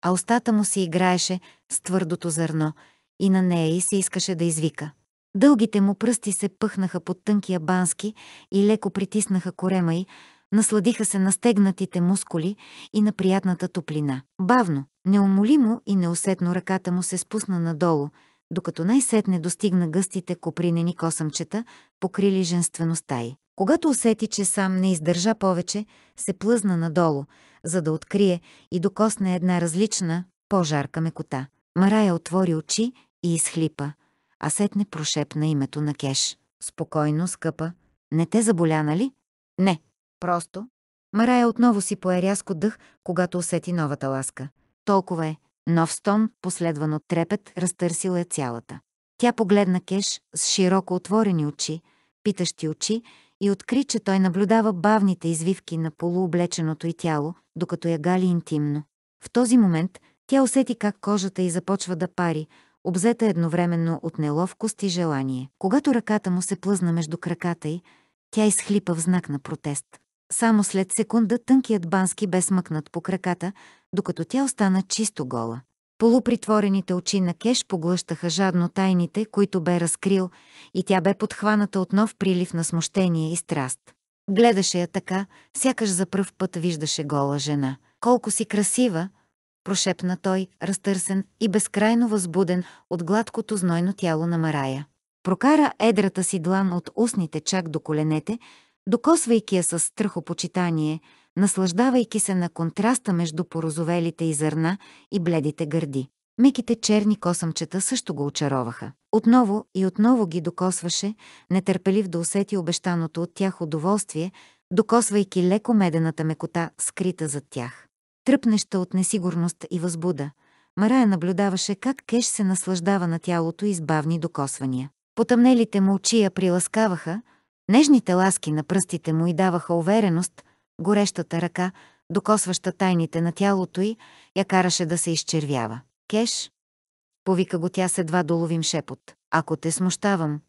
А устата му се играеше с твърдото зърно и на нея и се искаше да извика. Дългите му пръсти се пъхнаха под тънкия бански и леко притиснаха корема й, насладиха се на стегнатите мускули и на приятната топлина. Бавно, неумолимо и неусетно ръката му се спусна надолу, докато най-сетне достигна гъстите копринени косъмчета, покрили женствеността й. Когато усети, че сам не издържа повече, се плъзна надолу, за да открие и докосне една различна, по-жарка мекота. Марая отвори очи и изхлипа, а сетне прошепна името на Кеш. Спокойно, скъпа. Не те заболя, нали? Не. Просто. Марая отново си пое рязко дъх, когато усети новата ласка. Толкова е. Нов стон, последван от трепет, разтърсил е цялата. Тя погледна Кеш с широко отворени очи, питащи очи и откри, че той наблюдава бавните извивки на полуоблеченото й тяло, докато я гали интимно. В този момент тя усети как кожата й започва да пари, обзета едновременно от неловкост и желание. Когато ръката му се плъзна между краката й, тя изхлипа в знак на протест. Само след секунда тънкият бански бе смъкнат по краката, докато тя остана чисто гола. Полупритворените очи на Кеш поглъщаха жадно тайните, които бе разкрил, и тя бе подхваната от нов прилив на смущение и страст. Гледаше я така, сякаш за пръв път виждаше гола жена. «Колко си красива!» прошепна той, разтърсен и безкрайно възбуден от гладкото знойно тяло на Марая. Прокара едрата си длан от устните чак до коленете, докосвайки я с страхопочитание – наслаждавайки се на контраста между порозовелите и зърна и бледите гърди. Меките черни косъмчета също го очароваха. Отново и отново ги докосваше, нетърпелив да усети обещаното от тях удоволствие, докосвайки леко медената мекота, скрита зад тях. Тръпнеща от несигурност и възбуда, Марая наблюдаваше как Кеш се наслаждава на тялото и с бавни докосвания. Потъмнелите му очи я приласкаваха, нежните ласки на пръстите му и даваха увереност – Горещата ръка, докосваща тайните на тялото й, я караше да се изчервява. Кеш? Повика го тя с едва доловим шепот. Ако те смущавам,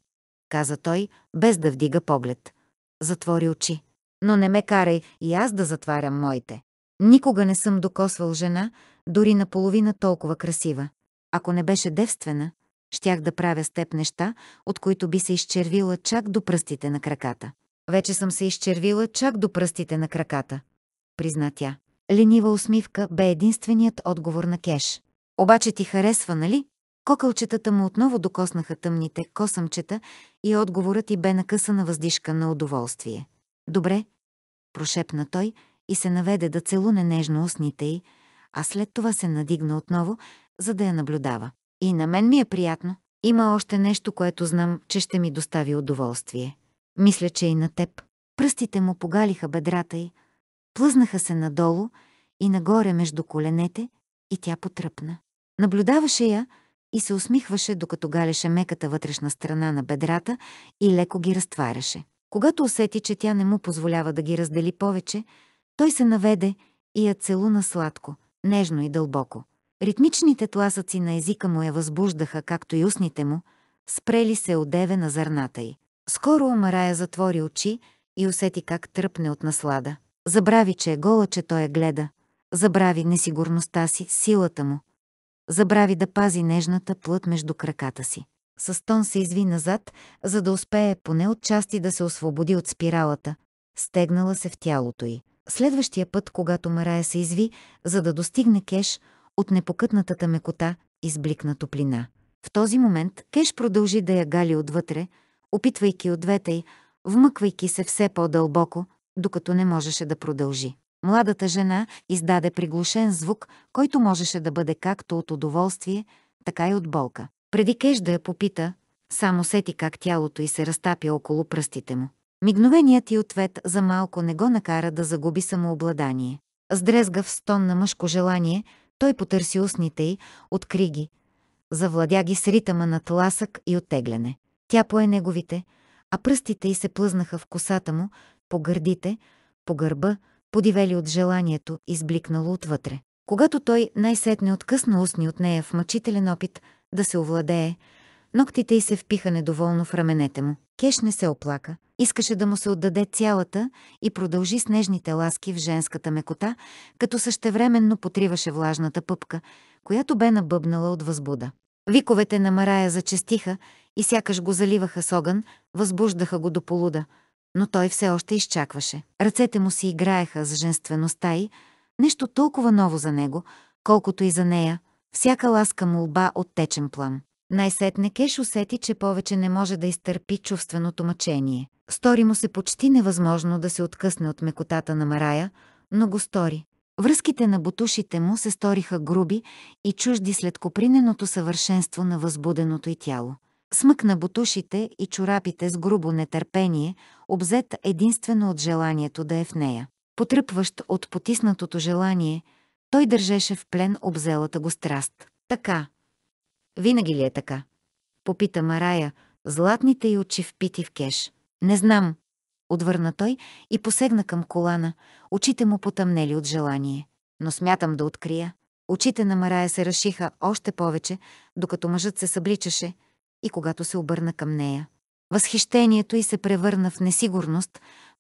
каза той, без да вдига поглед. Затвори очи. Но не ме карай и аз да затварям моите. Никога не съм докосвал жена, дори наполовина толкова красива. Ако не беше девствена, щях да правя с теб неща, от които би се изчервила чак до пръстите на краката. Вече съм се изчервила чак до пръстите на краката. Призна тя. Ленива усмивка бе единственият отговор на Кеш. Обаче ти харесва, нали? Кокълчетата му отново докоснаха тъмните косъмчета и отговорът й бе накъсана въздишка на удоволствие. Добре, прошепна той и се наведе да целуне нежно устните й, а след това се надигна отново, за да я наблюдава. И на мен ми е приятно. Има още нещо, което знам, че ще ми достави удоволствие. Мисля, че и на теб. Пръстите му погалиха бедрата й, плъзнаха се надолу и нагоре между коленете и тя потръпна. Наблюдаваше я и се усмихваше, докато галеше меката вътрешна страна на бедрата и леко ги разтваряше. Когато усети, че тя не му позволява да ги раздели повече, той се наведе и я целуна сладко, нежно и дълбоко. Ритмичните тласъци на езика му я възбуждаха, както и устните му, спрели се одеве на зърната й. Скоро Марая затвори очи и усети как тръпне от наслада. Забрави, че е гола, че той я е гледа. Забрави несигурността си, силата му. Забрави да пази нежната плът между краката си. Със тон се изви назад, за да успее поне от части да се освободи от спиралата. Стегнала се в тялото й. Следващия път, когато Марая се изви, за да достигне Кеш, от непокътнатата мекота избликна топлина. В този момент Кеш продължи да я гали отвътре, опитвайки от двете й, вмъквайки се все по-дълбоко, докато не можеше да продължи. Младата жена издаде приглушен звук, който можеше да бъде както от удоволствие, така и от болка. Преди Кеш да я попита, само сети как тялото й се разтапя около пръстите му. Мигновеният й ответ за малко не го накара да загуби самообладание. Сдрезга в стон на мъжко желание, той потърси устните й, откри ги, завладя ги с ритъма на тласък и оттегляне. Тя пое неговите, а пръстите й се плъзнаха в косата му, по гърдите, по гърба, подивели от желанието, избликнало отвътре. Когато той най-сетне откъсна устни от нея в мъчителен опит да се овладее, ногтите й се впиха недоволно в раменете му. Кеш не се оплака. Искаше да му се отдаде цялата и продължи снежните ласки в женската мекота, като същевременно потриваше влажната пъпка, която бе набъбнала от възбуда. Виковете на Марая зачестиха и сякаш го заливаха с огън, възбуждаха го до полуда, но той все още изчакваше. Ръцете му си играеха с женствеността й, нещо толкова ново за него, колкото и за нея, всяка ласка молба от течен плам. Най-сетне Кеш усети, че повече не може да изтърпи чувственото мъчение. Стори му се почти невъзможно да се откъсне от мекотата на Марая, но го стори. Връзките на бутушите му се сториха груби и чужди след коприненото съвършенство на възбуденото й тяло. Смъкна бутушите и чорапите с грубо нетърпение, обзет единствено от желанието да е в нея. Потръпващ от потиснатото желание, той държеше в плен обзелата го страст. Така. Винаги ли е така? Попита Марая, златните й очи впити в кеш. Не знам. Отвърна той и посегна към колана, очите му потъмнели от желание. Но смятам да открия. Очите на Марая се разшиха още повече, докато мъжът се събличаше – и когато се обърна към нея. Възхищението й се превърна в несигурност,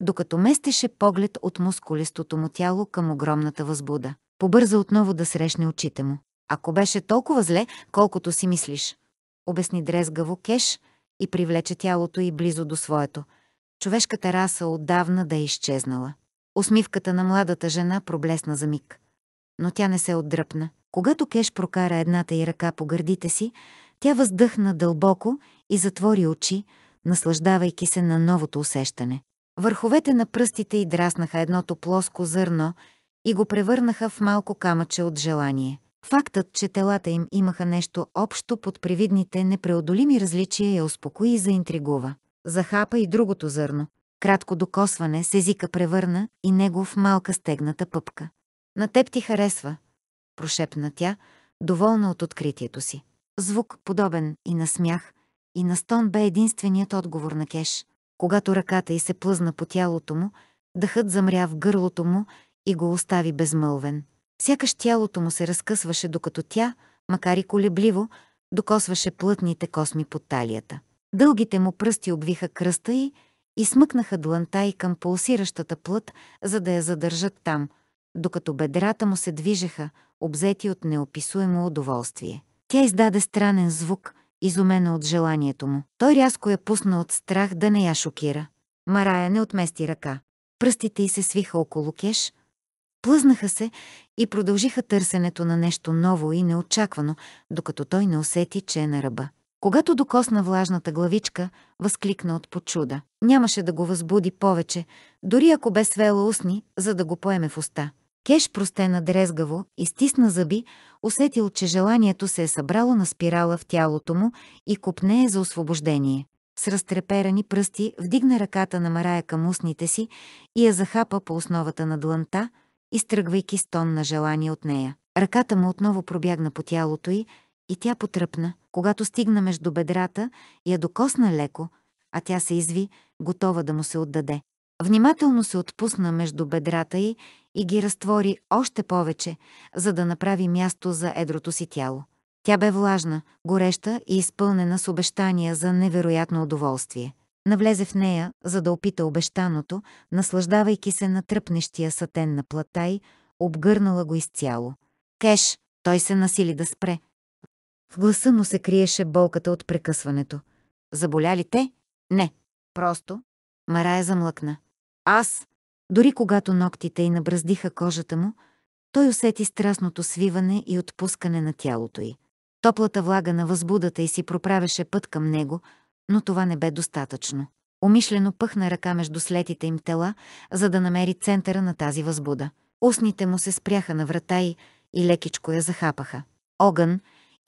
докато местеше поглед от мускулистото му тяло към огромната възбуда. Побърза отново да срещне очите му. Ако беше толкова зле, колкото си мислиш, обясни дрезгаво Кеш и привлече тялото й близо до своето. Човешката раса отдавна да е изчезнала. Усмивката на младата жена проблесна за миг. Но тя не се отдръпна. Когато Кеш прокара едната й ръка по гърдите си, тя въздъхна дълбоко и затвори очи, наслаждавайки се на новото усещане. Върховете на пръстите й драснаха едното плоско зърно и го превърнаха в малко камъче от желание. Фактът, че телата им имаха нещо общо под привидните непреодолими различия я успокои и заинтригува. Захапа и другото зърно. Кратко докосване с езика превърна и него в малка стегната пъпка. На теб ти харесва, прошепна тя, доволна от откритието си. Звук, подобен и на смях, и на стон бе единственият отговор на Кеш. Когато ръката й се плъзна по тялото му, дъхът замря в гърлото му и го остави безмълвен. Сякаш тялото му се разкъсваше, докато тя, макар и колебливо, докосваше плътните косми под талията. Дългите му пръсти обвиха кръста й и смъкнаха дланта й към пулсиращата плът, за да я задържат там, докато бедрата му се движеха, обзети от неописуемо удоволствие. Тя издаде странен звук, изумена от желанието му. Той рязко я пусна от страх да не я шокира. Марая не отмести ръка. Пръстите й се свиха около кеш, плъзнаха се и продължиха търсенето на нещо ново и неочаквано, докато той не усети, че е на ръба. Когато докосна влажната главичка, възкликна от почуда. Нямаше да го възбуди повече, дори ако бе свела устни, за да го поеме в уста. Кеш простена дрезгаво и стисна зъби, усетил, че желанието се е събрало на спирала в тялото му и копнее за освобождение. С разтреперани пръсти вдигна ръката на Марая към устните си и я захапа по основата на дланта, изтръгвайки стон на желание от нея. Ръката му отново пробягна по тялото й и тя потръпна. Когато стигна между бедрата, я докосна леко, а тя се изви, готова да му се отдаде. Внимателно се отпусна между бедрата й и ги разтвори още повече, за да направи място за едрото си тяло. Тя бе влажна, гореща и изпълнена с обещания за невероятно удоволствие. Навлезе в нея, за да опита обещаното, наслаждавайки се на тръпнещия сатен на плата и обгърнала го изцяло. Кеш, той се насили да спре. В гласа му се криеше болката от прекъсването. Заболя ли те? Не. Просто. Марая замлъкна. Аз, дори когато ногтите й набраздиха кожата му, той усети страстното свиване и отпускане на тялото й. Топлата влага на възбудата й си проправеше път към него, но това не бе достатъчно. Умишлено пъхна ръка между слетите им тела, за да намери центъра на тази възбуда. Устните му се спряха на врата й и лекичко я захапаха. Огън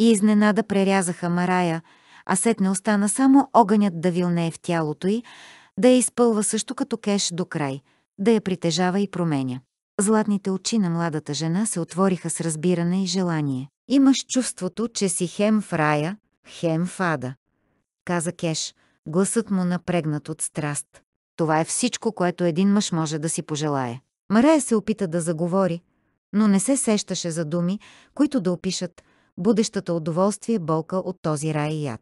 и изненада прерязаха Марая, а сетне остана само огънят да вилнее в тялото й, да я изпълва също като кеш до край – да я притежава и променя. Златните очи на младата жена се отвориха с разбиране и желание. Имаш чувството, че си хем в рая, хем в ада, каза Кеш, гласът му напрегнат от страст. Това е всичко, което един мъж може да си пожелае. Марая се опита да заговори, но не се сещаше за думи, които да опишат будещата удоволствие болка от този рай и яд.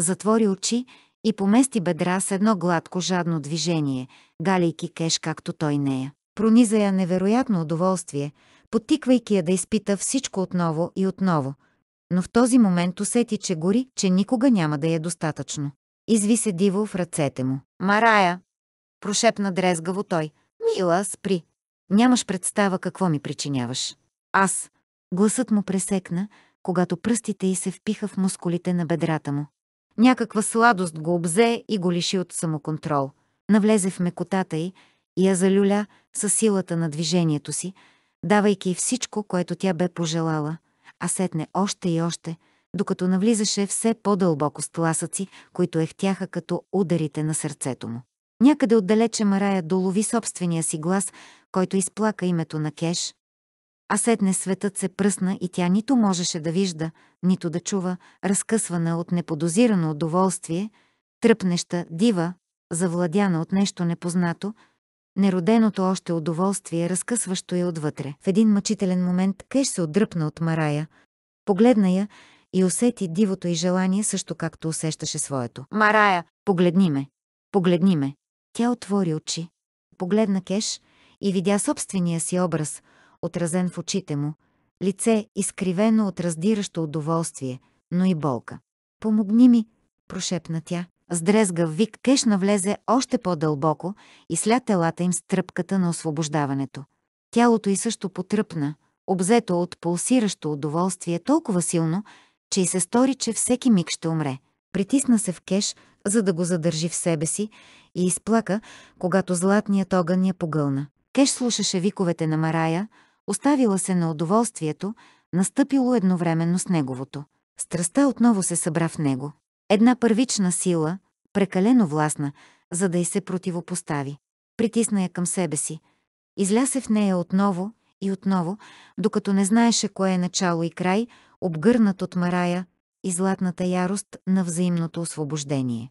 Затвори очи и помести бедра с едно гладко жадно движение, галейки кеш както той нея. Прониза я невероятно удоволствие, потиквайки я да изпита всичко отново и отново, но в този момент усети, че гори, че никога няма да е достатъчно. Изви се диво в ръцете му. «Марая!» – прошепна дрезгаво той. «Мила, спри! Нямаш представа какво ми причиняваш. Аз!» Гласът му пресекна, когато пръстите й се впиха в мускулите на бедрата му. Някаква сладост го обзе и го лиши от самоконтрол. Навлезе в мекотата й и я залюля със силата на движението си, давайки всичко, което тя бе пожелала, а сетне още и още, докато навлизаше все по-дълбоко с тласъци, които ехтяха като ударите на сърцето му. Някъде отдалече Марая долови собствения си глас, който изплака името на Кеш, а сетне светът се пръсна и тя нито можеше да вижда, нито да чува, разкъсвана от неподозирано удоволствие, тръпнеща, дива, завладяна от нещо непознато, нероденото още удоволствие, разкъсващо я отвътре. В един мъчителен момент Кеш се отдръпна от Марая, погледна я и усети дивото и желание също както усещаше своето. «Марая, погледни ме! Погледни ме!» Тя отвори очи, погледна Кеш и видя собствения си образ, отразен в очите му, лице изкривено от раздиращо удоволствие, но и болка. «Помогни ми!» – прошепна тя. С дрезгав вик Кеш навлезе още по-дълбоко и сля телата им с тръпката на освобождаването. Тялото й също потръпна, обзето от пулсиращо удоволствие толкова силно, че й се стори, че всеки миг ще умре. Притисна се в Кеш, за да го задържи в себе си и изплака, когато златният огън я погълна. Кеш слушаше виковете на Марая, Оставила се на удоволствието, настъпило едновременно с неговото. Страстта отново се събра в него. Една първична сила, прекалено властна, за да й се противопостави. Притисна я към себе си. Изля се в нея отново и отново, докато не знаеше кое е начало и край, обгърнат от марая и златната ярост на взаимното освобождение.